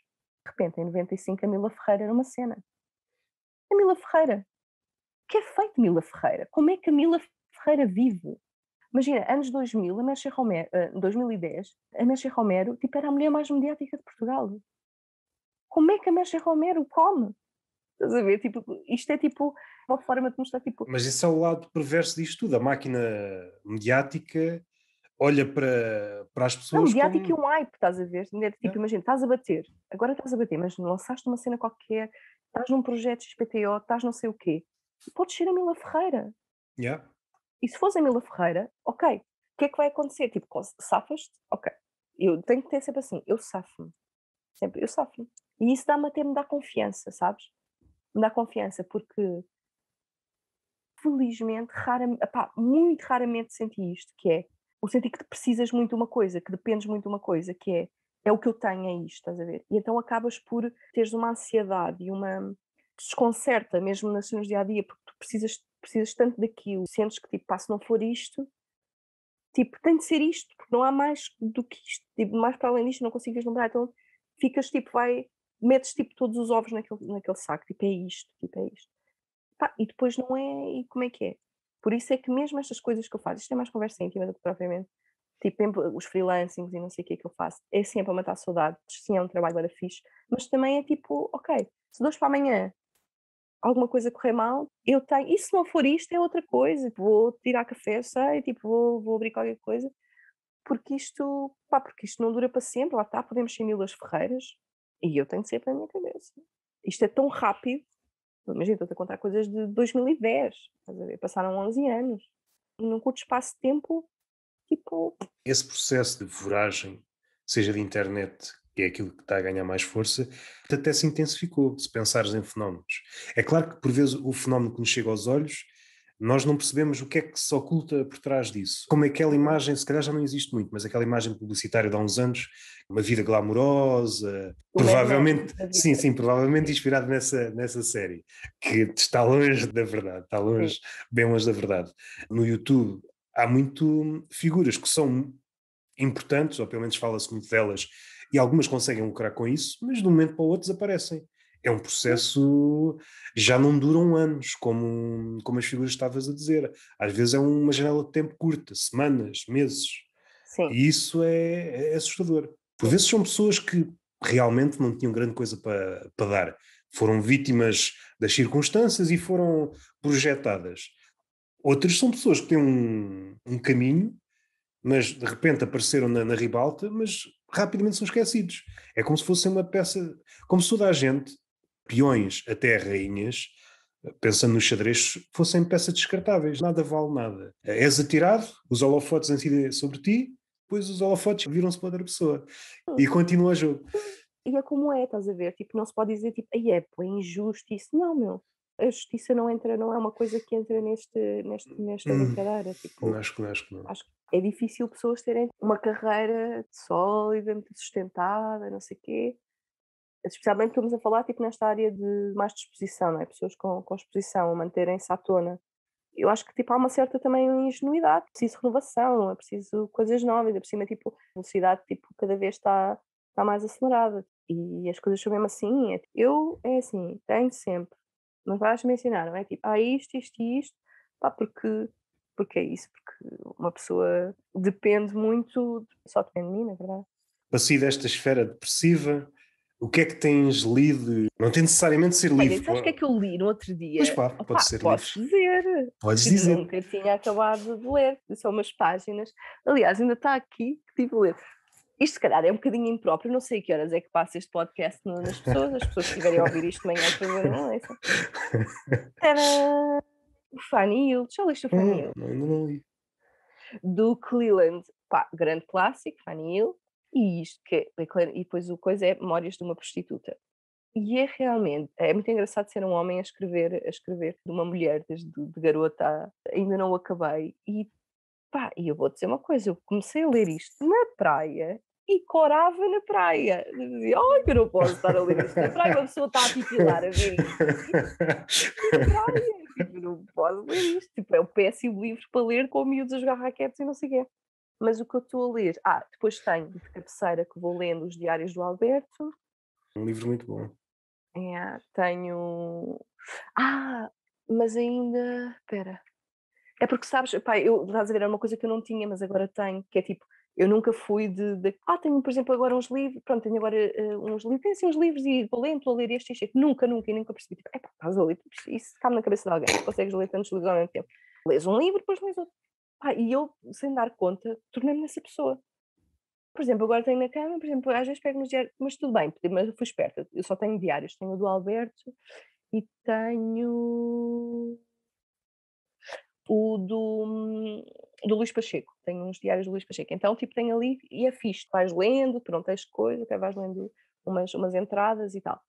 de repente, em 95, a Mila Ferreira era uma cena. A Mila Ferreira. O que é feito Mila Ferreira? Como é que a Mila Ferreira vive? Imagina, anos 2000, a Merche Romero, 2010, a Merche Romero tipo, era a mulher mais mediática de Portugal. Como é que a Merche Romero come? Estás a ver? Tipo, isto é tipo uma forma de mostrar. Tipo... Mas isso é o lado perverso disto tudo. A máquina mediática olha para, para as pessoas. Não um mediático como... e um hype, estás a ver? É, tipo, é. imagina, estás a bater, agora estás a bater, mas lançaste uma cena qualquer, estás num projeto XPTO, estás não sei o quê. Podes ser a Mila Ferreira. Yeah. E se fosse a Mila Ferreira, ok. O que é que vai acontecer? Tipo, safas-te? Ok. Eu tenho que ter sempre assim, eu safo-me. Sempre, eu safo-me. E isso dá-me até me dá confiança, sabes? Me dá confiança, porque felizmente, rara, muito raramente senti isto, que é o sentido que precisas muito de uma coisa, que dependes muito de uma coisa, que é é o que eu tenho, é isto, estás a ver? E então acabas por teres uma ansiedade e uma desconcerta mesmo nas cenas dia a dia, porque tu precisas, precisas tanto daquilo, sentes que tipo, pá, se não for isto, tipo, tem de ser isto, porque não há mais do que isto, tipo, mais para além disto não consigas lembrar, então ficas tipo, vai, metes tipo todos os ovos naquele, naquele saco, tipo, é isto, tipo, é isto. Pá, e depois não é, e como é que é? Por isso é que mesmo estas coisas que eu faço, isto é mais conversa íntima do que propriamente, tipo os freelancings e não sei o que é que eu faço, é sempre a para matar saudades, sim é um trabalho era fixe, mas também é tipo, ok, se dois para amanhã alguma coisa correr mal, eu tenho, e se não for isto é outra coisa, tipo, vou tirar café, sei, tipo, vou, vou abrir qualquer coisa, porque isto, pá, porque isto não dura para sempre, lá está, podemos ser mil as ferreiras, e eu tenho sempre na minha cabeça. Isto é tão rápido Imagina, estou a contar coisas de 2010, estás a ver? Passaram 11 anos. E num curto espaço de tempo, tipo. Esse processo de voragem, seja de internet, que é aquilo que está a ganhar mais força, até se intensificou, se pensares em fenómenos. É claro que, por vezes, o fenómeno que nos chega aos olhos nós não percebemos o que é que se oculta por trás disso. Como aquela imagem, se calhar já não existe muito, mas aquela imagem publicitária de há uns anos, uma vida glamourosa, provavelmente, é sim, sim, provavelmente inspirado nessa, nessa série, que está longe da verdade, está longe, bem longe da verdade. No YouTube há muito figuras que são importantes, ou pelo menos fala-se muito delas, e algumas conseguem lucrar com isso, mas de um momento para o outro desaparecem é um processo já não duram anos, como, como as figuras estavas a dizer. Às vezes é uma janela de tempo curta, semanas, meses. Sim. E isso é, é, é assustador. Por vezes são pessoas que realmente não tinham grande coisa para, para dar. Foram vítimas das circunstâncias e foram projetadas. Outras são pessoas que têm um, um caminho, mas de repente apareceram na, na ribalta, mas rapidamente são esquecidos. É como se fosse uma peça. Como se toda a gente peões até rainhas, pensando no xadrez, fossem peças descartáveis. Nada vale nada. És atirado, os holofotes incidem sobre ti, depois os holofotes viram-se para outra pessoa. E hum. continua o jogo. E é como é, estás a ver? Tipo, não se pode dizer, tipo, aí é, pô, é injusto isso. Não, meu. A justiça não entra, não é uma coisa que entra neste, neste, nesta hum, brincadeira. Tipo, acho que não, acho que não. Acho que é difícil pessoas terem uma carreira sólida, muito sustentada, não sei o quê especialmente estamos a falar tipo nesta área de mais disposição, não é? Pessoas com, com exposição, manterem-se à tona. Eu acho que tipo há uma certa também ingenuidade, é preciso renovação, é preciso coisas novas, é por cima tipo a velocidade tipo cada vez está está mais acelerada e as coisas são mesmo assim. É eu é assim, tenho sempre, mas vais mencionar, não é? Tipo, há ah, isto, isto e isto, pá, porque porque é isso, porque uma pessoa depende muito, só depende de mim, na verdade. Passei desta esfera depressiva, o que é que tens lido? Não tem necessariamente de ser Olha, livro. Sabes o que é que eu li no outro dia? Pois pá, Opa, pode ser livro. Podes dizer. Podes dizer. Nunca tinha acabado de ler, são umas páginas. Aliás, ainda está aqui que tive a ler. Isto, se calhar, é um bocadinho impróprio, não sei que horas é que passa este podcast nas pessoas, as pessoas que estiverem a ouvir isto de manhã, por favor, não ouçam. Era o Fanny Hill, já leste o Fanny hum, Hill? Não, ainda não li. Do Cleland, pá, grande clássico, Fanny Hill. E isto que é, e depois o coisa é Memórias de uma Prostituta. E é realmente, é muito engraçado ser um homem a escrever, a escrever de uma mulher desde de garota, ainda não o acabei. E pá, e eu vou dizer uma coisa, eu comecei a ler isto na praia e corava na praia. Eu dizia, oh, eu não posso estar a ler isto na praia, uma pessoa está a titular a ver isto. Na praia, tipo, eu não posso ler isto. Tipo, é um péssimo livro para ler com miúdos a jogar raquetes e não sei o quê mas o que eu estou a ler, ah, depois tenho de cabeceira que vou lendo os diários do Alberto. Um livro muito bom. É, tenho. Ah, mas ainda. Espera. É porque sabes, pá, eu, estás a ver, era uma coisa que eu não tinha, mas agora tenho, que é tipo, eu nunca fui de. de... ah, tenho, por exemplo, agora uns livros, pronto, tenho agora uh, uns livros, tenho assim, uns livros e vou lendo, estou a ler este, este, este, nunca, nunca, e nunca percebi. Tipo, é pá, estás a ler, tipo, isso cabe na cabeça de alguém, consegues ler tantos livros ao mesmo tempo. Lês um livro, depois lês outro. Pá, e eu, sem dar conta, tornei-me nessa pessoa. Por exemplo, agora tenho na cama, por exemplo, às vezes pego nos diários, mas tudo bem, mas eu fui esperta, eu só tenho diários, tenho o do Alberto e tenho o do, do Luís Pacheco, tenho uns diários do Luís Pacheco. Então, tipo, tenho ali e é fixe, vais lendo, pronto, tens coisa, vais lendo umas, umas entradas e tal.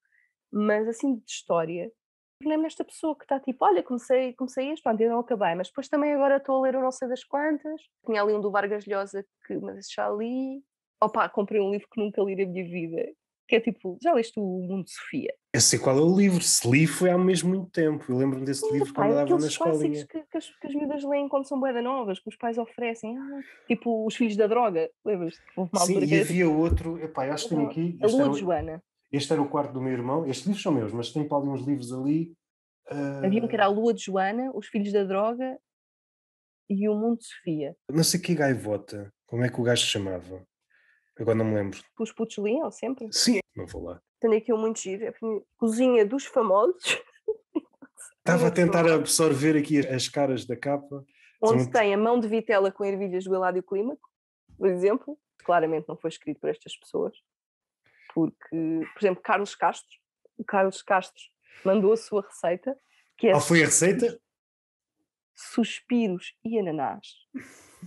Mas assim, de história, lembro me é nesta pessoa que está tipo, olha, comecei, comecei isto, pronto, eu não acabei, mas depois também agora estou a ler o não sei das quantas, tinha ali um do Vargas Llosa que, me já li, opa comprei um livro que nunca li na minha vida, que é tipo, já leste o Mundo de Sofia? Eu sei qual é o livro, se li foi há mesmo muito tempo, eu lembro-me desse livro pai, quando é andava na escolinha. Que, que, as, que as miúdas leem quando são boeda novas, que os pais oferecem, ah, tipo os filhos da droga, lembras-te? Sim, e havia tipo outro, epá, acho que tenho uhum. aqui... A Lua de Joana. Este era o quarto do meu irmão. Estes livros são meus, mas tem para ali uns livros ali. Uh... Havia um que era A Lua de Joana, Os Filhos da Droga e O Mundo de Sofia. Não sei que gaivota. Como é que o gajo se chamava? Agora não me lembro. Os putos liam sempre? Sim, não vou lá. Tenho aqui um muito giro. É cozinha dos Famosos. Estava a tentar absorver aqui as caras da capa. Onde tem a mão de vitela com ervilhas do Eládio Clímaco, por exemplo. Claramente não foi escrito por estas pessoas porque, por exemplo, Carlos Castro, o Carlos Castro mandou a sua receita, que é Qual foi a receita? Suspiros e ananás.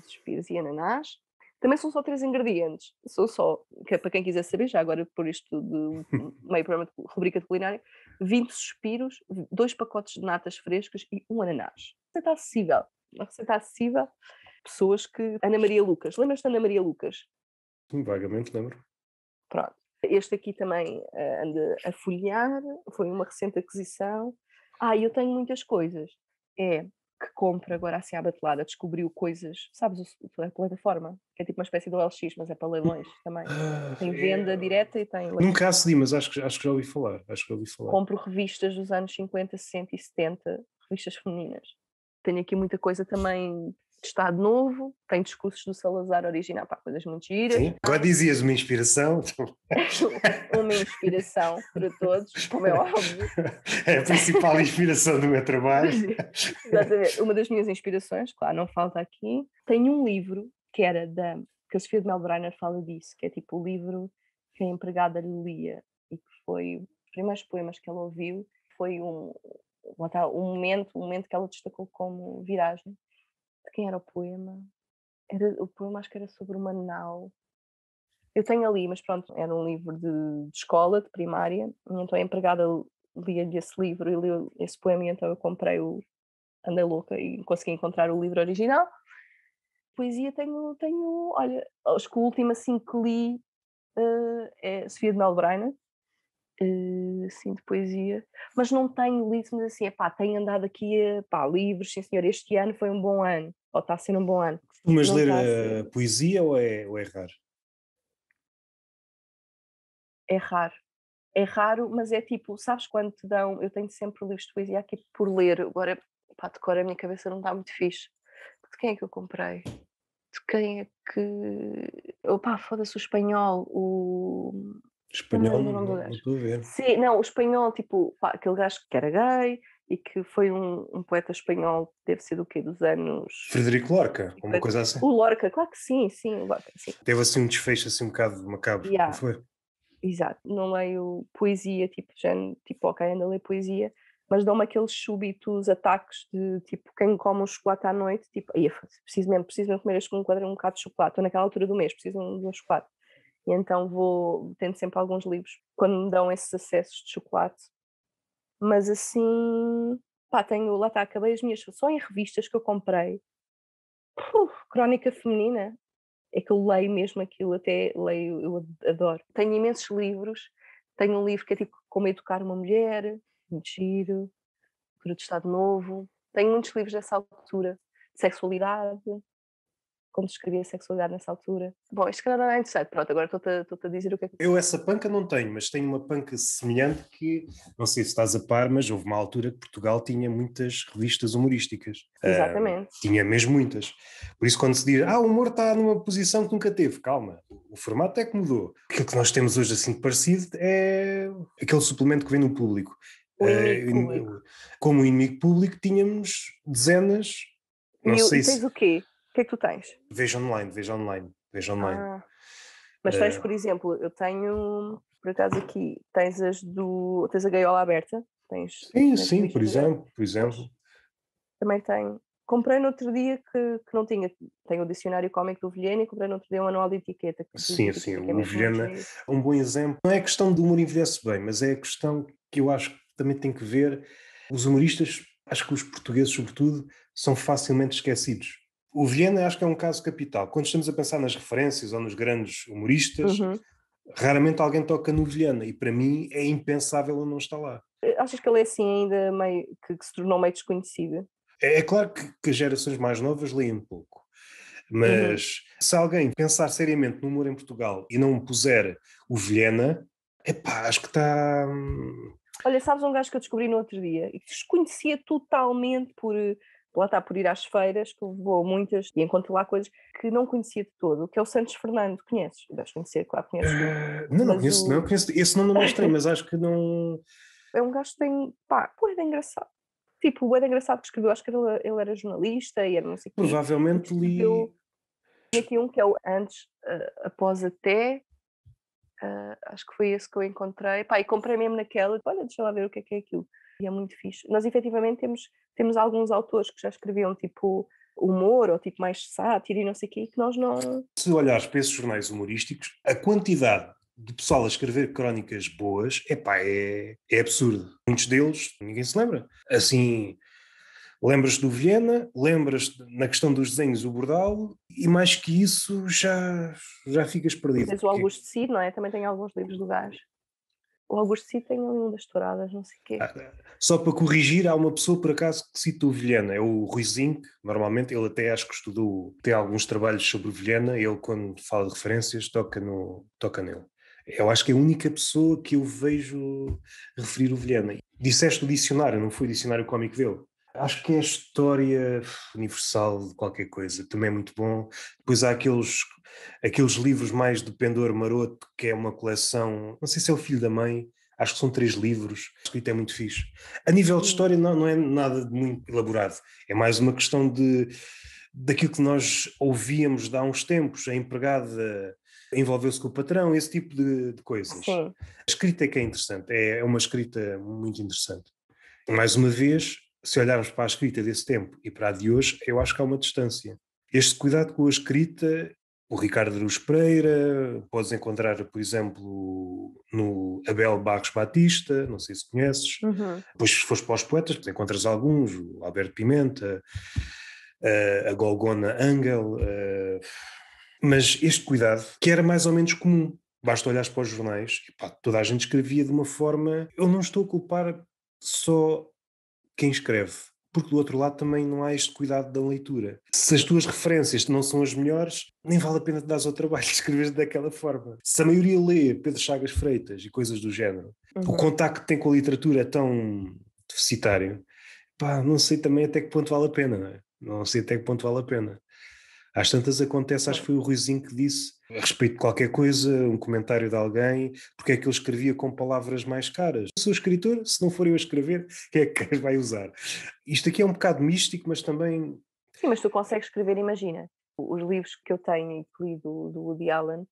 Suspiros e ananás. Também são só três ingredientes. São só, que é para quem quiser saber, já agora por isto de meio programa de rubrica de culinária, 20 suspiros, dois pacotes de natas frescas e um ananás. Receita acessível. Uma receita acessível. Pessoas que. Ana Maria Lucas. Lembras-te da Ana Maria Lucas? Vagamente lembro. Pronto. Este aqui também eh, anda a folhear, foi uma recente aquisição. Ah, eu tenho muitas coisas. É que compra agora assim à batelada, descobriu coisas, sabes, a plataforma, que é tipo uma espécie do LX, mas é para leilões também. Ah, tem venda direta e tem. Leilões. Nunca acedi, mas acho que, acho que já ouvi falar. Acho que ouvi falar. Compro revistas dos anos 50, 60 e 70, revistas femininas. Tenho aqui muita coisa também Estado Novo, tem discursos do Salazar original, pá, coisas muito giras. Sim, agora dizias uma inspiração. uma inspiração para todos, como é óbvio. É a principal inspiração do meu trabalho. Exatamente, uma das minhas inspirações, claro, não falta aqui. Tenho um livro que era da, que a Sofia de Melbrenner fala disso, que é tipo o livro que a empregada lhe lia e que foi, os primeiros poemas que ela ouviu foi um, um momento, um momento que ela destacou como viragem de quem era o poema? Era, o poema acho que era sobre o nau. Eu tenho ali, mas pronto, era um livro de, de escola, de primária, e então a empregada lia-lhe esse livro e leu esse poema, e então eu comprei o Andei Louca e consegui encontrar o livro original. Poesia tenho, tenho olha, acho que o último assim que li uh, é Sofia de Melbrainer, eh, assim de poesia, mas não tenho lido, mas assim, epá, tenho andado aqui a pá, livros, sim senhor, este ano foi um bom ano, ou está a ser um bom ano. Mas não ler a, eh, ser... poesia ou é, ou é raro? É raro. É raro, mas é tipo, sabes quando te dão, eu tenho sempre livros de poesia aqui por ler, agora pá, decora a minha cabeça não está muito fixe. De quem é que eu comprei? De quem é que. Opá, foda-se o espanhol, o Espanhol, não, não, estou a ver. Sim, não, o espanhol, tipo, pá, aquele gajo que era gay e que foi um, um poeta espanhol, deve ser do quê? Dos anos. Frederico Lorca, uma coisa assim. O Lorca, claro que sim, sim, o Lorca, sim. Teve assim um desfecho assim um bocado macabro, yeah. não foi? Exato, não leio poesia, tipo, já, tipo, ok, ainda leio poesia, mas dão-me aqueles súbitos ataques de tipo, quem come um chocolate à noite, tipo, preciso mesmo, preciso mesmo comer este um quadro, um bocado de chocolate, estou naquela altura do mês, preciso de um chocolate. E então vou tendo sempre alguns livros quando me dão esses acessos de chocolate. Mas assim, pá, tenho, lá está, acabei as minhas, só em revistas que eu comprei. Puf, Crónica Feminina, é que eu leio mesmo aquilo, até leio, eu adoro. Tenho imensos livros, tenho um livro que é tipo Como Educar uma Mulher, muito giro, Cultura do Estado Novo. Tenho muitos livros dessa altura, de sexualidade, como descrevia a sexualidade nessa altura. Bom, isto calhar não é interessante, pronto, agora estou-te a dizer o que é que... Eu essa panca não tenho, mas tenho uma panca semelhante que, não sei se estás a par, mas houve uma altura que Portugal tinha muitas revistas humorísticas. Ah, Exatamente. tinha mesmo muitas. Por isso quando se diz, ah, o humor está numa posição que nunca teve, calma, o formato é que mudou. Aquilo que nós temos hoje assim de parecido é aquele suplemento que vem no público. O ah, inimigo uh, público. Como inimigo público tínhamos dezenas, não e, sei e tens se... o quê? que é que tu tens? Vejo online, vejo online, vejo online. Ah, mas tens, eh, por exemplo, eu tenho, por acaso aqui, tens as do. tens a gaiola aberta? Tens, sim, sim, por exemplo, por exemplo. Também tenho. Comprei no outro dia que, que não tinha. Tenho o dicionário cómico do Vilhena e comprei no outro dia um anual de etiqueta. sim, sim, é o Vilhena é um bom exemplo. Não é a questão do humor envelhece bem, mas é a questão que eu acho que também tem que ver. Os humoristas, acho que os portugueses, sobretudo, são facilmente esquecidos. O Viena acho que é um caso capital. Quando estamos a pensar nas referências ou nos grandes humoristas, uhum. raramente alguém toca no Viena e para mim é impensável ele não estar lá. Eh, achas que ele é assim ainda meio que, que se tornou meio desconhecido? É, é claro que, que, gerações mais novas leem um pouco, mas uhum. se alguém pensar seriamente no humor em Portugal e não puser o Viena, pá. acho que está. Hum, Olha, sabes um gajo que eu descobri no outro dia e que desconhecia totalmente por eh, Lá está por ir às feiras, que vou muitas e encontro lá coisas que não conhecia de todo, que é o Santos Fernando. Conheces? Deves conhecer, claro, conheces. Uh, não, não conheço, o... não conheço. Esse nome não mostrei, mas acho que não. É um gajo que tem. pá, pô, é engraçado. Tipo, o é engraçado que escreveu, acho que ele, ele era jornalista e era não sei o quê. Provavelmente li. Tem aqui um que é o antes, uh, após até, Uh, acho que foi esse que eu encontrei. Pá, e comprei mesmo naquela. Olha, deixa lá ver o que é que é aquilo. E é muito fixe. Nós efetivamente temos temos alguns autores que já escreviam tipo humor ou tipo mais sátira e não sei o quê, que nós não. Se olhares para esses jornais humorísticos, a quantidade de pessoal a escrever crónicas boas epá, é, é absurdo. Muitos deles ninguém se lembra. Assim, lembras-te do Viena, lembras na questão dos desenhos o Bordal e mais que isso já, já ficas perdido. Mas o Augusto Cid, não é? Também tem alguns livros do gajo o Augusto Cid tem ali das touradas, não sei o quê. Ah, só para corrigir, há uma pessoa por acaso que cita o Vilhena, é o Ruizinho, normalmente ele até acho que estudou, tem alguns trabalhos sobre o Vilhena, ele quando fala de referências toca, no, toca nele. Eu acho que é a única pessoa que eu vejo referir o Vilhena. Disseste o dicionário, não foi o dicionário cómico dele? Acho que é a história universal de qualquer coisa, também é muito bom. Depois há aqueles, aqueles livros mais do Pendor Maroto, que é uma coleção, não sei se é o filho da mãe, acho que são três livros, a escrita é muito fixe. A nível de história não, não é nada muito elaborado, é mais uma questão de daquilo que nós ouvíamos de há uns tempos, a empregada envolveu-se com o patrão, esse tipo de, de coisas. Sim. A escrita é que é interessante, é, é uma escrita muito interessante. Mais uma vez, se olharmos para a escrita desse tempo e para a de hoje, eu acho que há uma distância. Este cuidado com a escrita, o Ricardo Aruz Pereira, podes encontrar, por exemplo, no Abel Barros Batista, não sei se conheces. Uhum. Depois, se fores para os poetas, encontras alguns, o Alberto Pimenta, eh, a Golgona Angel. Eh, mas este cuidado, que era mais ou menos comum, basta olhares para os jornais, e pá, toda a gente escrevia de uma forma. Eu não estou a culpar só quem escreve, porque do outro lado também não há este cuidado da leitura. Se as tuas referências não são as melhores, nem vale a pena te dares ao trabalho de escrever daquela forma. Se a maioria lê Pedro Chagas Freitas e coisas do género, uhum. o contacto que tem com a literatura é tão deficitário, pá, não sei também até que ponto vale a pena, não é? Não sei até que ponto vale a pena. Às tantas acontece, acho que foi o Ruizinho que disse a respeito de qualquer coisa, um comentário de alguém, porque é que ele escrevia com palavras mais caras. Eu sou escritor, se não for eu a escrever, é quem é que vai usar? Isto aqui é um bocado místico, mas também. Sim, mas tu consegues escrever, imagina. Os livros que eu tenho e que li do, do Woody Allen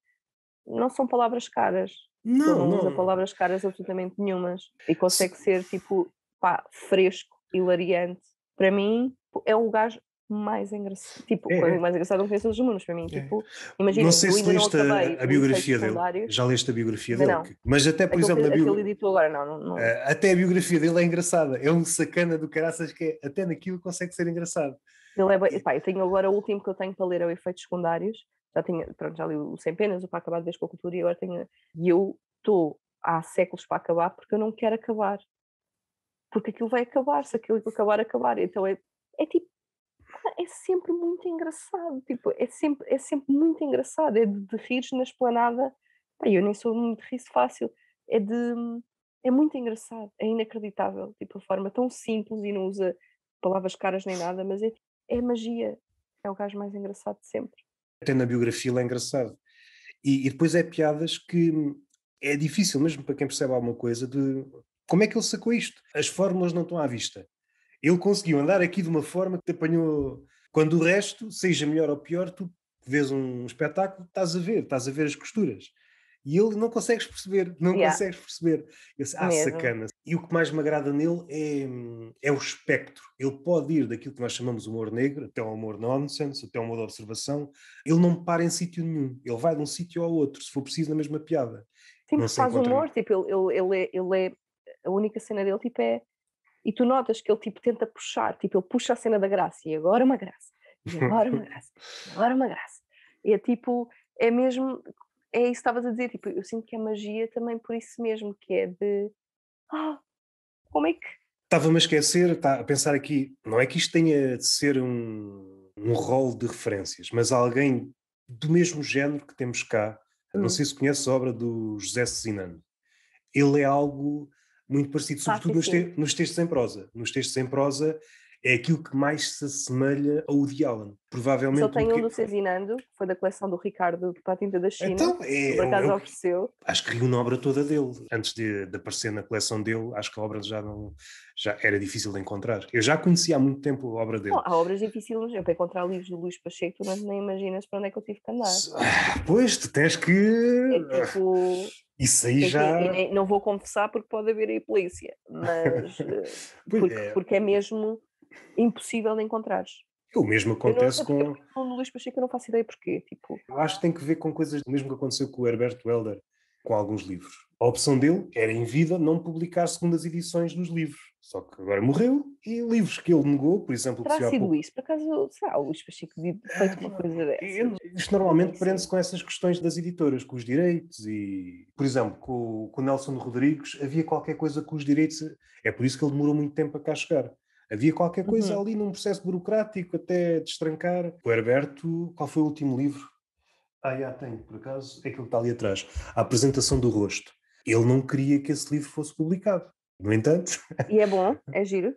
não são palavras caras. Não, não, não usa palavras caras absolutamente nenhumas. E consegue ser tipo pá, fresco, hilariante. Para mim, é o gajo mais engraçado. Tipo, é, é. mais engraçado não é conheço os humanos para mim. É. Tipo, imagina, não sei se leste a, a, biografia dele. Já leste a biografia dele? Não. Mas até, por exemplo, na biografia. Agora, não, não, não. Ah, até a biografia dele é engraçada. É um sacana do caraças que é, até naquilo consegue ser engraçado. Ele é pai Pá, eu tenho agora o último que eu tenho para ler é o Efeitos Secundários. Já tinha, pronto, já li o Sem Penas, o Para Acabar de Vez com a Cultura e agora tenho. E eu estou há séculos para acabar porque eu não quero acabar. Porque aquilo vai acabar, se aquilo acabar, acabar. Então é, é tipo é sempre muito engraçado, tipo, é sempre, é sempre muito engraçado, é de, de rir na esplanada, Pai, eu nem sou muito riso fácil, é de, é muito engraçado, é inacreditável, tipo, a forma tão simples e não usa palavras caras nem nada, mas é, é magia, é o gajo mais engraçado de sempre. Até na biografia ele é engraçado, e, e depois é piadas que é difícil mesmo para quem percebe alguma coisa de como é que ele sacou isto? As fórmulas não estão à vista. Ele conseguiu andar aqui de uma forma que te apanhou. Quando o resto, seja melhor ou pior, tu vês um espetáculo, estás a ver, estás a ver as costuras. E ele não consegues perceber, não yeah. consegues perceber. Eu, ah, Mesmo. sacana. E o que mais me agrada nele é, é o espectro. Ele pode ir daquilo que nós chamamos humor negro, até o humor nonsense, até o humor de observação. Ele não para em sítio nenhum. Ele vai de um sítio ao outro, se for preciso, na mesma piada. Sim, não faz humor. Tipo, ele, ele, ele, é, ele é. A única cena dele tipo, é e tu notas que ele tipo tenta puxar, tipo ele puxa a cena da graça e agora uma graça, e agora uma graça, e agora uma graça. E é tipo, é mesmo, é isso que estavas a dizer, tipo, eu sinto que é magia também por isso mesmo, que é de ah, como é que. Estava-me a esquecer, tá, a pensar aqui, não é que isto tenha de ser um, um rol de referências, mas alguém do mesmo género que temos cá, hum. não sei se conheces a obra do José Cezinano. Ele é algo muito parecido, sobretudo nos, te nos, textos em prosa. Nos textos em prosa é aquilo que mais se assemelha ao Woody Allen. Provavelmente. Só tenho um que... do Cezinando, foi da coleção do Ricardo para a tinta da China. Então, é. Por é é acaso é um, ofereceu. Acho que reúne a obra toda dele. Antes de, de, aparecer na coleção dele, acho que a obra já não. Já era difícil de encontrar. Eu já conhecia há muito tempo a obra dele. há obras difíceis. Eu para encontrar livros do Luís Pacheco, tu nem imaginas para onde é que eu tive que andar. Ah, pois, tu tens que. É tipo isso aí Enfim, já. Nem, não vou confessar porque pode haver aí polícia, mas. Eh, porque, é. porque é mesmo impossível de encontrar. O mesmo acontece eu não, com. O Luís Pacheco eu não faço ideia porquê. Tipo... Eu acho que tem que ver com coisas do mesmo que aconteceu com o Herberto Welder com alguns livros. A opção dele era, em vida, não publicar segundas edições dos livros. Só que agora morreu e livros que ele negou, por exemplo... Terá sido pouco... isso? Por acaso, será o Luís Pacheco feito uma ah, coisa dessa? isto normalmente é prende-se com essas questões das editoras, com os direitos e... Por exemplo, com, com Nelson Rodrigues havia qualquer coisa com os direitos... É por isso que ele demorou muito tempo a cá chegar. Havia qualquer coisa uhum. ali num processo burocrático até destrancar. O Herberto, qual foi o último livro ah, já tenho, por acaso, é aquilo que está ali atrás. A apresentação do rosto. Ele não queria que esse livro fosse publicado. No entanto. E é bom? É giro?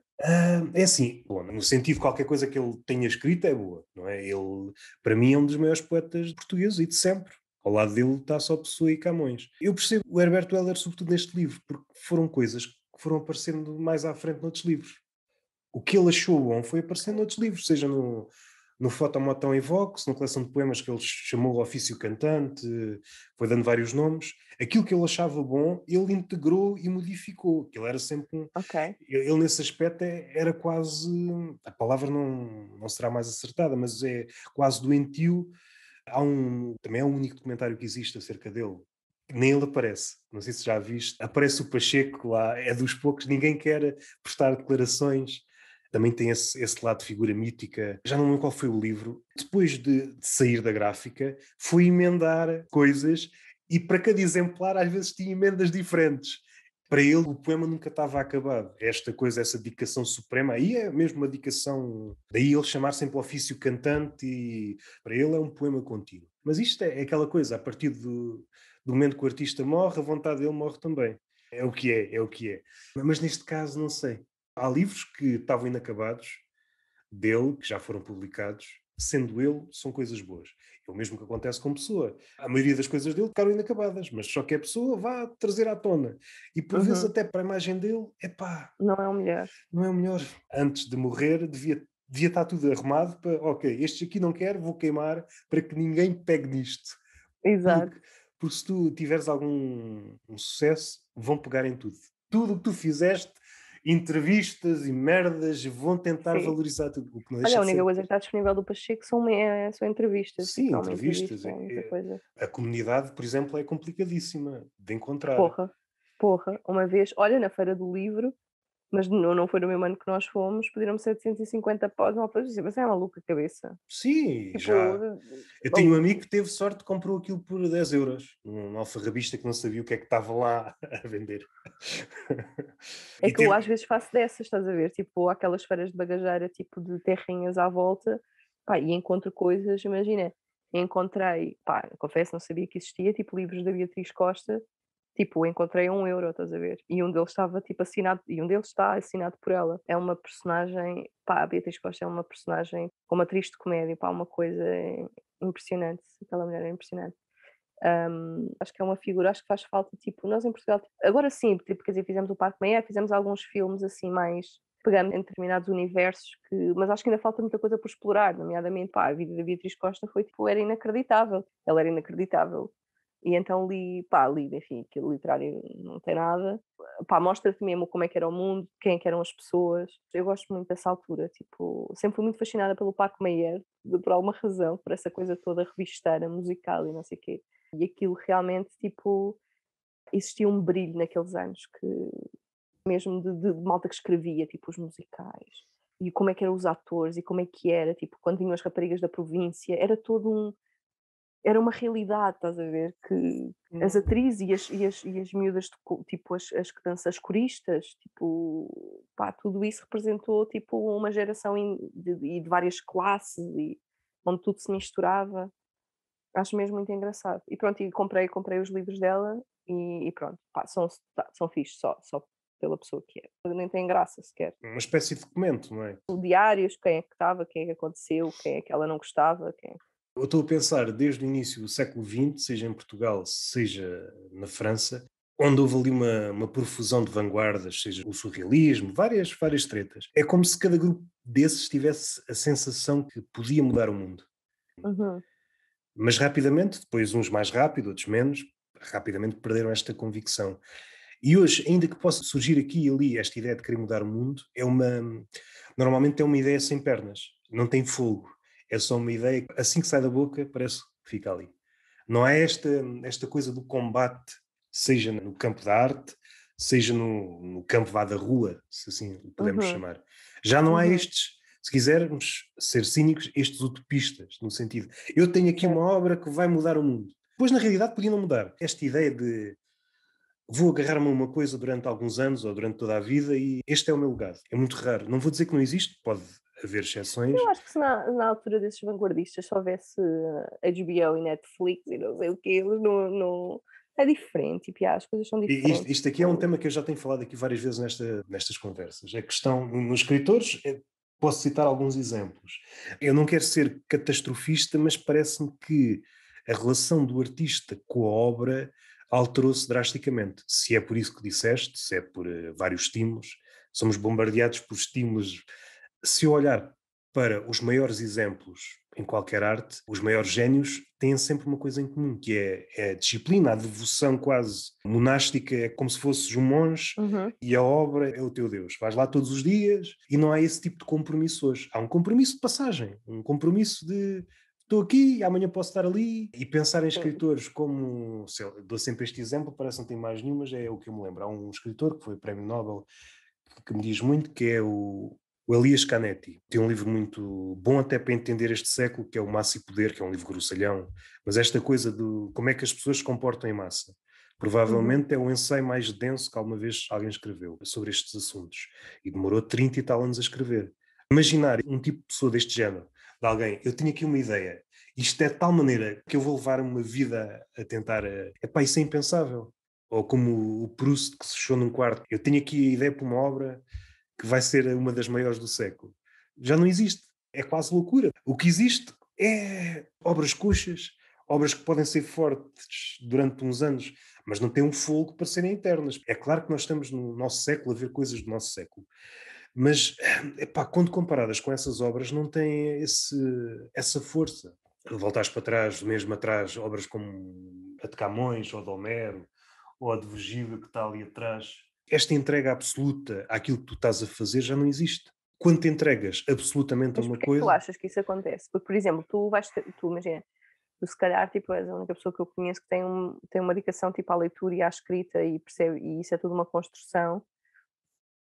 é assim, bom, no sentido qualquer coisa que ele tenha escrito é boa, não é? Ele, para mim, é um dos maiores poetas portugueses e de sempre. Ao lado dele está só Pessoa e Camões. Eu percebo o Herberto Heller, sobretudo neste livro, porque foram coisas que foram aparecendo mais à frente noutros livros. O que ele achou bom foi aparecendo noutros livros, seja no, no Fotomotão Evox, na coleção de poemas que ele chamou Ofício Cantante, foi dando vários nomes, aquilo que ele achava bom, ele integrou e modificou, ele era sempre um... Okay. Ele, nesse aspecto, é, era quase... A palavra não, não será mais acertada, mas é quase doentio. Há um... Também é o único documentário que existe acerca dele, nem ele aparece. Não sei se já viste. Aparece o Pacheco lá, é dos poucos, ninguém quer prestar declarações também tem esse, esse lado de figura mítica. Já não lembro qual foi o livro. Depois de, de sair da gráfica, fui emendar coisas e para cada exemplar às vezes tinha emendas diferentes. Para ele o poema nunca estava acabado. Esta coisa, essa dedicação suprema, aí é mesmo uma dedicação. Daí ele chamar sempre o ofício cantante e para ele é um poema contínuo. Mas isto é, é, aquela coisa, a partir do, do momento que o artista morre, a vontade dele morre também. É o que é, é o que é. Mas neste caso, não sei. Há livros que estavam inacabados dele, que já foram publicados, sendo ele, são coisas boas. É o mesmo que acontece com pessoa. A maioria das coisas dele ficaram inacabadas, mas só que a pessoa vá trazer à tona. E por uhum. vezes até para a imagem dele, é pá. Não é o melhor. Não é o melhor. Antes de morrer, devia, devia estar tudo arrumado para, ok, estes aqui não quero, vou queimar para que ninguém pegue nisto. Exato. Porque, porque se tu tiveres algum um sucesso, vão pegar em tudo. Tudo o que tu fizeste entrevistas e merdas, vão tentar Sim. valorizar tudo. O que não Olha, a única ser... coisa que está disponível do Pacheco são, é, são entrevistas. Sim, entrevistas. é, é a comunidade, por exemplo, é complicadíssima de encontrar. Porra, porra. Uma vez, olha, na Feira do Livro, mas não, não foi no mesmo ano que nós fomos, pediram-me 750 pós uma coisa assim, mas é uma louca cabeça. Sim, tipo, já. Bom, eh, eu tenho um amigo que teve sorte, comprou aquilo por 10 euros, um alfarrabista que não sabia o que é que estava lá a vender. É e que teve... eu às vezes faço dessas, estás a ver? Tipo, aquelas feiras de bagageira, tipo de terrinhas à volta, pá, e encontro coisas, imagina, encontrei, pá, confesso, não sabia que existia, tipo livros da Beatriz Costa, Tipo, encontrei um euro, estás a ver? E um deles estava tipo assinado, e um deles está assinado por ela. É uma personagem, pá, a Beatriz Costa é uma personagem, uma atriz de comédia, pá, uma coisa impressionante. Aquela mulher é impressionante. Um, acho que é uma figura, acho que faz falta, tipo, nós em Portugal, agora sim, tipo, quer dizer, fizemos o Parque Meia, fizemos alguns filmes assim mais pegando em determinados universos que, mas acho que ainda falta muita coisa por explorar, nomeadamente, pá, a vida da Beatriz Costa foi tipo, era inacreditável, ela era inacreditável e então li, pá, li, enfim, aquilo literário não tem nada. Pá, mostra-te mesmo como é que era o mundo, quem é que eram as pessoas. Eu gosto muito dessa altura, tipo, sempre fui muito fascinada pelo Parque Meyer por alguma razão, por essa coisa toda revisteira, musical e não sei o quê. E aquilo realmente, tipo, existia um brilho naqueles anos que, mesmo de, de, de malta que escrevia, tipo, os musicais. E como é que eram os atores e como é que era, tipo, quando vinham as raparigas da província, era todo um era uma realidade, estás a ver? Que as uhum. atrizes e as, e as, e as miúdas, tipo as, as que dançam, as coristas, tipo, pá, tudo isso representou tipo uma geração e de, de, várias classes e onde tudo se misturava. Acho mesmo muito engraçado. E pronto, e comprei, comprei os livros dela e, e pronto, pá, são, tá, são fixos só, só pela pessoa que é. Nem tem graça sequer. Uma espécie de documento, não é? Diários, quem é que estava, quem é que aconteceu, quem é que ela não gostava, quem é que eu estou a pensar desde o início do século XX, seja em Portugal, seja na França, onde houve ali uma, uma profusão de vanguardas, seja o surrealismo, várias, várias tretas. É como se cada grupo desses tivesse a sensação que podia mudar o mundo. Uhum. Mas rapidamente, depois uns mais rápido, outros menos, rapidamente perderam esta convicção. E hoje, ainda que possa surgir aqui e ali esta ideia de querer mudar o mundo, é uma normalmente é uma ideia sem pernas, não tem fogo. É só uma ideia que assim que sai da boca parece que fica ali. Não é esta, esta coisa do combate, seja no campo da arte, seja no, no campo vá da rua, se assim podemos uhum. chamar. Já não uhum. há estes, se quisermos ser cínicos, estes utopistas, no sentido, eu tenho aqui uma obra que vai mudar o mundo. Pois na realidade podia não mudar. Esta ideia de vou agarrar-me a uma coisa durante alguns anos ou durante toda a vida e este é o meu legado. É muito raro. Não vou dizer que não existe, pode haver exceções. Eu acho que se na, na altura desses vanguardistas só houvesse HBO eh, e Netflix e não sei o que, eles não, não é diferente, tipo, as coisas são diferentes. Isto, isto, aqui é um tema que eu já tenho falado aqui várias vezes nesta, nestas conversas. A questão nos escritores, eh, posso citar alguns exemplos. Eu não quero ser catastrofista, mas parece-me que a relação do artista com a obra alterou-se drasticamente. Se é por isso que disseste, se é por eh, vários estímulos, somos bombardeados por estímulos se eu olhar para os maiores exemplos em qualquer arte, os maiores gênios têm sempre uma coisa em comum, que é, é a disciplina, a devoção quase monástica, é como se fosses um monge uhum. e a obra é o teu Deus. Vais lá todos os dias e não há esse tipo de compromisso hoje. Há um compromisso de passagem, um compromisso de estou aqui, amanhã posso estar ali. E pensar em escritores como, sei dou sempre este exemplo, parece que não tem mais nenhum, mas é o que eu me lembro. Há um escritor que foi prémio Nobel que me diz muito, que é o o Elias Canetti tem um livro muito bom até para entender este século, que é o Massa e Poder, que é um livro grossalhão, mas esta coisa de como é que as pessoas se comportam em massa. Uhum. Provavelmente uhum. é o ensaio mais denso que alguma vez alguém escreveu sobre estes assuntos. E demorou 30 e tal anos a escrever. Imaginar um tipo de pessoa deste género, de alguém, eu tenho aqui uma ideia, isto é de tal maneira que eu vou levar uma vida a tentar. É a... pá, isso é impensável. Ou como o Proust que se fechou num quarto, eu tenho aqui a ideia para uma obra, que vai ser uma das maiores do século, já não existe. É quase loucura. O que existe é obras coxas, obras que podem ser fortes durante uns anos, mas não têm um fogo para serem eternas. É claro que nós estamos no nosso século a ver coisas do nosso século, mas epá, quando comparadas com essas obras, não têm esse, essa força. Voltares para trás, mesmo atrás, obras como a de Camões ou de Homero ou a de Virgílio que está ali atrás, esta entrega absoluta àquilo que tu estás a fazer já não existe. Quando te entregas absolutamente a uma coisa. É tu achas que isso acontece? Porque, por exemplo, tu vais, tu imagina, tu se calhar tipo, és a única pessoa que eu conheço que tem, um, tem uma dedicação tipo à leitura e à escrita e percebe, e isso é tudo uma construção.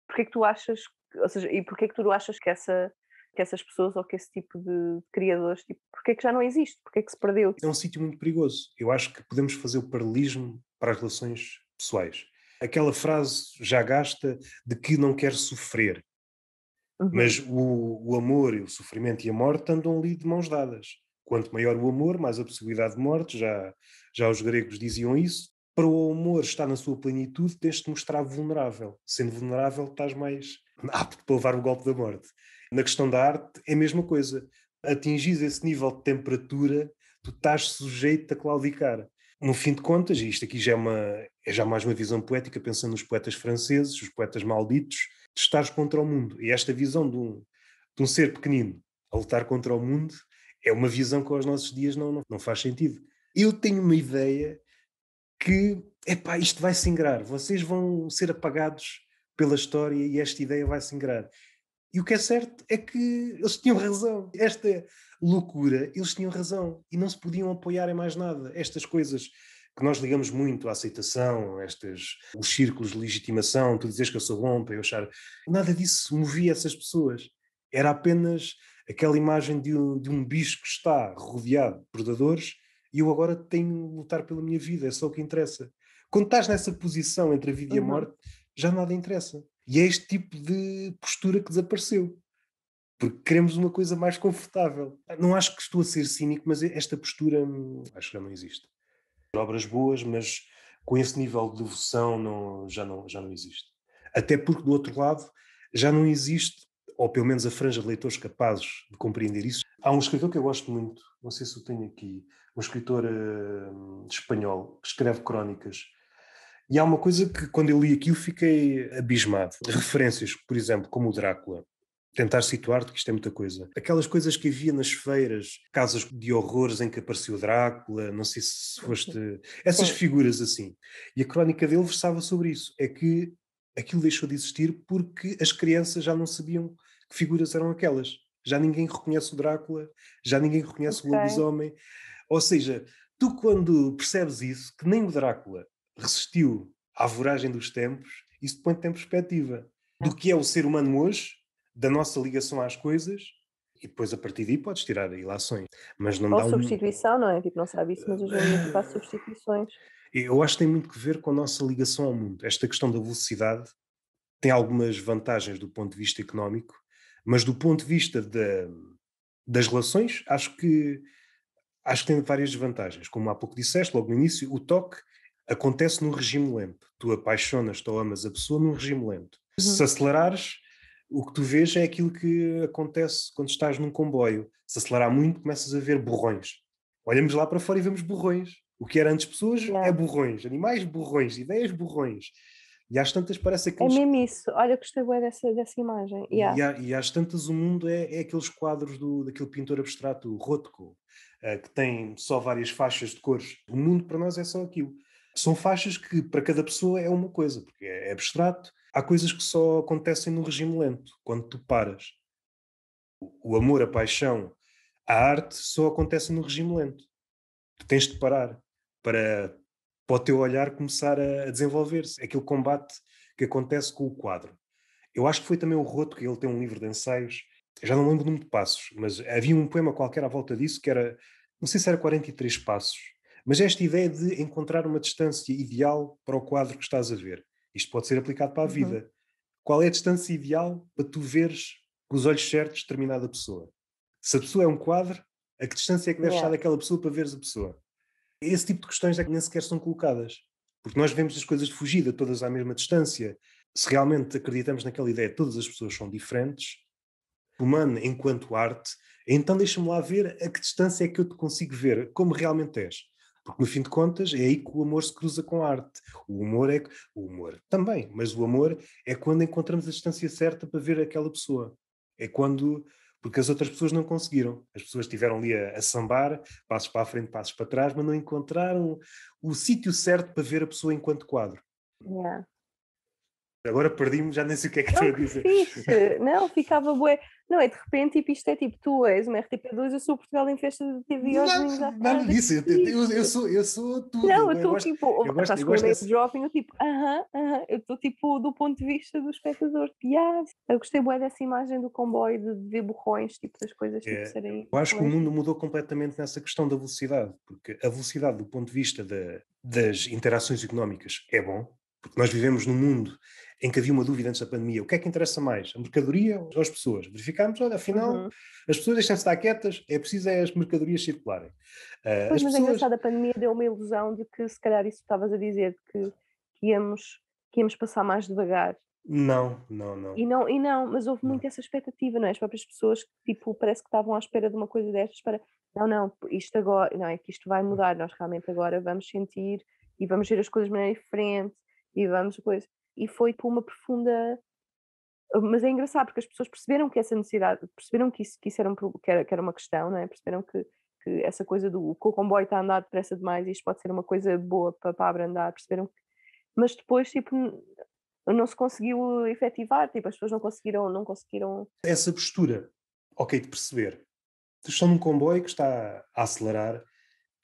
Porquê que tu achas, ou seja, e porquê que tu achas que essa que essas pessoas ou que esse tipo de criadores, tipo, porque é que já não existe? Porque é que se perdeu? É um sítio muito perigoso. Eu acho que podemos fazer o paralelismo para as relações pessoais aquela frase já gasta de que não quer sofrer. Uhum. Mas o, o amor, o sofrimento e a morte andam ali de mãos dadas. Quanto maior o amor, mais a possibilidade de morte, já, já os gregos diziam isso. Para o amor estar na sua plenitude, tens de mostrar vulnerável. Sendo vulnerável, estás mais apto para levar o golpe da morte. Na questão da arte, é a mesma coisa. Atingis esse nível de temperatura, tu estás sujeito a claudicar no fim de contas, e isto aqui já é, uma, é já mais uma visão poética, pensando nos poetas franceses, os poetas malditos, de estares contra o mundo. E esta visão de um, de um ser pequenino a lutar contra o mundo é uma visão que aos nossos dias não, não, não faz sentido. Eu tenho uma ideia que, epá, isto vai se ingrar, vocês vão ser apagados pela história e esta ideia vai se ingrar. E o que é certo é que eles tinham razão. Esta loucura, eles tinham razão e não se podiam apoiar em mais nada. Estas coisas que nós ligamos muito à aceitação, estes, os círculos de legitimação, tu dizes que eu sou bom para eu achar. Nada disso movia essas pessoas. Era apenas aquela imagem de um, de um bicho que está rodeado de predadores e eu agora tenho de lutar pela minha vida, é só o que interessa. Quando estás nessa posição entre a vida uhum. e a uhum. morte, já nada interessa. E é este tipo de postura que desapareceu porque queremos uma coisa mais confortável. Não acho que estou a ser cínico, mas esta postura acho que já não existe. Obras boas, mas com esse nível de devoção não, já, não, já não existe. Até porque, do outro lado, já não existe, ou pelo menos a franja de leitores capazes de compreender isso. Há um escritor que eu gosto muito, não sei se o tenho aqui, um escritor uh, espanhol que escreve crónicas. E há uma coisa que, quando eu li aquilo, fiquei abismado. Referências, por exemplo, como o Drácula, tentar situar-te, que isto é muita coisa. Aquelas coisas que havia nas feiras, casas de horrores em que apareceu Drácula, não sei se foste. Essas figuras assim. E a crónica dele versava sobre isso. É que aquilo deixou de existir porque as crianças já não sabiam que figuras eram aquelas. Já ninguém reconhece o Drácula, já ninguém reconhece okay. o lobisomem. Ou seja, tu quando percebes isso, que nem o Drácula resistiu à voragem dos tempos, isso põe-te em perspectiva do que é o ser humano hoje da nossa ligação às coisas e depois a partir daí podes tirar ilações. Mas não Ou dá substituição, um... não é? Tipo, não sabe isso, mas hoje em dia faz substituições. Eh, eu acho que tem muito que ver com a nossa ligação ao mundo. Esta questão da velocidade tem algumas vantagens do ponto de vista económico, mas do ponto de vista de, das relações, acho que acho que tem várias desvantagens. Como há pouco disseste, logo no início, o toque acontece num regime lento. Tu apaixonas tu ou amas a pessoa num regime lento. Uhum. Se acelerares, o que tu vês é aquilo que acontece quando estás num comboio. Se acelerar muito, começas a ver borrões. Olhamos lá para fora e vemos borrões. O que era antes pessoas é borrões, animais borrões, ideias borrões. E às tantas parece é aqueles... É mesmo isso, olha gostei bem dessa, dessa imagem. Yeah. E, há, e, às tantas o mundo é, é aqueles quadros do, daquele pintor abstrato Rothko, uh, que tem só várias faixas de cores. O mundo para nós é só aquilo. São faixas que para cada pessoa é uma coisa, porque é abstrato, há coisas que só acontecem no regime lento, quando tu paras. O amor, a paixão, a arte só acontecem no regime lento. Tu tens de parar para, para o teu olhar começar a, a desenvolver-se. Aquele combate que acontece com o quadro. Eu acho que foi também o Roto, que ele tem um livro de ensaios, já não lembro o número de passos, mas havia um poema qualquer à volta disso que era, não sei se era 43 passos, mas é esta ideia de encontrar uma distância ideal para o quadro que estás a ver. Isto pode ser aplicado para a uhum. vida. Qual é a distância ideal para tu veres com os olhos certos determinada pessoa? Se a pessoa é um quadro, a que distância é que deves yeah. estar daquela pessoa para veres a pessoa? Esse tipo de questões é que nem sequer são colocadas. Porque nós vemos as coisas de fugida, todas à mesma distância. Se realmente acreditamos naquela ideia, todas as pessoas são diferentes, humano enquanto arte, então deixa-me lá ver a que distância é que eu te consigo ver, como realmente és. Porque no fim de contas é aí que o amor se cruza com a arte. O humor é o humor também, mas o amor é quando encontramos a distância certa para ver aquela pessoa. É quando porque as outras pessoas não conseguiram. As pessoas estiveram ali a, a, sambar, passos para a frente, passos para trás, mas não encontraram o sítio certo para ver a pessoa enquanto quadro. Yeah. Agora perdi-me, já nem sei o que é que estou a dizer. Fixe. Não, ficava bué. Não, é de repente, tipo, isto é tipo, tu és uma RTP2, eu sou Portugal em festa de TV hoje. Não, disso, eu, eu, eu, sou, eu sou tudo. Não, eu é? estou tipo, estás com o com desse... dropping, eu tipo, aham, uh aham, eu estou tipo do ponto de vista do espectador, yes. Eu gostei bué dessa imagem do comboio, de ver borrões, tipo, das coisas que tipo, é, serem... Eu acho que o mundo mudou completamente nessa questão da velocidade, porque a velocidade do ponto de vista das interações económicas é bom, porque nós vivemos num mundo em que havia uma dúvida antes da pandemia. O que é que interessa mais? A mercadoria ou as pessoas? Verificámos, olha, afinal, uhum. as pessoas deixam-se estar quietas, é preciso é as mercadorias circularem. Uh, pois, mas é pessoas... é engraçado, a pandemia deu uma ilusão de que se calhar isso estavas a dizer, que, que, íamos, que íamos passar mais devagar. Não, não, não. E não, e não mas houve muito não. essa expectativa, não é? As próprias pessoas que, tipo, parece que estavam à espera de uma coisa destas para, não, não, isto agora, não, é que isto vai hum. mudar, nós realmente agora vamos sentir e vamos ver as coisas de maneira diferente e vamos, depois e foi por uma profunda. Ah, mas é engraçado porque as pessoas perceberam que essa necessidade, perceberam que isso, que isso era, um, que era, que era uma questão, não é? perceberam que, que essa coisa do que o comboio está a andar depressa demais e isto pode ser uma coisa boa para, para abrandar, perceberam que... Mas depois, tipo, não se conseguiu efetivar, tipo, as pessoas não conseguiram, não conseguiram... Essa postura, ok, de perceber, estão num comboio que está a acelerar,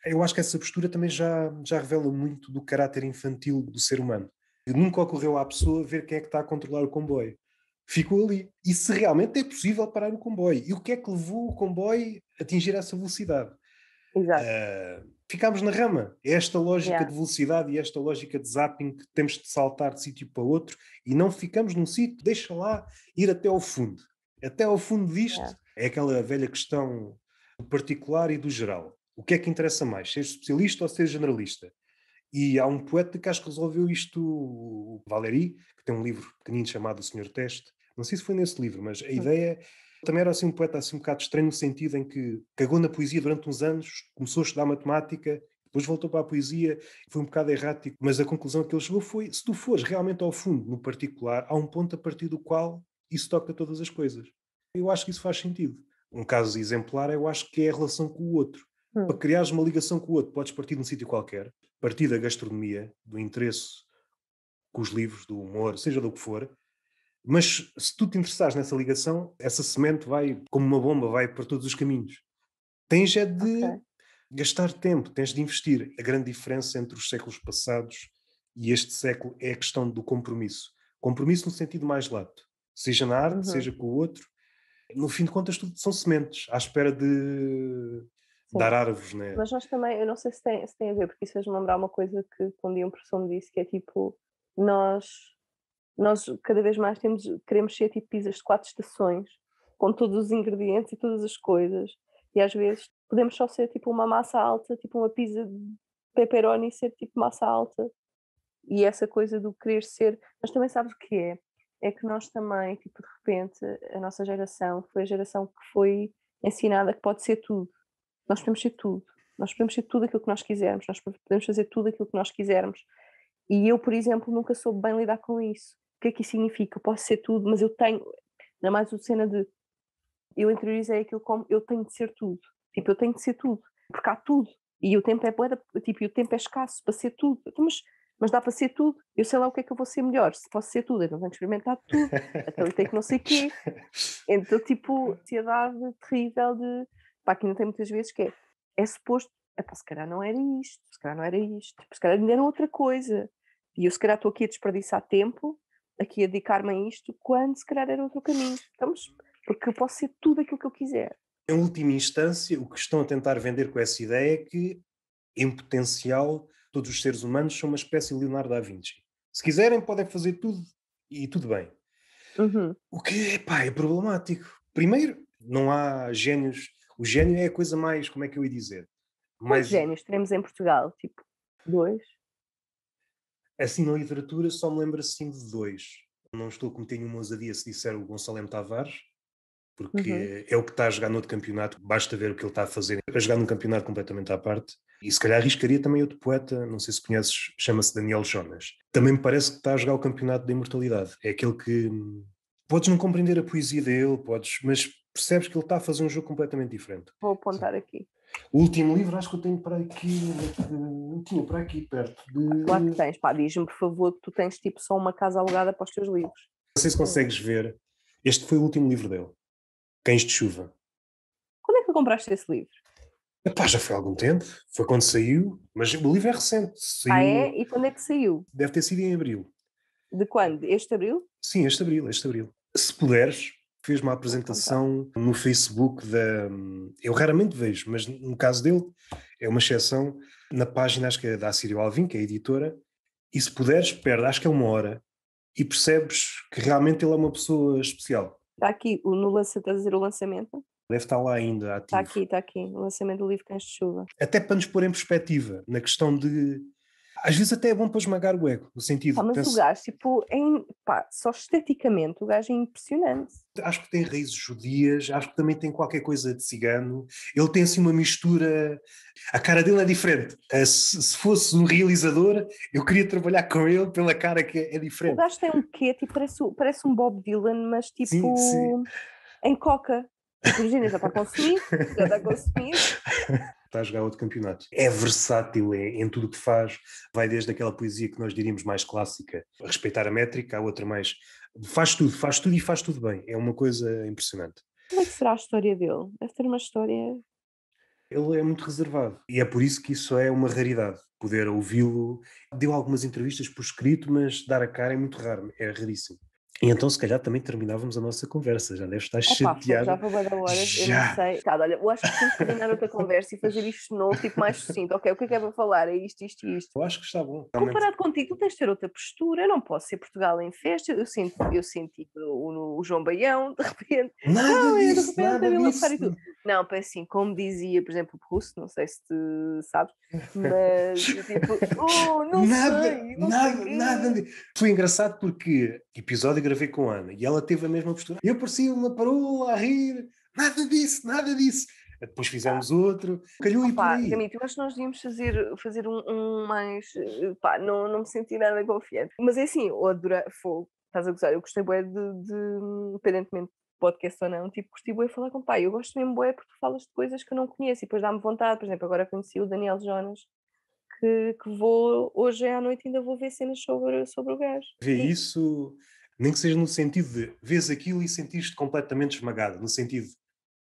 eu acho que essa postura também já, já revela muito do caráter infantil do ser humano. Nunca ocorreu à pessoa ver quem é que está a controlar o comboio. Ficou ali. E se realmente é possível parar o comboio? E o que é que levou o comboio a atingir essa velocidade? Exato. Uh, ficámos na rama. É esta lógica yeah. de velocidade e é esta lógica de zapping que temos de saltar de sítio para outro e não ficamos num sítio, deixa lá ir até ao fundo. Até ao fundo disto yeah. é aquela velha questão do particular e do geral. O que é que interessa mais, ser especialista ou ser generalista? E há um poeta que acho que resolveu isto, o Valéry, que tem um livro pequenino chamado O Senhor Teste. Não sei se foi nesse livro, mas a ideia também era assim um poeta assim um bocado estranho no sentido em que cagou na poesia durante uns anos, começou a estudar matemática, depois voltou para a poesia, foi um bocado errático, mas a conclusão que ele chegou foi: se tu fores realmente ao fundo, no particular, há um ponto a partir do qual isso toca todas as coisas. Eu acho que isso faz sentido. Um caso exemplar, eu acho que é a relação com o outro hum. para criares uma ligação com o outro. Podes partir de um sítio qualquer, partir da gastronomia, do interesse com os livros, do humor, seja do que for, mas se tu te interessares nessa ligação, essa semente vai, como uma bomba, vai para todos os caminhos. Tens é de okay. gastar tempo, tens de investir. A grande diferença entre os séculos passados e este século é a questão do compromisso. Compromisso no sentido mais lato, seja na arte, uhum. seja com o outro. No fim de contas, tudo são sementes, à espera de Sim. dar árvores, né? Mas nós também, eu não sei se tem, se tem a ver, porque isso fez-me lembrar uma coisa que, um dia um professor me disse, que é tipo, nós, nós cada vez mais temos, queremos ser tipo pizzas de quatro estações, com todos os ingredientes e todas as coisas, e às vezes podemos só ser tipo uma massa alta, tipo uma pizza de pepperoni ser tipo massa alta, e essa coisa do querer ser, mas também sabes o que é? É que nós também, tipo, de repente, a nossa geração foi a geração que foi ensinada que pode ser tudo nós podemos ser tudo. Nós podemos ser tudo aquilo que nós quisermos, nós podemos fazer tudo aquilo que nós quisermos. E eu, por exemplo, nunca soube bem lidar com isso. O que é que isso significa? Eu posso ser tudo, mas eu tenho. Não é mais o cena de. Eu interiorizei aquilo como eu tenho de ser tudo. Tipo, eu tenho de ser tudo, porque há tudo. E o tempo é boeda, tipo, e o tempo é escasso para ser tudo. Então, mas, mas dá para ser tudo. Eu sei lá o que é que eu vou ser melhor. Se posso ser tudo, então tenho tenho experimentar tudo. Então eu tenho que não sei o quê. Então, tipo, ansiedade terrível de para aqui não tem muitas vezes que é, é suposto, epá, se calhar não era isto, se calhar não era isto, se calhar ainda era outra coisa. E eu se calhar estou aqui a desperdiçar tempo, aqui a dedicar-me a isto, quando se calhar era outro caminho. Estamos, porque eu posso ser tudo aquilo que eu quiser. Em última instância, o que estão a tentar vender com essa ideia é que, em potencial, todos os seres humanos são uma espécie de Leonardo da Vinci. Se quiserem, podem fazer tudo e tudo bem. Uhum. O que epá, é, é problemático. Primeiro, não há gênios o gênio é a coisa mais, como é que eu ia dizer? Mais... gênios teremos em Portugal? Tipo, dois? Assim, na literatura só me lembro assim de dois. Não estou a cometer nenhuma ousadia se disser o Gonçalo M. Tavares, porque uhum. é o que está a jogar no outro campeonato, basta ver o que ele está a fazer, a jogar num campeonato completamente à parte. E se calhar arriscaria também outro poeta, não sei se conheces, chama-se Daniel Jonas. Também me parece que está a jogar o campeonato da imortalidade. É aquele que. Hum, podes não compreender a poesia dele, podes, mas percebes que ele está a fazer um jogo completamente diferente. Vou apontar Sim. aqui. O último livro, acho que eu tenho para aqui, não tinha para aqui perto. De... Claro que tens, pá, diz-me por favor que tu tens tipo só uma casa alugada para os teus livros. Não sei se consegues ver, este foi o último livro dele, Cães de Chuva. Quando é que compraste esse livro? Epá, já foi há algum tempo, foi quando saiu, mas o livro é recente. Saiu... Ah é? E quando é que saiu? Deve ter sido em abril. De quando? Este abril? Sim, este abril, este abril. Se puderes, fez uma apresentação no Facebook da. Eu raramente vejo, mas no caso dele é uma exceção, na página, acho que é da Círio Alvim, que é a editora, e se puderes, perde, acho que é uma hora, e percebes que realmente ele é uma pessoa especial. Está aqui, no lançamento, estás o lançamento? Deve estar lá ainda, tá ativo. Está aqui, está aqui, o lançamento do livro Cães de Chuva. Até para nos pôr em perspectiva, na questão de às vezes até é bom para esmagar o ego, no sentido. Pá, mas penso... o gajo, tipo, é in... Pá, só esteticamente, o gajo é impressionante. Acho que tem raízes judias, acho que também tem qualquer coisa de cigano. Ele tem assim uma mistura. A cara dele é diferente. Eh, se fosse um realizador, eu queria trabalhar com ele pela cara que é diferente. O gajo tem um quê? Tipo, parece, parece um Bob Dylan, mas tipo. Sim, sim. Em coca, Virginia tipo, já está a consumir, já está a consumir. está a jogar outro campeonato. É versátil é, em tudo o que faz, vai desde aquela poesia que nós diríamos mais clássica, respeitar a métrica, a outra mais. Faz tudo, faz tudo e faz tudo bem. É uma coisa impressionante. Como é que será a história dele? Deve ser uma história. Ele é muito reservado e é por isso que isso é uma raridade poder ouvi-lo. Deu algumas entrevistas por escrito, mas dar a cara é muito raro, é raríssimo. E então, se calhar, também terminávamos a nossa conversa. Já deves estar Opa, Já já. eu não sei. olha, eu acho que temos que terminar outra conversa e fazer isto novo, tipo mais sucinto. Ok, o que é que é para falar? É isto, isto e isto. Eu acho que está bom. Realmente. Comparado contigo, tu tens de ter outra postura. Eu não posso ser Portugal em festa. Eu sinto, eu senti tipo, o, o, João Baião, de repente. Nada não, ah, disso, de repente, nada disso. E tudo. Não, assim, como dizia, por exemplo, o Russo, não sei se tu sabes, mas tipo, oh, não nada, sei. Não nada, sei. nada. Foi engraçado porque episódio gravei com a Ana e ela teve a mesma postura. Eu parecia uma parou a rir, nada disso, nada disso. Depois fizemos ah. outro, calhou e por aí. eu acho que nós devíamos fazer, fazer um, um mais. Pá, não, não me senti nada confiante. Mas é assim, eu adorei, foi, estás a gozar, eu gostei bué de, de, independentemente podcast ou não, tipo, curti bué falar com pai, eu gosto mesmo bué porque falas de coisas que eu não conheço e depois dá-me vontade, por exemplo, agora conheci o Daniel Jonas, que, que vou, hoje à noite ainda vou ver cenas sobre, sobre o gajo. Vê isso, nem que seja no sentido de vês aquilo e sentiste completamente esmagado, no sentido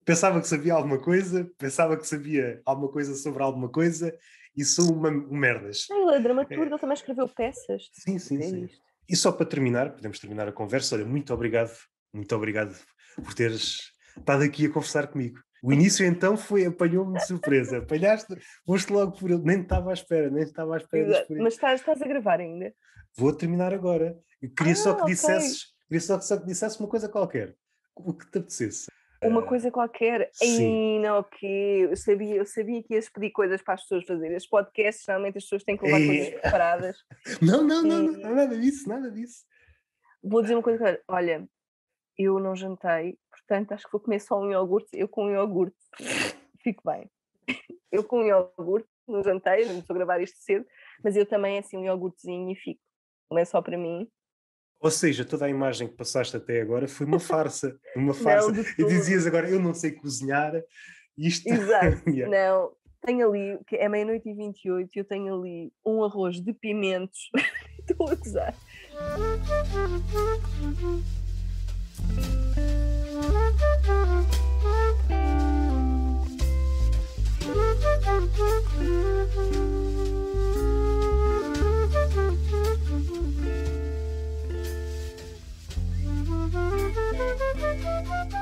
pensava que sabia alguma coisa, pensava que sabia alguma coisa sobre alguma coisa e sou uma um merdas. Ele é dramaturgo, é. ele também escreveu peças. Sim, sim, é sim. Isto. E só para terminar, podemos terminar a conversa. Olha, muito obrigado, muito obrigado por teres estado aqui a conversar comigo. O início então foi, apanhou-me de surpresa. Apanhaste, foste logo por ele, nem estava à espera, nem estava à espera. Mas estás, estás a gravar ainda? vou terminar agora. Eu queria ah, só que ah, okay. dissesses, queria só, só que dissesse uma coisa qualquer, o que te apetecesse. Uma ah, coisa qualquer, ainda Ai, não, que eu sabia, eu sabia que ias pedir coisas para as pessoas fazerem. Os podcasts, geralmente as pessoas têm que levar coisas é. preparadas. não, não, e... não, não, nada disso, nada disso. Vou dizer uma coisa, olha, eu não jantei, portanto acho que vou comer só um iogurte, eu com um iogurte, fico bem. Eu com um iogurte, não jantei, não estou a gravar isto cedo, mas eu também assim um iogurtezinho e fico. Não é só para mim. Ou seja, toda a imagem que passaste até agora foi uma farsa, uma farsa. Não, e dizias agora, eu não sei cozinhar, isto... Exato, yeah. não, tenho ali, que é meia-noite e 28, eu tenho ali um arroz de pimentos, estou a gozar. Thank you.